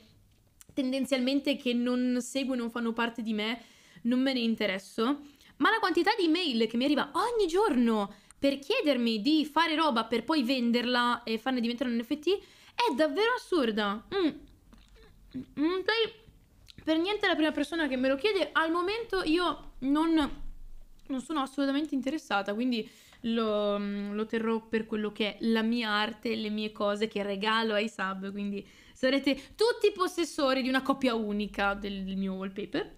Speaker 1: tendenzialmente che non seguo, non fanno parte di me, non me ne interesso, ma la quantità di mail che mi arriva ogni giorno per chiedermi di fare roba per poi venderla e farne diventare un NFT è davvero assurda. Mm. Non mm, sei per niente la prima persona che me lo chiede. Al momento io non, non sono assolutamente interessata, quindi lo, mm, lo, terrò per quello che è la mia arte, le mie cose che regalo ai sub. Quindi sarete tutti possessori di una copia unica del, del mio wallpaper.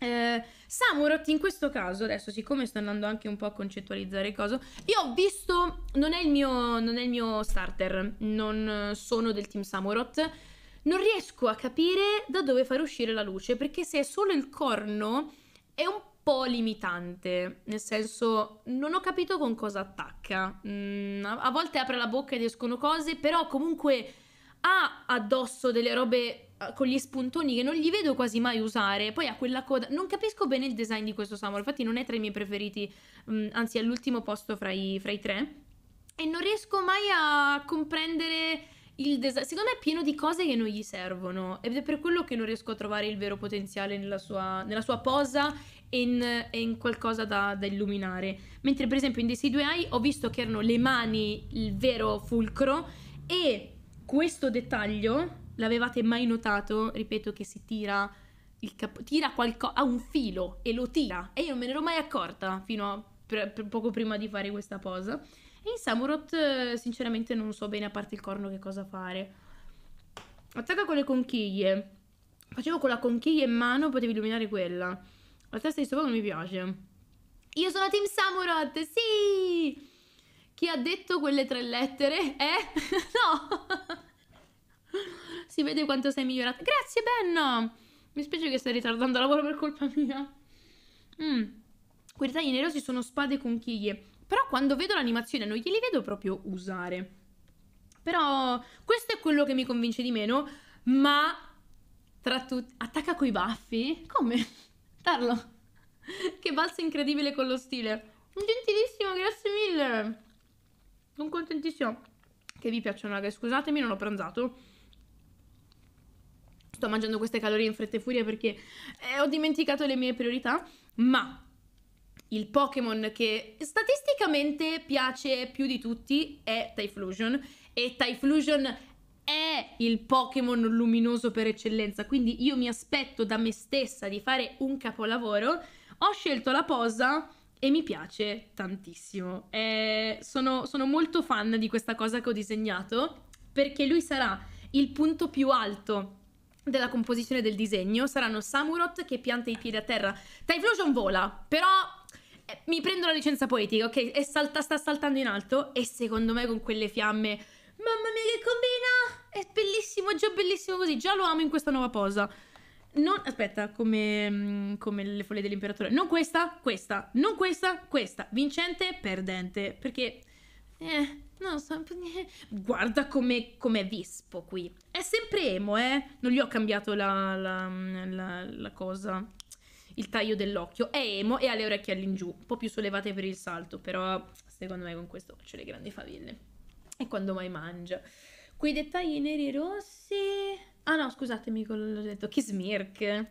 Speaker 1: Eh, Samurott in questo caso, adesso siccome sto andando anche un po' a concettualizzare cosa, io ho visto, non è il mio, non è il mio starter, non sono del team Samurott, non riesco a capire da dove far uscire la luce, perché se è solo il corno è un po' limitante, nel senso non ho capito con cosa attacca, mm, a volte apre la bocca ed escono cose, però comunque ha addosso delle robe eh, con gli spuntoni che non li vedo quasi mai usare. Poi ha quella coda. Non capisco bene il design di questo Samurai, infatti non è tra i miei preferiti, mh, mm, anzi è all'ultimo posto fra i, fra i, tre. E non riesco mai a comprendere il design. Secondo me è pieno di cose che non gli servono. Ed è per quello che non riesco a trovare il vero potenziale nella sua, nella sua posa e in, in, qualcosa da, da, illuminare. Mentre per esempio in Desidue Eye ho visto che erano le mani il vero fulcro e questo dettaglio l'avevate mai notato, ripeto, che si tira il capo, tira qualcosa, ha un filo e lo tira. E io non me ne ero mai accorta fino a pre- poco prima di fare questa posa. E in Samurott, sinceramente, non so bene a parte il corno che cosa fare. Attacca con le conchiglie. Facevo con la conchiglia in mano, potevi illuminare quella. La testa di sopra non mi piace. Io sono Team Samurott, sì! Chi ha detto quelle tre lettere? Eh? no! Si vede quanto sei migliorata. Grazie, Benno! Mi spiace che stai ritardando lavoro per colpa mia. Mm. Quei tagli nerosi sono spade e conchiglie. Però quando vedo l'animazione non glieli vedo proprio usare. Però questo è quello che mi convince di meno. Ma tra tutti... Attacca coi baffi? Come? Darlo. che balzo incredibile con lo stile. Gentilissimo, grazie mille. Sono contentissimo che vi piacciono, raga. Scusatemi, non ho pranzato sto mangiando queste calorie in fretta e furia perché eh, ho dimenticato le mie priorità, ma il Pokémon che statisticamente piace più di tutti è Typhlosion e Typhlosion è il Pokémon luminoso per eccellenza, quindi io mi aspetto da me stessa di fare un capolavoro. Ho scelto la posa e mi piace tantissimo. Eh, sono, sono molto fan di questa cosa che ho disegnato perché lui sarà il punto più alto della composizione del disegno saranno Samurot che pianta i piedi a terra. Typhlosion vola, però eh, mi prendo la licenza poetica, ok? E salta, sta saltando in alto e secondo me con quelle fiamme... Mamma mia che combina! È bellissimo, è già bellissimo così, già lo amo in questa nuova posa. Non, aspetta, come, mm, come le foglie dell'imperatore. Non questa, questa, non questa, questa. Vincente, perdente. Perché eh, non so, guarda come è vispo qui. È sempre emo, eh? Non gli ho cambiato la, la, mm, la, la cosa, il taglio dell'occhio. È emo e ha le orecchie all'ingiù, un po' più sollevate per il salto, però secondo me con questo c'è le grandi faville. E quando mai mangia. Quei dettagli neri e rossi... Ah no, scusatemi, l'ho detto, che smirk.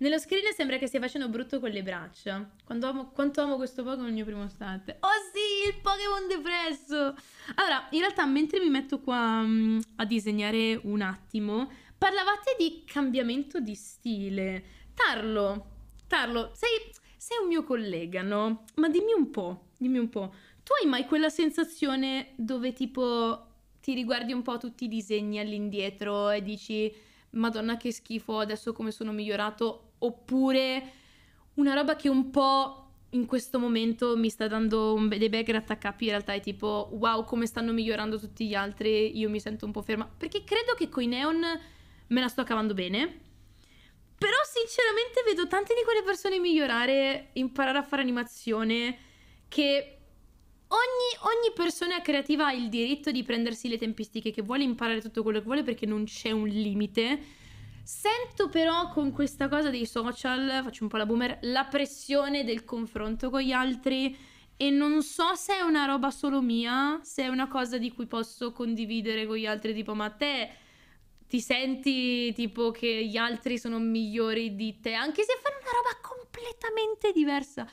Speaker 1: Nello screen sembra che stia facendo brutto con le braccia. Quanto amo, quanto amo questo Pokémon il mio primo stante. Oh sì, il Pokémon depresso! Allora, in realtà mentre mi metto qua um, a disegnare un attimo, parlavate di cambiamento di stile. Tarlo, Tarlo, sei, sei un mio collega, no? Ma dimmi un po', dimmi un po'. Tu hai mai quella sensazione dove tipo ti riguardi un po' tutti i disegni all'indietro e dici... Madonna che schifo, adesso come sono migliorato oppure una roba che un po' in questo momento mi sta dando be- dei bei grattacapi in realtà è tipo wow come stanno migliorando tutti gli altri io mi sento un po' ferma perché credo che con i neon me la sto cavando bene però sinceramente vedo tante di quelle persone migliorare imparare a fare animazione che ogni, ogni persona creativa ha il diritto di prendersi le tempistiche che vuole imparare tutto quello che vuole perché non c'è un limite Sento però con questa cosa dei social, faccio un po' la boomer, la pressione del confronto con gli altri e non so se è una roba solo mia, se è una cosa di cui posso condividere con gli altri, tipo ma te ti senti tipo che gli altri sono migliori di te, anche se fanno una roba completamente diversa.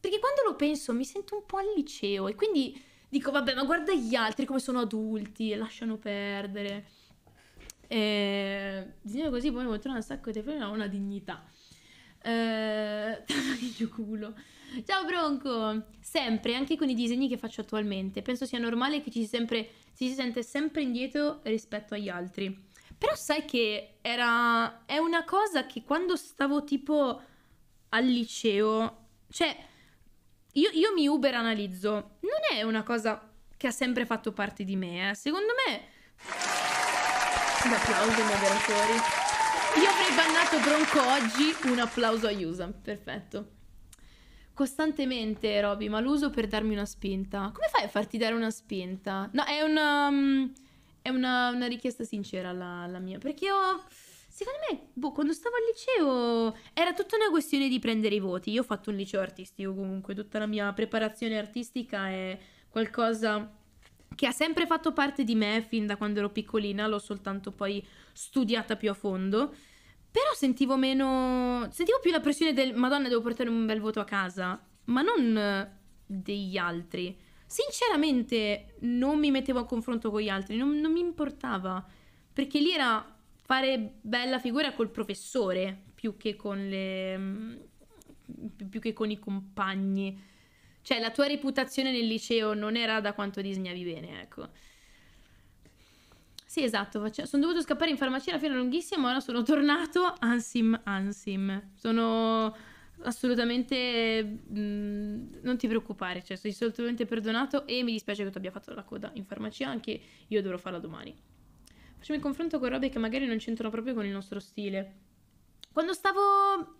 Speaker 1: Perché quando lo penso mi sento un po' al liceo e quindi dico vabbè ma guarda gli altri come sono adulti e lasciano perdere. E disegnare così poi mi mostrare un sacco di freni ho una dignità. Eh, che culo. Ciao Bronco! Sempre, anche con i disegni che faccio attualmente, penso sia normale che ci si, sempre, si sente sempre indietro rispetto agli altri. Però sai che era... è una cosa che quando stavo tipo al liceo, cioè io, io mi uber analizzo, non è una cosa che ha sempre fatto parte di me, eh. secondo me... Un applauso ai moderatori. Io avrei bannato Bronco oggi, un applauso a Yusa, perfetto. Costantemente, Roby, ma l'uso per darmi una spinta. Come fai a farti dare una spinta? No, è una, um, è una, una richiesta sincera la, la mia, perché io... Secondo me, boh, quando stavo al liceo era tutta una questione di prendere i voti. Io ho fatto un liceo artistico comunque, tutta la mia preparazione artistica è qualcosa che ha sempre fatto parte di me fin da quando ero piccolina, l'ho soltanto poi studiata più a fondo. Però sentivo meno. sentivo più la pressione del Madonna, devo portare un bel voto a casa, ma non degli altri. Sinceramente, non mi mettevo a confronto con gli altri, non, non mi importava. Perché lì era fare bella figura col professore più che con le. Mm, più che con i compagni. Cioè, la tua reputazione nel liceo non era da quanto disegnavi bene, ecco. Sì, esatto, sono dovuto scappare in farmacia, la fila lunghissima, ora sono tornato, ansim, ansim. Sono assolutamente... Mh, mhmm, non ti preoccupare, cioè, sono assolutamente perdonato e mi dispiace che tu abbia fatto la coda in farmacia, anche io dovrò farla domani. Facciamo il confronto con robe che magari non c'entrano proprio con il nostro stile. Quando stavo,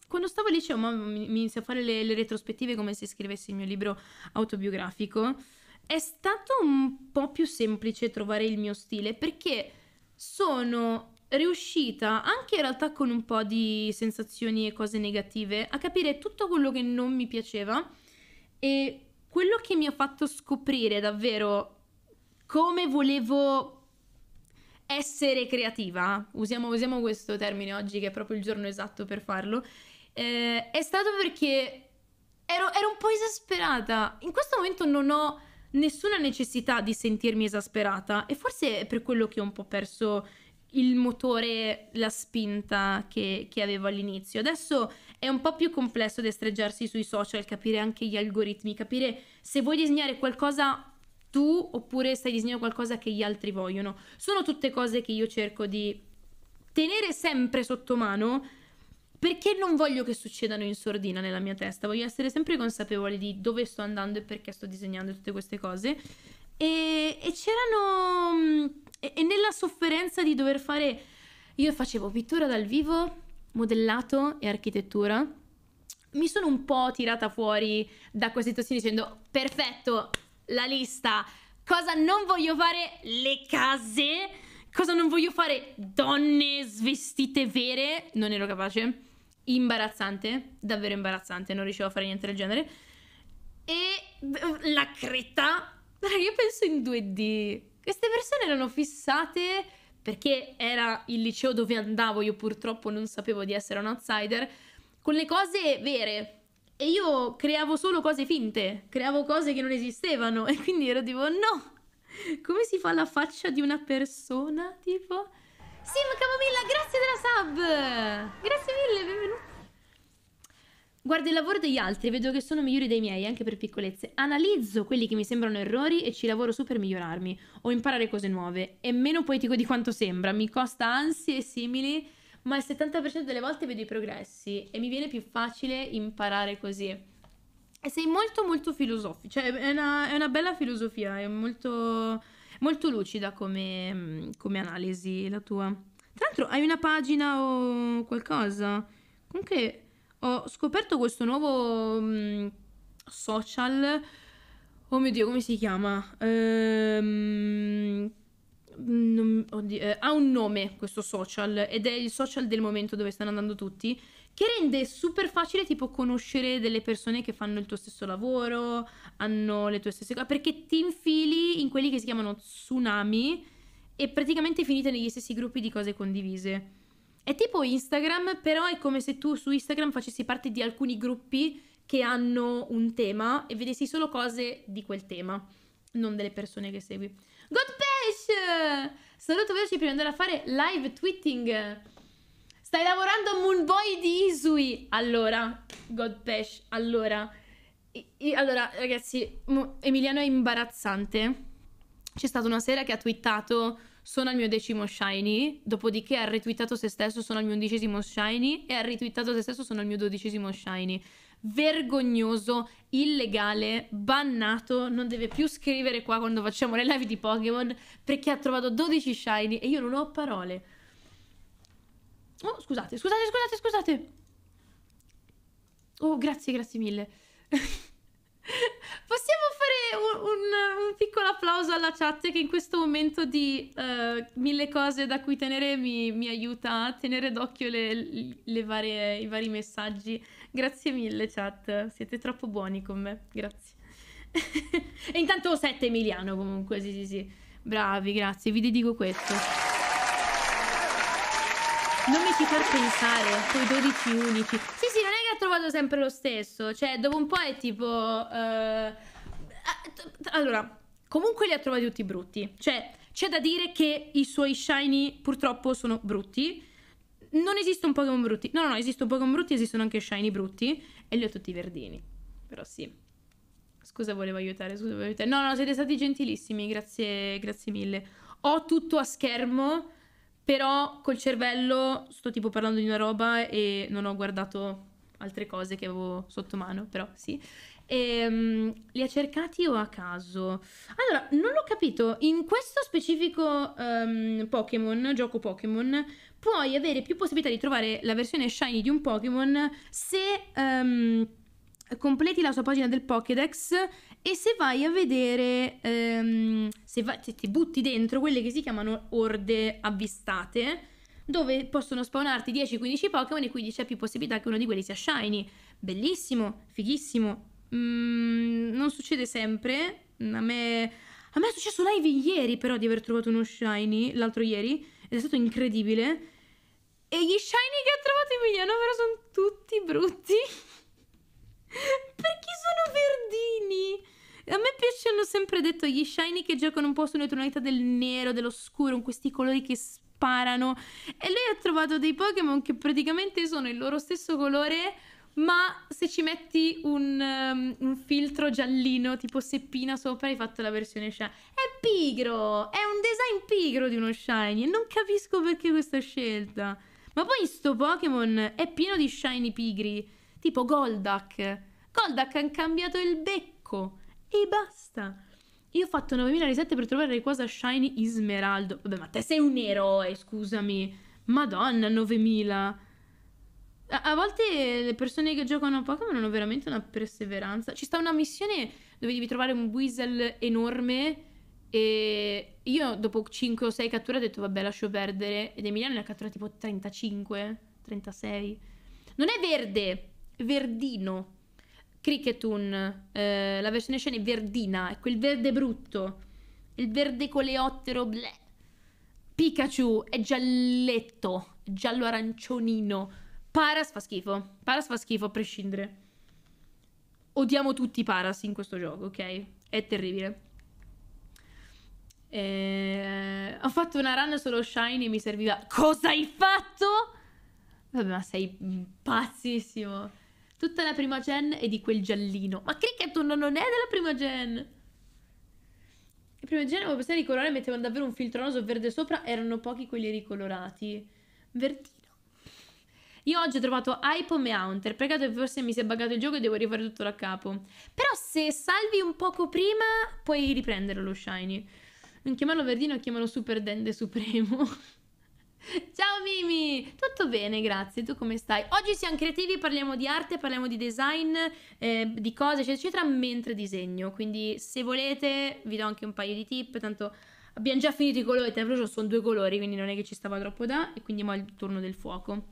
Speaker 1: quando stavo lì, cioè, mi, mi iniziò a fare le, le, retrospettive come se scrivessi il mio libro autobiografico. È stato un po' più semplice trovare il mio stile perché sono riuscita, anche in realtà con un po' di sensazioni e cose negative, a capire tutto quello che non mi piaceva e quello che mi ha fatto scoprire davvero come volevo essere creativa, usiamo, usiamo, questo termine oggi che è proprio il giorno esatto per farlo, eh, è stato perché ero, ero, un po' esasperata. In questo momento non ho nessuna necessità di sentirmi esasperata e forse è per quello che ho un po' perso il motore, la spinta che, che avevo all'inizio. Adesso è un po' più complesso destreggiarsi sui social, capire anche gli algoritmi, capire se vuoi disegnare qualcosa tu oppure stai disegnando qualcosa che gli altri vogliono. Sono tutte cose che io cerco di tenere sempre sotto mano perché non voglio che succedano in sordina nella mia testa, voglio essere sempre consapevole di dove sto andando e perché sto disegnando tutte queste cose. E, e c'erano... Mm, e, e nella sofferenza di dover fare... Io facevo pittura dal vivo, modellato e architettura mi sono un po' tirata fuori da questa situazione dicendo perfetto, la lista. Cosa non voglio fare? Le case. Cosa non voglio fare? Donne svestite vere. Non ero capace. Imbarazzante, davvero imbarazzante, non riuscivo a fare niente del genere. E eh, la creta. io penso in 2D. Queste persone erano fissate perché era il liceo dove andavo, io purtroppo non sapevo di essere un outsider, con le cose vere, e io creavo solo cose finte, creavo cose che non esistevano e quindi ero tipo no, come si fa la faccia di una persona tipo? Sim Camomilla, grazie della sub! Grazie mille, benvenuto! Guardo il lavoro degli altri, e vedo che sono migliori dei miei, anche per piccolezze. Analizzo quelli che mi sembrano errori e ci lavoro su per migliorarmi o imparare cose nuove. È meno poetico di quanto sembra, mi costa ansie e simili ma il 70% delle volte vedo i progressi e mi viene più facile imparare così. E sei molto molto filosofico, cioè è una, è una, bella filosofia, è molto, molto lucida come, come analisi la tua. Tra l'altro hai una pagina o qualcosa? Comunque ho scoperto questo nuovo mh, mm, social. Oh mio dio, come si chiama? Ehm, non, oddio, eh, ha un nome questo social ed è il social del momento dove stanno andando tutti che rende super facile tipo conoscere delle persone che fanno il tuo stesso lavoro, hanno le tue stesse cose, perché ti infili in quelli che si chiamano tsunami e praticamente finite negli stessi gruppi di cose condivise. È tipo Instagram, però è come se tu su Instagram facessi parte di alcuni gruppi che hanno un tema e vedessi solo cose di quel tema, non delle persone che segui. Godpay! Twitch! Saluto veloci per andare a fare live tweeting. Stai lavorando a Moonboy di Isui. Allora, Godpesh, allora. I, I, allora, ragazzi, Emiliano è imbarazzante. C'è stata una sera che ha twittato sono al mio decimo shiny, dopodiché ha retweetato se stesso sono al mio undicesimo shiny e ha retweetato se stesso sono al mio dodicesimo shiny vergognoso, illegale, bannato, non deve più scrivere qua quando facciamo le live di Pokémon perché ha trovato 12 shiny e io non ho parole. Oh, scusate, scusate, scusate, scusate. Oh, grazie, grazie mille. un, un, un, piccolo applauso alla chat che in questo momento di uh, mille cose da cui tenere mi, mi aiuta a tenere d'occhio le, le varie, i vari messaggi. Grazie mille chat, siete troppo buoni con me, grazie. e intanto ho 7 Emiliano comunque, sì sì sì. Bravi, grazie, vi dedico questo. Non mi ci far pensare, poi 12 unici. Sì sì, non è che ha trovato sempre lo stesso, cioè dopo un po' è tipo... Uh eh, allora, comunque li ha trovati tutti brutti. Cioè, c'è da dire che i suoi shiny purtroppo sono brutti. Non esiste un Pokémon brutti. No, no, no, esistono Pokémon brutti, esistono anche shiny brutti. E li ho tutti verdini. Però sì. Scusa, volevo aiutare, scusa, volevo aiutare. No, no, siete stati gentilissimi, grazie, grazie mille. Ho tutto a schermo, però col cervello sto tipo parlando di una roba e non ho guardato altre cose che avevo sotto mano, però sì. Ehm, li ha cercati o a caso? Allora, non ho capito. In questo specifico um, Pokémon, gioco Pokémon, puoi avere più possibilità di trovare la versione shiny di un Pokémon se um, completi la sua pagina del Pokédex e se vai a vedere, um, se, va- se ti butti dentro quelle che si chiamano orde avvistate dove possono spawnarti 10-15 Pokémon e quindi c'è più possibilità che uno di quelli sia shiny. Bellissimo, fighissimo, Mm, non succede sempre. Mm, a me, a me è successo live ieri, però, di aver trovato uno shiny l'altro ieri. Ed è stato incredibile. E gli shiny che ho trovato in Emiliano, però, sono tutti brutti. Perché sono verdini? A me piace, hanno sempre detto gli shiny che giocano un po' sulle tonalità del nero, dell'oscuro, con questi colori che sparano. E lui ha trovato dei Pokémon che praticamente sono il loro stesso colore ma se ci metti un, um, un, filtro giallino tipo seppina sopra hai fatto la versione shiny. È pigro, è un design pigro di uno shiny e non capisco perché questa scelta. Ma poi sto Pokémon è pieno di shiny pigri, tipo Goldak. Goldak ha cambiato il becco e basta. Io ho fatto 9000 risette per trovare le cose shiny smeraldo Vabbè, ma te sei un eroe, scusami. Madonna, 9000. A, a volte le persone che giocano a Pokémon hanno veramente una perseveranza. Ci sta una missione dove devi trovare un Weasel enorme. E io dopo 5 o 6 catture ho detto vabbè lascio perdere ed Emiliano ne ha catturato tipo 35, 36. Non è verde, è verdino. Cricketun, eh, la versione scena è verdina, è quel verde brutto. Il verde coleottero, bleh. Pikachu è gialletto, giallo arancionino. Paras fa schifo. Paras fa schifo a prescindere. Odiamo tutti i Paras in questo gioco, ok? È terribile. E... Eh, ho fatto una run solo shiny e mi serviva. Cosa hai fatto? Vabbè, ma sei pazzissimo. Tutta la prima gen è di quel giallino. Ma Cricketon non è della prima gen. La prima gen avevo pensato di colorare mettevano davvero un filtro filtronoso verde sopra. Erano pochi quelli ricolorati. Verdino io oggi ho trovato Hypome Hunter, peccato che forse mi si è buggato il gioco e devo rifare tutto da capo. Però se salvi un poco prima, puoi riprendere lo shiny. Non chiamarlo Verdino, chiamalo Super Dende Supremo. Ciao Mimi! Tutto bene, grazie. Tu come stai? Oggi siamo creativi, parliamo di arte, parliamo di design, eh, di cose, eccetera, eccetera, mentre disegno. Quindi se volete vi do anche un paio di tip, tanto abbiamo già finito i colori, te sono due colori, quindi non è che ci stava troppo da, e quindi mo il turno del fuoco.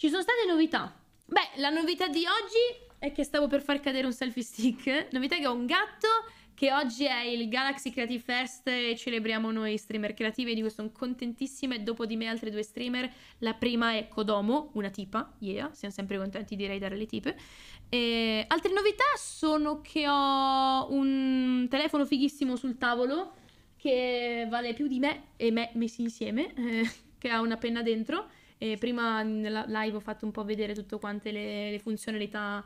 Speaker 1: Ci sono state novità. Beh, la novità di oggi è che stavo per far cadere un selfie stick. Novità che ho un gatto che oggi è il Galaxy Creative Fest e celebriamo noi streamer creativi di cui sono contentissima e dopo di me altre due streamer. La prima è Kodomo, una tipa, yeah, siamo sempre contenti direi dare le tipe. E altre novità sono che ho un telefono fighissimo sul tavolo che vale più di me e me messi insieme, eh, che ha una penna dentro e prima nella live ho fatto un po' vedere tutte quante le, le funzionalità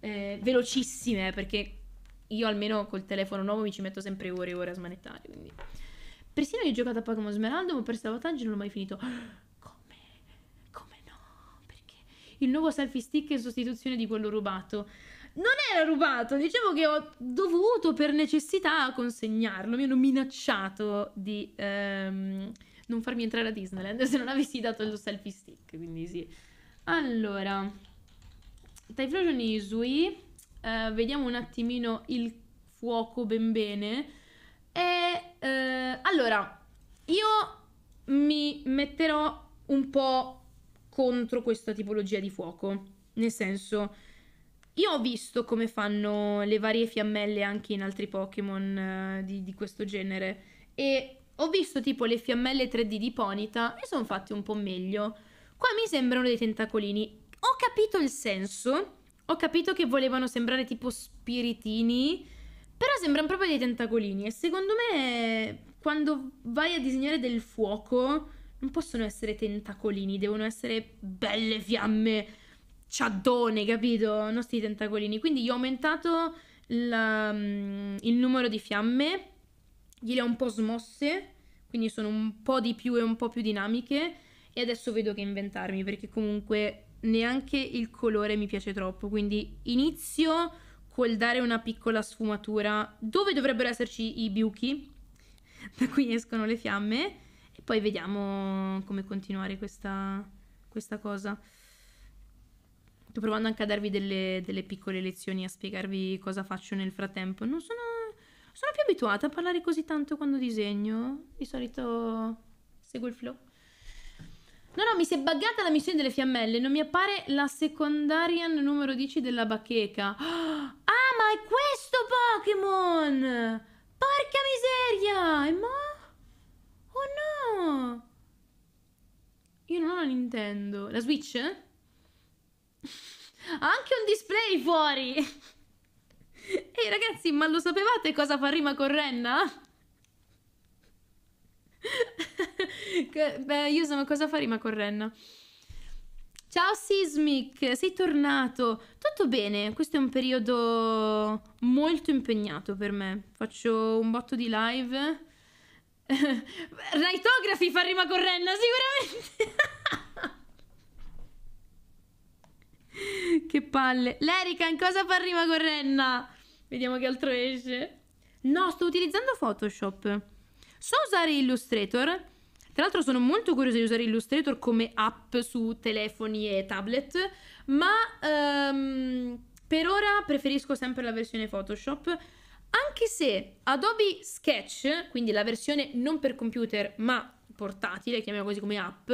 Speaker 1: eh, velocissime, perché io almeno col telefono nuovo mi ci metto sempre ore e ore a smanettare, quindi... Persino io ho giocato a Pokémon Smeraldo, ma per salvataggio non l'ho mai finito. Come? Come no? Perché? Il nuovo selfie stick in sostituzione di quello rubato. Non era rubato, dicevo che ho dovuto per necessità consegnarlo. Mi hanno minacciato di... Ehm non farmi entrare a Disneyland se non avessi dato lo selfie stick, quindi sì. Allora, Typhlosion Isui, eh, vediamo un attimino il fuoco ben bene. E eh, allora, io mi metterò un po' contro questa tipologia di fuoco, nel senso... Io ho visto come fanno le varie fiammelle anche in altri Pokémon uh, di, di, questo genere e ho visto tipo le fiammelle 3D di Ponita e sono fatte un po' meglio. Qua mi sembrano dei tentacolini. Ho capito il senso. Ho capito che volevano sembrare tipo spiritini. Però sembrano proprio dei tentacolini. E secondo me, quando vai a disegnare del fuoco, non possono essere tentacolini. Devono essere belle fiamme. Ciaddone, capito? Non sti tentacolini. Quindi io ho aumentato la, mm, il numero di fiamme gliele ho un po' smosse, quindi sono un po' di più e un po' più dinamiche e adesso vedo che inventarmi perché comunque neanche il colore mi piace troppo, quindi inizio col dare una piccola sfumatura dove dovrebbero esserci i buchi, da cui escono le fiamme e poi vediamo come continuare questa, questa cosa. Sto provando anche a darvi delle, delle piccole lezioni, a spiegarvi cosa faccio nel frattempo. Non sono sono più abituata a parlare così tanto quando disegno. Di solito seguo il flow. No, no, mi si è buggata la missione delle fiammelle. Non mi appare la secondaria numero 10 della bacheca. Ah, ma è questo Pokémon! Porca miseria! E ma? Oh no! Io non ho la Nintendo. La Switch? Ha anche un display fuori! Ehi ragazzi, ma lo sapevate cosa fa rima con renna? Beh, io sono cosa fa rima con renna. Ciao Sismic, sei tornato. Tutto bene, questo è un periodo molto impegnato per me. Faccio un botto di live. Raitografi fa rima con Renna, sicuramente. che palle. L'Erica cosa fa rima con Renna? Vediamo che altro esce. No, sto utilizzando Photoshop. So usare Illustrator. Tra l'altro sono molto curiosa di usare Illustrator come app su telefoni e tablet, ma um, per ora preferisco sempre la versione Photoshop, anche se Adobe Sketch, quindi la versione non per computer ma portatile, chiamiamola così come app,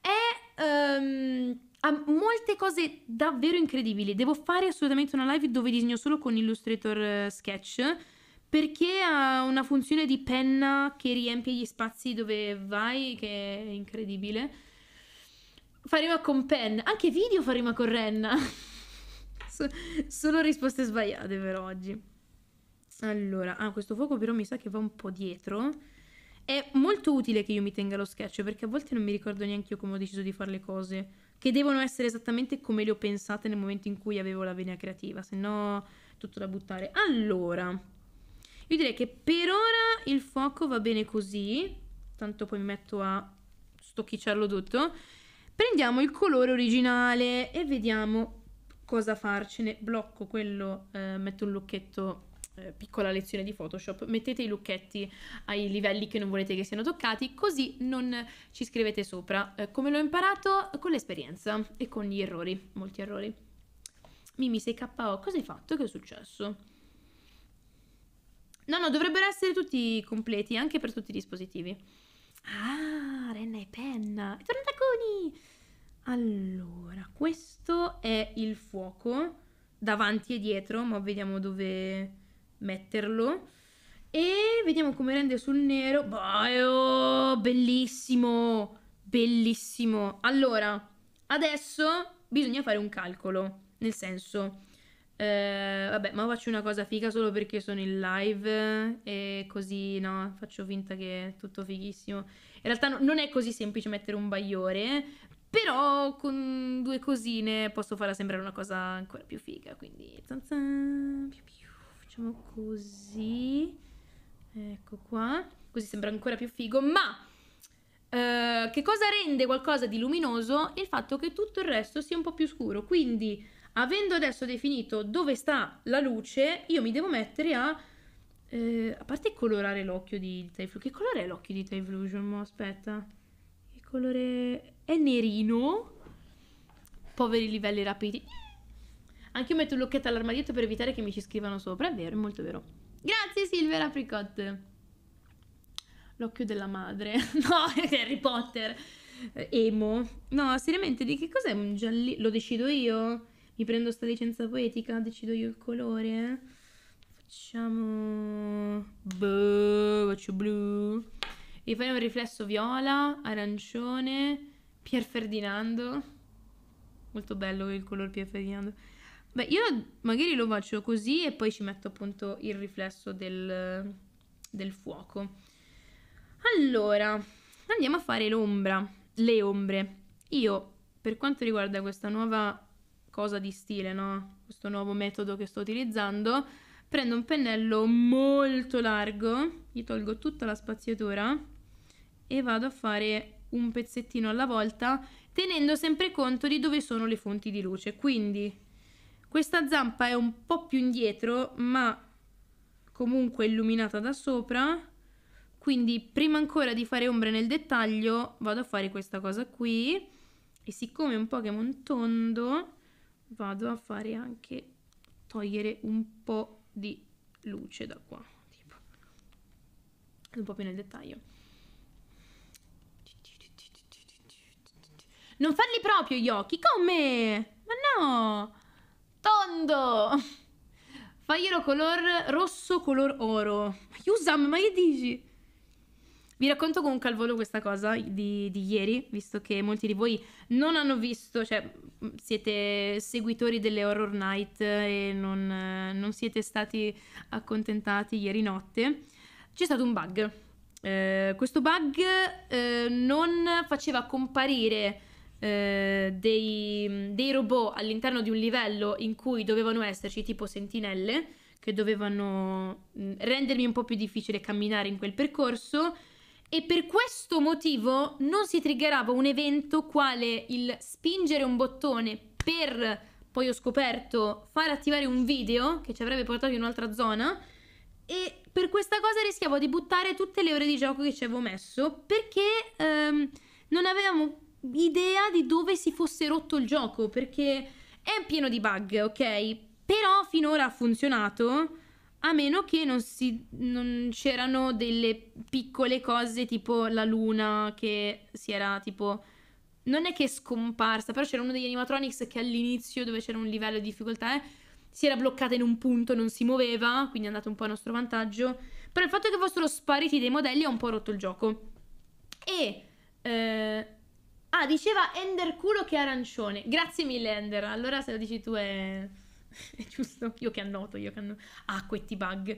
Speaker 1: è... Um, ha molte cose davvero incredibili. Devo fare assolutamente una live dove disegno solo con Illustrator eh, Sketch perché ha una funzione di penna che riempie gli spazi dove vai, che è incredibile. Faremo con penna, anche video faremo con renna. solo risposte sbagliate per oggi. Allora, ah, questo fuoco però mi sa che va un po' dietro. È molto utile che io mi tenga lo sketch perché a volte non mi ricordo neanche io come ho deciso di fare le cose che devono essere esattamente come le ho pensate nel momento in cui avevo la vena creativa, se no tutto da buttare. Allora, io direi che per ora il fuoco va bene così, tanto poi mi metto a stocchicerlo tutto. Prendiamo il colore originale e vediamo cosa farcene. Blocco quello, eh, metto un lucchetto eh, piccola lezione di Photoshop, mettete i lucchetti ai livelli che non volete che siano toccati, così non ci scrivete sopra. Eh, come l'ho imparato? Con l'esperienza e con gli errori, molti errori. Mimi, sei KO, cosa hai fatto? Che è successo? No, no, dovrebbero essere tutti completi, anche per tutti i dispositivi. Ah, renna e penna. È tornata Coni! Allora, questo è il fuoco, davanti e dietro, ma vediamo dove metterlo. E vediamo come rende sul nero. Boh, oh, bellissimo, bellissimo. Allora, adesso bisogna fare un calcolo, nel senso... Eh, vabbè, ma faccio una cosa figa solo perché sono in live e così, no, faccio finta che è tutto fighissimo. In realtà no, non è così semplice mettere un bagliore, però con due cosine posso farla sembrare una cosa ancora più figa, quindi... Piu piu facciamo così, ecco qua, così sembra ancora più figo, ma eh, che cosa rende qualcosa di luminoso? Il fatto che tutto il resto sia un po' più scuro, quindi avendo adesso definito dove sta la luce, io mi devo mettere a... Eh, a parte colorare l'occhio di Typhlosion, che colore è l'occhio di Typhlosion? aspetta, il colore... è nerino? Poveri livelli rapidi. Anche io metto un lucchetto all'armadietto per evitare che mi ci scrivano sopra. È vero, è molto vero. Grazie Silver Apricot. L'occhio della madre. no, è Harry Potter. Eh, emo. No, seriamente, di che cos'è un giallino? Lo decido io? Mi prendo sta licenza poetica? Decido io il colore? Facciamo... Boh, faccio blu. E fai un riflesso viola, arancione, Pier Ferdinando. Molto bello il colore Pier Ferdinando. Beh, io magari lo faccio così e poi ci metto appunto il riflesso del, del fuoco. Allora, andiamo a fare l'ombra, le ombre. Io, per quanto riguarda questa nuova cosa di stile, no? Questo nuovo metodo che sto utilizzando, prendo un pennello molto largo, gli tolgo tutta la spaziatura e vado a fare un pezzettino alla volta, tenendo sempre conto di dove sono le fonti di luce. Quindi questa zampa è un po' più indietro, ma comunque illuminata da sopra. Quindi prima ancora di fare ombre nel dettaglio vado a fare questa cosa qui. E siccome è un Pokémon tondo vado a fare anche togliere un po' di luce da qua. Tipo. Un po' più nel dettaglio. Non farli proprio gli occhi, come? Ma no! tondo! Faglielo color rosso, color oro. Yusam, ma che dici? Vi racconto comunque al volo questa cosa di, di, ieri, visto che molti di voi non hanno visto, cioè mm, siete seguitori delle Horror Night e non, eh, non siete stati accontentati ieri notte. C'è stato un bug. Eh, questo bug eh, non faceva comparire eh, dei, dei robot all'interno di un livello in cui dovevano esserci tipo sentinelle che dovevano mm, rendermi un po' più difficile camminare in quel percorso e per questo motivo non si triggerava un evento quale il spingere un bottone per, poi ho scoperto, far attivare un video che ci avrebbe portato in un'altra zona e per questa cosa rischiavo di buttare tutte le ore di gioco che ci avevo messo perché ehm, non avevamo idea di dove si fosse rotto il gioco perché è pieno di bug, ok? Però finora ha funzionato a meno che non, si, non c'erano delle piccole cose tipo la luna che si era tipo non è che è scomparsa, però c'era uno degli animatronics che all'inizio dove c'era un livello di difficoltà eh, si era bloccata in un punto, non si muoveva, quindi è andato un po' a nostro vantaggio, però il fatto che fossero spariti dei modelli ha un po' rotto il gioco. E eh, Ah, diceva Ender culo che arancione. Grazie mille, Ender. Allora se lo dici tu è. è giusto. Io che annoto, io che annoto. Ah, questi bug.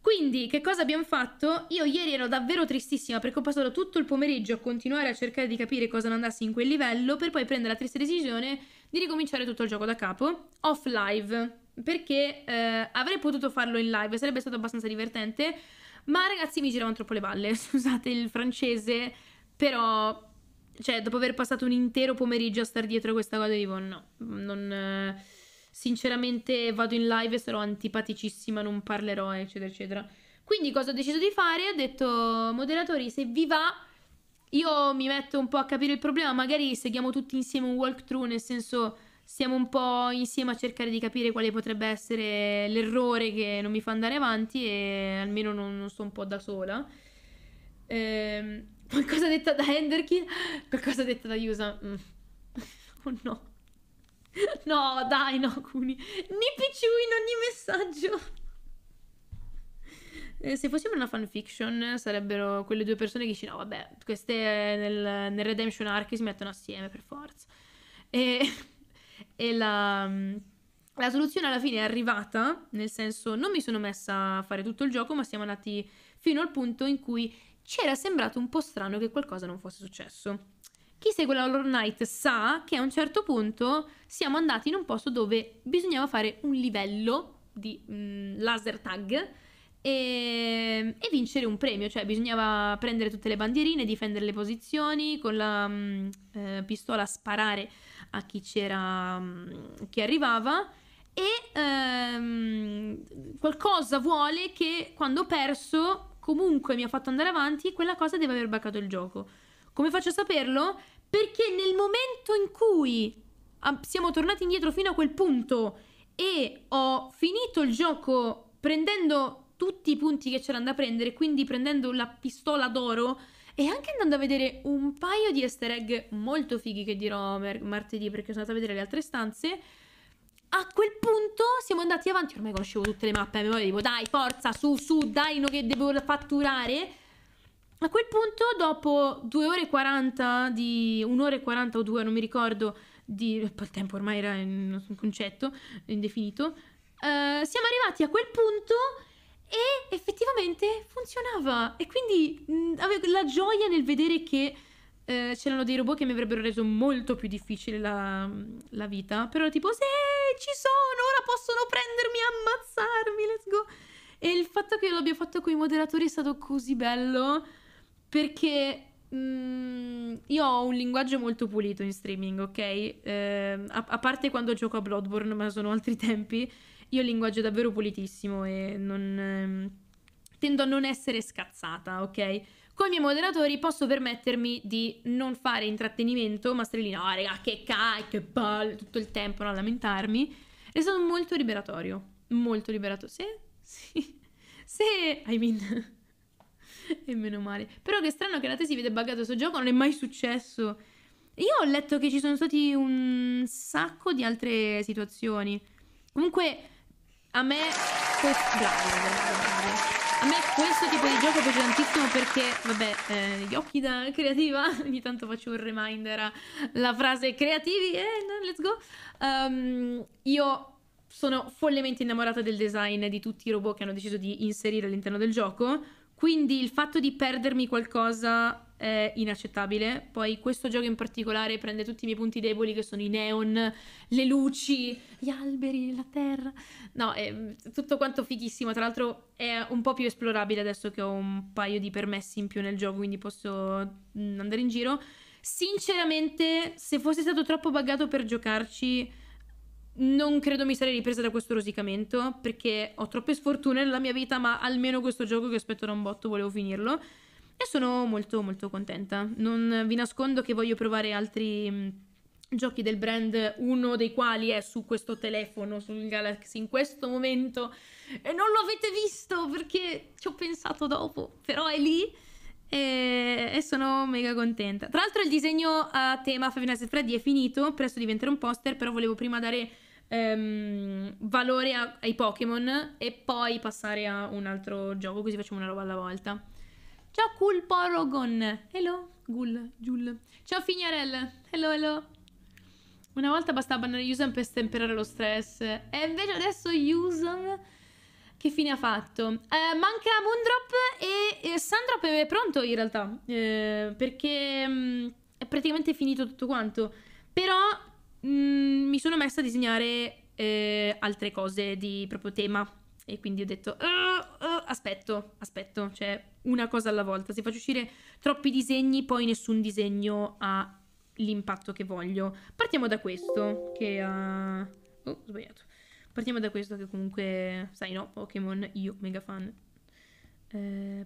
Speaker 1: Quindi, che cosa abbiamo fatto? Io ieri ero davvero tristissima perché ho passato tutto il pomeriggio a continuare a cercare di capire cosa non andasse in quel livello per poi prendere la triste decisione di ricominciare tutto il gioco da capo off live perché eh, avrei potuto farlo in live, sarebbe stato abbastanza divertente, ma ragazzi mi giravano troppo le balle, scusate il francese, però cioè, dopo aver passato un intero pomeriggio a star dietro a questa cosa, dico no, non... Eh, sinceramente vado in live, sarò antipaticissima, non parlerò, eccetera, eccetera. Quindi cosa ho deciso di fare? Ho detto, moderatori, se vi va, io mi metto un po' a capire il problema, magari seguiamo tutti insieme un walkthrough, nel senso siamo un po' insieme a cercare di capire quale potrebbe essere l'errore che non mi fa andare avanti e almeno non, non sto un po' da sola. Ehm, Qualcosa detta da Enderkin? Qualcosa detta da Yusa? Mm. Oh no. No, dai, no, Kuni. Nipichu in ogni messaggio. Eh, se fossimo una fanfiction sarebbero quelle due persone che dici no vabbè queste nel, nel Redemption Arc si mettono assieme per forza e, e la, la soluzione alla fine è arrivata nel senso non mi sono messa a fare tutto il gioco ma siamo andati fino al punto in cui ci era sembrato un po' strano che qualcosa non fosse successo. Chi segue la Lord Knight sa che a un certo punto siamo andati in un posto dove bisognava fare un livello di mh, mm, laser tag e, e, vincere un premio, cioè bisognava prendere tutte le bandierine, difendere le posizioni, con la mh, mm, eh, pistola sparare a chi c'era, mh, mm, chi arrivava e ehm, qualcosa vuole che quando ho perso comunque mi ha fatto andare avanti, quella cosa deve aver baccato il gioco. Come faccio a saperlo? Perché nel momento in cui siamo tornati indietro fino a quel punto e ho finito il gioco prendendo tutti i punti che c'erano da prendere, quindi prendendo la pistola d'oro e anche andando a vedere un paio di easter egg molto fighi che dirò martedì perché sono andata a vedere le altre stanze a quel punto siamo andati avanti. Ormai conoscevo tutte le mappe a memoria. Tipo, dai, forza, su, su, dai, no, che devo fatturare. A quel punto, dopo 2 ore e 40 di 1 ora e 40 o 2, non mi ricordo. Di, eh, il tempo ormai era un concetto indefinito. Uh, siamo arrivati a quel punto e effettivamente funzionava. E quindi mh, avevo la gioia nel vedere che eh, c'erano dei robot che mi avrebbero reso molto più difficile la, la vita. Però tipo, se ci sono, ora possono prendermi ammazzarmi, let's go. E il fatto che l'abbia fatto con i moderatori è stato così bello perché mh, mm, io ho un linguaggio molto pulito in streaming, ok? Eh, a, a, parte quando gioco a Bloodborne, ma sono altri tempi, io ho un linguaggio davvero pulitissimo e non, eh, tendo a non essere scazzata, ok? Con i miei moderatori posso permettermi di non fare intrattenimento, ma strellino, ah oh, raga, che cacchio, che palle, tutto il tempo, a lamentarmi. E sono molto liberatorio, molto liberatorio. Se, sì, se, I mean... e meno male. Però che strano che la tesi vede buggato questo gioco, non è mai successo. Io ho letto che ci sono stati un sacco di altre situazioni. Comunque, a me... Bravo, bravo, bravo. A me questo tipo di gioco piace tantissimo perché, vabbè, eh, gli occhi da creativa, ogni tanto faccio un reminder alla frase creativi e eh, let's go. Um, io sono follemente innamorata del design di tutti i robot che hanno deciso di inserire all'interno del gioco, quindi il fatto di perdermi qualcosa è inaccettabile. Poi questo gioco in particolare prende tutti i miei punti deboli che sono i neon, le luci, gli alberi, la terra. No, è mm, tutto quanto fighissimo. Tra l'altro è un po' più esplorabile adesso che ho un paio di permessi in più nel gioco, quindi posso mm, andare in giro. Sinceramente, se fosse stato troppo buggato per giocarci, non credo mi sarei ripresa da questo rosicamento, perché ho troppe sfortune nella mia vita, ma almeno questo gioco che aspetto da un botto volevo finirlo. E sono molto molto contenta. Non vi nascondo che voglio provare altri mm, giochi del brand, uno dei quali è su questo telefono, sul Galaxy in questo momento e non lo avete visto perché ci ho pensato dopo, però è lì e, e sono mega contenta. Tra l'altro il disegno a tema Five Nights Freddy è finito, presto diventerà un poster, però volevo prima dare Um, valore a, ai Pokémon e poi passare a un altro gioco, così facciamo una roba alla volta. Ciao Cool Porogon. Hello. Gul, Giul. Ciao Fignarel. Hello, hello. Una volta bastava bannare Yusam per stemperare lo stress. E invece adesso Yusam... Che fine ha fatto? Eh, manca Moondrop e, e Sandrop è pronto in realtà. Eh, perché mh, mm, è praticamente finito tutto quanto. Però mh, mm, mi sono messa a disegnare eh, altre cose di proprio tema e quindi ho detto, uh, uh, aspetto, aspetto, cioè una cosa alla volta. Se faccio uscire troppi disegni, poi nessun disegno ha l'impatto che voglio. Partiamo da questo, che ha... Uh... Eh, oh, sbagliato. Partiamo da questo che comunque, sai no, Pokémon, io mega fan. Eh,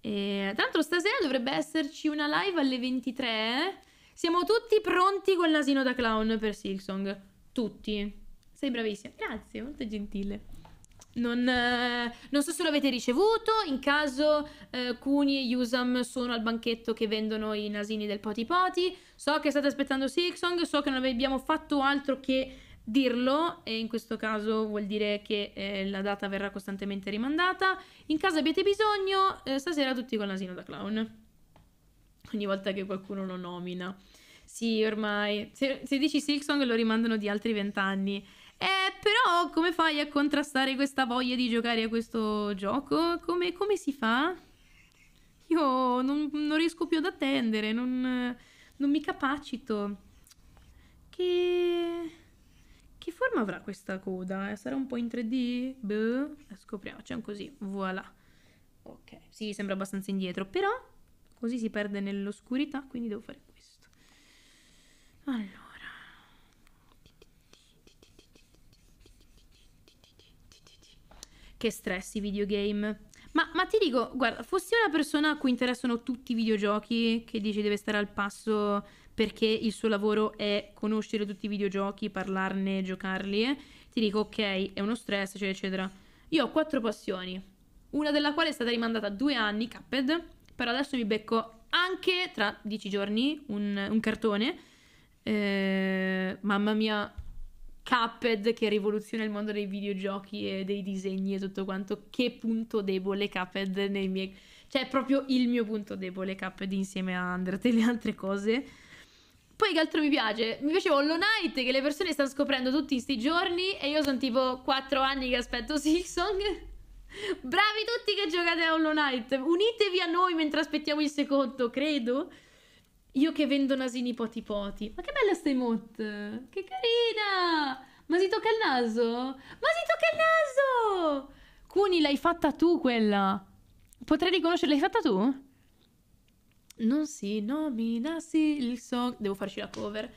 Speaker 1: e, tra l'altro stasera dovrebbe esserci una live alle 23. Eh. Siamo tutti pronti col nasino da clown per Silksong. Tutti. Sei bravissima. Grazie, molto gentile. Non, eh, non, so se l'avete ricevuto, in caso eh, Cuni e Yusam sono al banchetto che vendono i nasini del Poti Poti. So che state aspettando Sixong, so che non abbiamo fatto altro che dirlo e in questo caso vuol dire che eh, la data verrà costantemente rimandata. In caso abbiate bisogno, eh, stasera tutti col nasino da clown. Ogni volta che qualcuno lo nomina. Sì, ormai. Se, se dici Sixong lo rimandano di altri vent'anni. Eh, però come fai a contrastare questa voglia di giocare a questo gioco? Come, come si fa? Io non, non, riesco più ad attendere, non, non mi capacito. Che... Che forma avrà questa coda? Eh, sarà un po' in 3D? Boh, scopriamo. C'è un così, voilà. Ok, sì, sembra abbastanza indietro, però così si perde nell'oscurità, quindi devo fare questo. Allora. che stress i videogame. Ma, ma, ti dico, guarda, fossi una persona a cui interessano tutti i videogiochi, che dici deve stare al passo perché il suo lavoro è conoscere tutti i videogiochi, parlarne, giocarli, ti dico ok, è uno stress, eccetera, eccetera. Io ho quattro passioni, una della quale è stata rimandata a due anni, Cuphead, però adesso mi becco anche tra dieci giorni un, un cartone. Eh, mamma mia, Cuphead che rivoluziona il mondo dei videogiochi e dei disegni e tutto quanto, che punto debole Cuphead nei miei... Cioè, proprio il mio punto debole Cuphead insieme a Undertale e le altre cose. Poi che altro mi piace? Mi piaceva Hollow Knight che le persone stanno scoprendo tutti questi giorni e io sono tipo 4 anni che aspetto Silksong. Bravi tutti che giocate a Hollow Knight! Unitevi a noi mentre aspettiamo il secondo, credo. Io che vendo nasini poti poti. Ma che bella sta emote! Che carina! Ma si tocca il naso? Ma si tocca il naso! Cuni, l'hai fatta tu quella. Potrei riconoscere, l'hai fatta tu? Non si nomina, sì, il song... Devo farci la cover.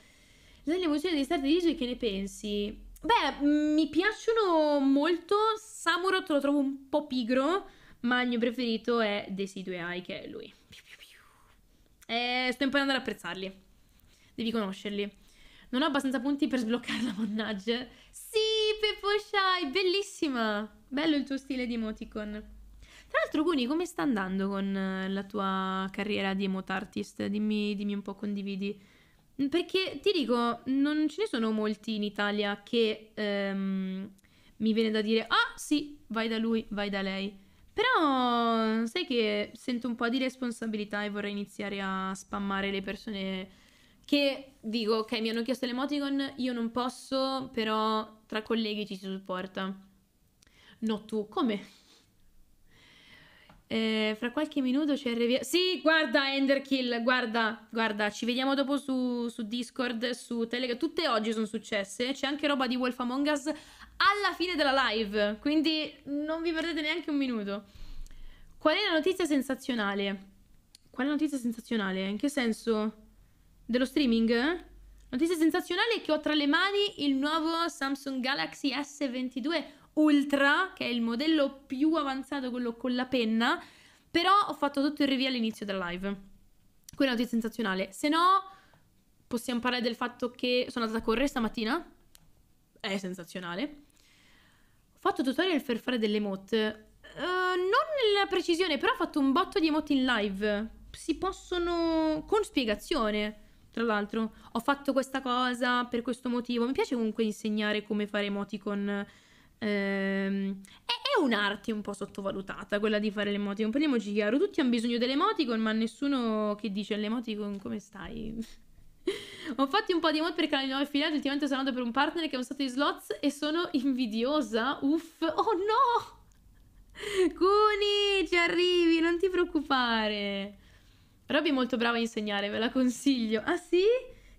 Speaker 1: L'emozione di Star Trek che ne pensi? Beh, mm, mi piacciono molto. Samuro te lo trovo un po' pigro, ma il mio preferito è Desidue Eye, che è lui. Eh, sto imparando ad apprezzarli. Devi conoscerli. Non ho abbastanza punti per sbloccarla, mannaggia. Sì, Peppo Shy, bellissima. Bello il tuo stile di emoticon. Tra l'altro, Guni, come sta andando con eh, la tua carriera di emote artist? Dimmi, dimmi un po', condividi. Perché ti dico, non ce ne sono molti in Italia che ehm, mi viene da dire, ah sì, vai da lui, vai da lei. Però sai che sento un po' di responsabilità e vorrei iniziare a spammare le persone che dico, ok, mi hanno chiesto l'emoticon, io non posso, però tra colleghi ci si supporta. No tu, come? Eh, fra qualche minuto ci arriviamo. Sì, guarda Enderkill, guarda, guarda, ci vediamo dopo su, su Discord, su Telegram. Tutte oggi sono successe. C'è anche roba di Wolf Among Us alla fine della live. Quindi non vi perdete neanche un minuto. Qual è la notizia sensazionale? Qual è la notizia sensazionale? In che senso? Dello streaming? Notizia sensazionale è che ho tra le mani il nuovo Samsung Galaxy S22 Ultra, che è il modello più avanzato, quello con la penna, però ho fatto tutto il review all'inizio della live. Quella è una notizia sensazionale. Se no, possiamo parlare del fatto che sono andata a correre stamattina. È sensazionale. Ho fatto tutorial per fare delle emote. Uh, non nella precisione, però ho fatto un botto di emote in live. Si possono... con spiegazione tra l'altro ho fatto questa cosa per questo motivo. Mi piace comunque insegnare come fare emoticon Ehm, è, è un'arte un po' sottovalutata quella di fare l'emoticon. Parliamoci chiaro, tutti hanno bisogno dell'emoticon, ma nessuno che dice l'emoticon come stai? Ho fatto un po' di mod per canali nuovi affiliati, ultimamente sono andata per un partner che è un stato di slots e sono invidiosa. Uff, oh no! Cuni, ci arrivi, non ti preoccupare. Robby è molto brava a insegnare, ve la consiglio. Ah sì?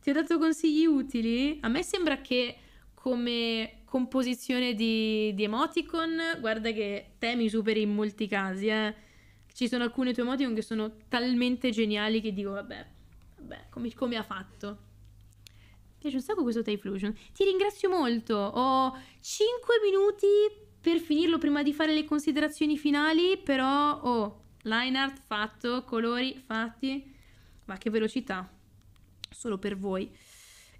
Speaker 1: Ti ho dato consigli utili? A me sembra che come composizione di, di emoticon, guarda che te mi superi in molti casi, eh. Ci sono alcune tue emoticon che sono talmente geniali che dico, vabbè, vabbè, come, come ha fatto? Mi piace un sacco questo Tyflusion. Ti ringrazio molto. Ho 5 minuti per finirlo prima di fare le considerazioni finali, però ho oh, line art fatto, colori fatti. Ma che velocità. Solo per voi.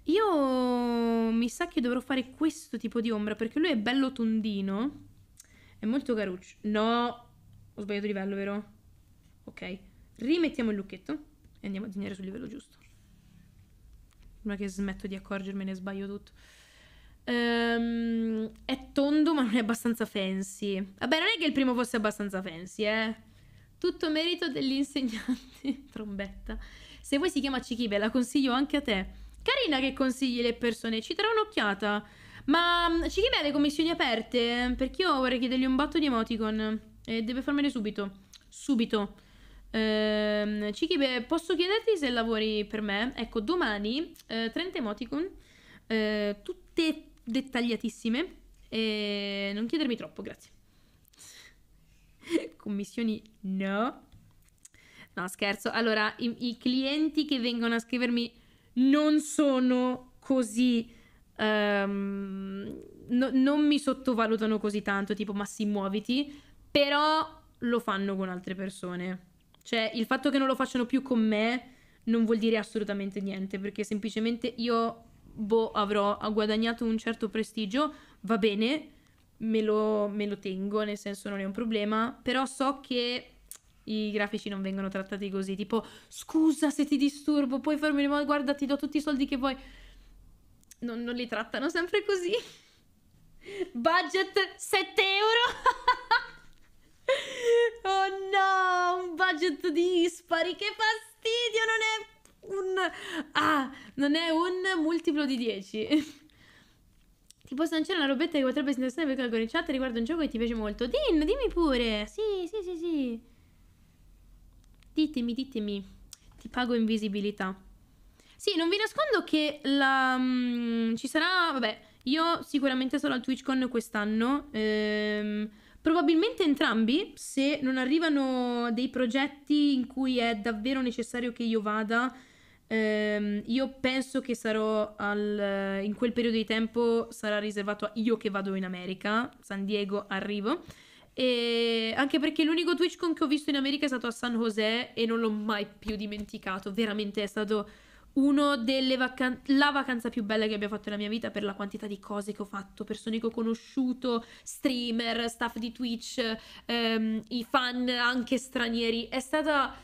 Speaker 1: Io mi sa che dovrò fare questo tipo di ombra perché lui è bello tondino. È molto caruccio. No, ho sbagliato livello, vero? Ok, rimettiamo il lucchetto e andiamo a disegnare sul livello giusto. Prima che smetto di accorgermene sbaglio tutto. Um, è tondo ma non è abbastanza fancy. Vabbè, non è che il primo fosse abbastanza fancy, eh. Tutto merito dell'insegnante. Trombetta. Se vuoi si chiama Cichibe, la consiglio anche a te. Carina che consigli le persone, ci darò un'occhiata. Ma mm, ci chiede le commissioni aperte? Perché io vorrei chiedergli un botto di emoticon. E deve farmene subito. Subito. Ehm, Cichibe, posso chiederti se lavori per me? Ecco, domani eh, 30 emoticon, eh, tutte dettagliatissime. E non chiedermi troppo, grazie. Commissioni no. No, scherzo. Allora, i, i clienti che vengono a scrivermi non sono così... Um, no, non mi sottovalutano così tanto, tipo, ma sì, muoviti, però lo fanno con altre persone. Cioè, il fatto che non lo facciano più con me non vuol dire assolutamente niente, perché semplicemente io boh, avrò guadagnato un certo prestigio, va bene, me lo, me lo tengo, nel senso non è un problema, però so che i grafici non vengono trattati così, tipo scusa se ti disturbo, puoi farmi rimuovere, guarda ti do tutti i soldi che vuoi. Non, non li trattano sempre così. Budget 7 euro. oh no, un budget dispari, che fastidio, non è un... Ah, non è un multiplo di 10. Tipo se non c'è una robetta che potrebbe interessare perché algoritmata riguardo un gioco che ti piace molto. Din, dimmi pure. Sì, sì, sì, sì. Ditemi, ditemi, ti pago invisibilità. Sì, non vi nascondo che la, um, ci sarà, vabbè, io sicuramente sarò al TwitchCon quest'anno. Ehm, probabilmente entrambi, se non arrivano dei progetti in cui è davvero necessario che io vada, ehm, io penso che sarò al, in quel periodo di tempo sarà riservato a io che vado in America, San Diego arrivo. E anche perché l'unico TwitchCon che ho visto in America è stato a San José e non l'ho mai più dimenticato. Veramente è stato uno delle vacanze, la vacanza più bella che abbia fatto nella mia vita per la quantità di cose che ho fatto, persone che ho conosciuto, streamer, staff di Twitch, ehm, i fan anche stranieri. È stata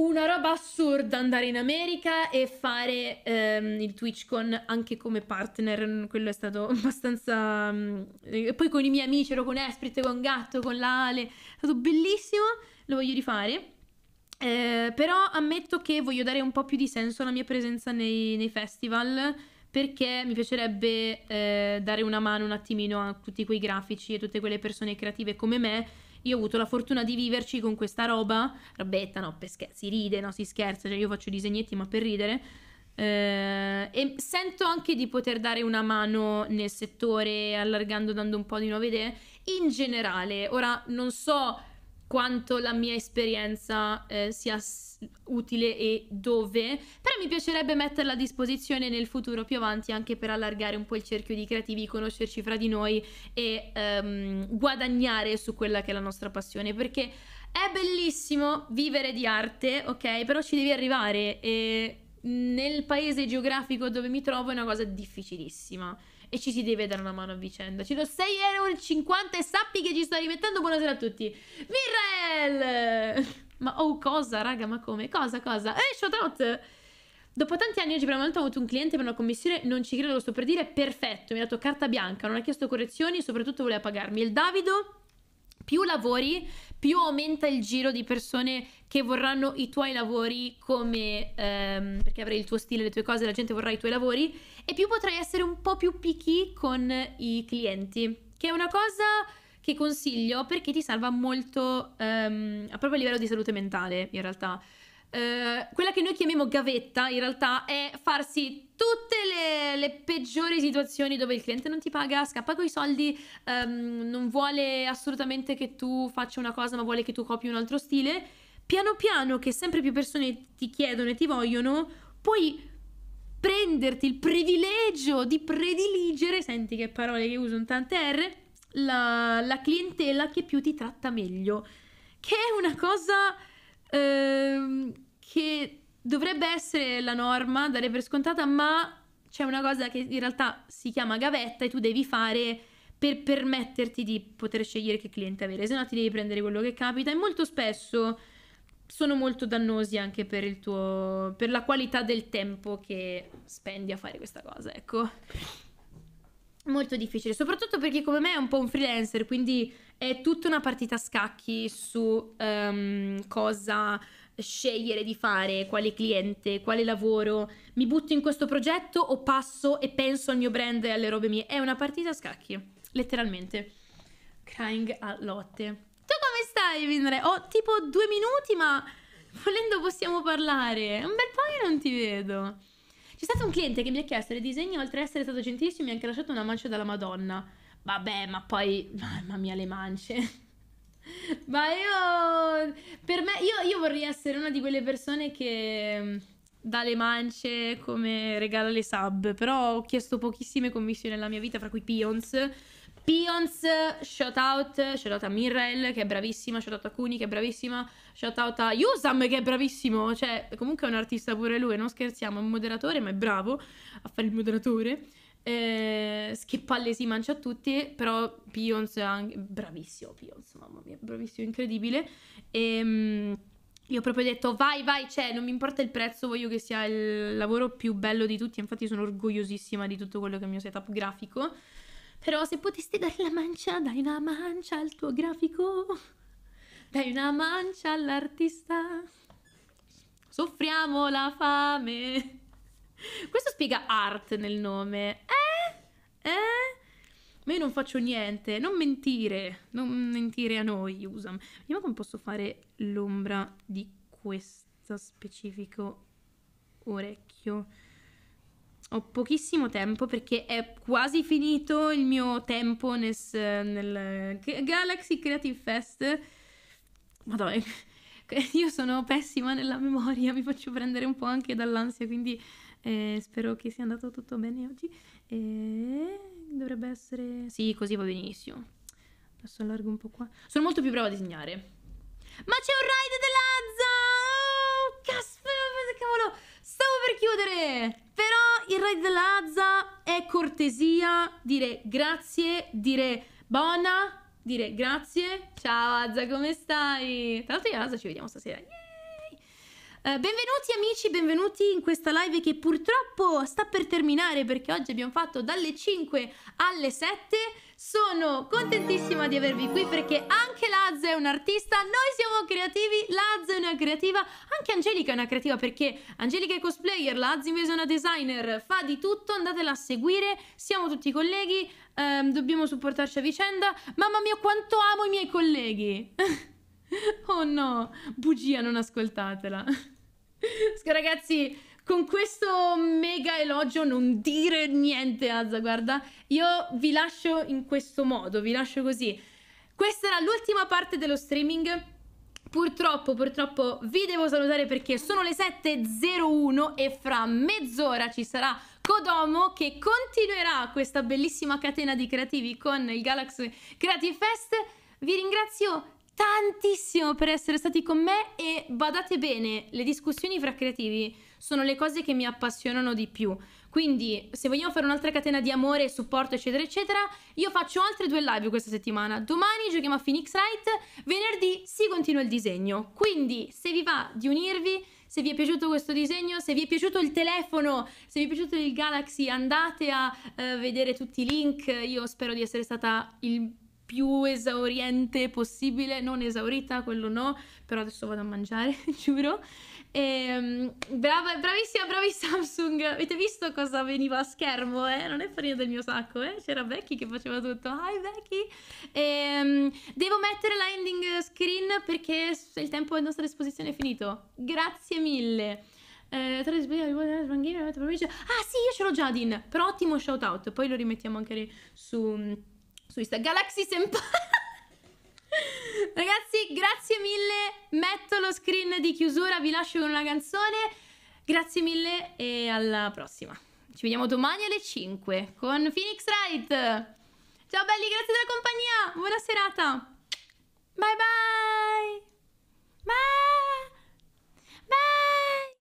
Speaker 1: una roba assurda andare in America e fare ehm, il con anche come partner, quello è stato abbastanza... Mm, e poi con i miei amici, ero con Esprit, con Gatto, con Lale, è stato bellissimo, lo voglio rifare. Eh, però ammetto che voglio dare un po' più di senso alla mia presenza nei, nei festival perché mi piacerebbe eh, dare una mano un attimino a tutti quei grafici e tutte quelle persone creative come me io ho avuto la fortuna di viverci con questa roba, robetta, no, scher- si ride, no, si scherza, cioè io faccio disegnetti ma per ridere. Eh, e sento anche di poter dare una mano nel settore, allargando, dando un po' di nuove idee. In generale, ora non so quanto la mia esperienza eh, sia utile e dove, però mi piacerebbe metterla a disposizione nel futuro più avanti anche per allargare un po' il cerchio di creativi, conoscerci fra di noi e ehm, guadagnare su quella che è la nostra passione, perché è bellissimo vivere di arte, ok? Però ci devi arrivare e nel paese geografico dove mi trovo è una cosa difficilissima e ci si deve dare una mano a vicenda. Ci do 6,50 euro e sappi che ci sto rimettendo. Buonasera a tutti. Virrel! Ma oh cosa, raga, ma come? Cosa, cosa? Eh, shout out! Dopo tanti anni oggi per un momento ho avuto un cliente per una commissione, non ci credo, lo sto per dire, perfetto, mi ha dato carta bianca, non ha chiesto correzioni, soprattutto voleva pagarmi. Il Davido più lavori, più aumenta il giro di persone che vorranno i tuoi lavori come ehm, perché avrai il tuo stile, le tue cose, la gente vorrà i tuoi lavori e più potrai essere un po' più picky con i clienti, che è una cosa che consiglio perché ti salva molto ehm, a proprio a livello di salute mentale in realtà. Eh, quella che noi chiamiamo gavetta in realtà è farsi tutte le, le, peggiori situazioni dove il cliente non ti paga, scappa con i soldi, um, non vuole assolutamente che tu faccia una cosa ma vuole che tu copi un altro stile, piano piano che sempre più persone ti chiedono e ti vogliono, puoi prenderti il privilegio di prediligere, senti che parole che usano tante R, la, la clientela che più ti tratta meglio, che è una cosa ehm, che dovrebbe essere la norma, dare per scontata, ma c'è una cosa che in realtà si chiama gavetta e tu devi fare per permetterti di poter scegliere che cliente avere, se no ti devi prendere quello che capita e molto spesso sono molto dannosi anche per il tuo per la qualità del tempo che spendi a fare questa cosa, ecco. Molto difficile, soprattutto perché come me è un po' un freelancer, quindi è tutta una partita a scacchi su um, cosa scegliere di fare, quale cliente, quale lavoro, mi butto in questo progetto o passo e penso al mio brand e alle robe mie. È una partita a scacchi, letteralmente. Crying a lotte. Tu come stai, Vinre? Ho tipo due minuti, ma volendo possiamo parlare. Un bel po' che non ti vedo. C'è stato un cliente che mi ha chiesto dei disegni, oltre ad essere stato gentilissimo, mi ha anche lasciato una mancia dalla Madonna. Vabbè, ma poi, mamma mia, le mance. Ma io, per me, io, io vorrei essere una di quelle persone che mm, dà le mance come regala le sub, però ho chiesto pochissime commissioni nella mia vita, fra cui Pions. Pions, shout out, shout out a Mirrell che è bravissima, shout out a Kuni che è bravissima, shout out a Yusam che è bravissimo, cioè comunque è un artista pure lui, non scherziamo, è un moderatore ma è bravo a fare il moderatore eh, che palle si mangia a tutti, però Pions è anche... bravissimo Pions, mamma mia, bravissimo, incredibile. E, ehm, mh, io ho proprio detto vai, vai, cioè non mi importa il prezzo, voglio che sia il lavoro più bello di tutti, infatti sono orgogliosissima di tutto quello che è il mio setup grafico. Però se poteste dare la mancia, dai una mancia al tuo grafico, dai una mancia all'artista. Soffriamo la fame. Questo spiega art nel nome. Eh? Eh? Ma io non faccio niente. Non mentire. Non mentire a noi, Usam. Vediamo come posso fare l'ombra di questo specifico orecchio. Ho pochissimo tempo perché è quasi finito il mio tempo nel, nel Galaxy Creative Fest. Madonna, io sono pessima nella memoria, mi faccio prendere un po' anche dall'ansia, quindi eh, spero che sia andato tutto bene oggi e dovrebbe essere... Sì, così va benissimo. Adesso allargo un po' qua. Sono molto più brava a disegnare. Ma c'è un raid dell'Azza! Oh, caspita, cavolo! Stavo per chiudere! Però il raid dell'Azza è cortesia, dire grazie, dire buona, dire grazie. Ciao Azza, come stai? Tra l'altro io e Azza ci vediamo stasera. Yeah! Eh, benvenuti amici, benvenuti in questa live che purtroppo sta per terminare perché oggi abbiamo fatto dalle 5 alle 7. Sono contentissima di avervi qui perché anche Lazza è un artista, noi siamo creativi, Lazza è una creativa, anche Angelica è una creativa perché Angelica è cosplayer, Lazza invece è una designer, fa di tutto, andatela a seguire, siamo tutti colleghi, ehm, dobbiamo supportarci a vicenda. Mamma mia quanto amo i miei colleghi! Oh no, bugia, non ascoltatela. Ragazzi, con questo mega elogio non dire niente, Azza, guarda. Io vi lascio in questo modo, vi lascio così. Questa era l'ultima parte dello streaming. Purtroppo, purtroppo vi devo salutare perché sono le 7.01 e fra mezz'ora ci sarà Kodomo che continuerà questa bellissima catena di creativi con il Galaxy Creative Fest. Vi ringrazio tantissimo per essere stati con me e badate bene, le discussioni fra creativi sono le cose che mi appassionano di più. Quindi, se vogliamo fare un'altra catena di amore, supporto, eccetera, eccetera, io faccio altre due live questa settimana. Domani giochiamo a Phoenix Wright, venerdì si continua il disegno. Quindi, se vi va di unirvi, se vi è piaciuto questo disegno, se vi è piaciuto il telefono, se vi è piaciuto il Galaxy, andate a eh, vedere tutti i link. Io spero di essere stata il più esauriente possibile, non esaurita, quello no, però adesso vado a mangiare, giuro. E, ehm, brava, bravissima, bravi Samsung, avete visto cosa veniva a schermo, eh? Non è farina del mio sacco, eh? C'era Becky che faceva tutto, hi Becky! E, ehm, devo mettere la ending screen perché il tempo a nostra disposizione è finito. Grazie mille! ah sì, io ce l'ho già, Din. Però ottimo shout out. Poi lo rimettiamo anche su su Instagram. Galaxy Senpai. Ragazzi, grazie mille. Metto lo screen di chiusura, vi lascio con una canzone. Grazie mille e alla prossima. Ci vediamo domani alle 5 con Phoenix Wright. Ciao belli, grazie della compagnia. Buona serata. Bye bye. Bye. Bye.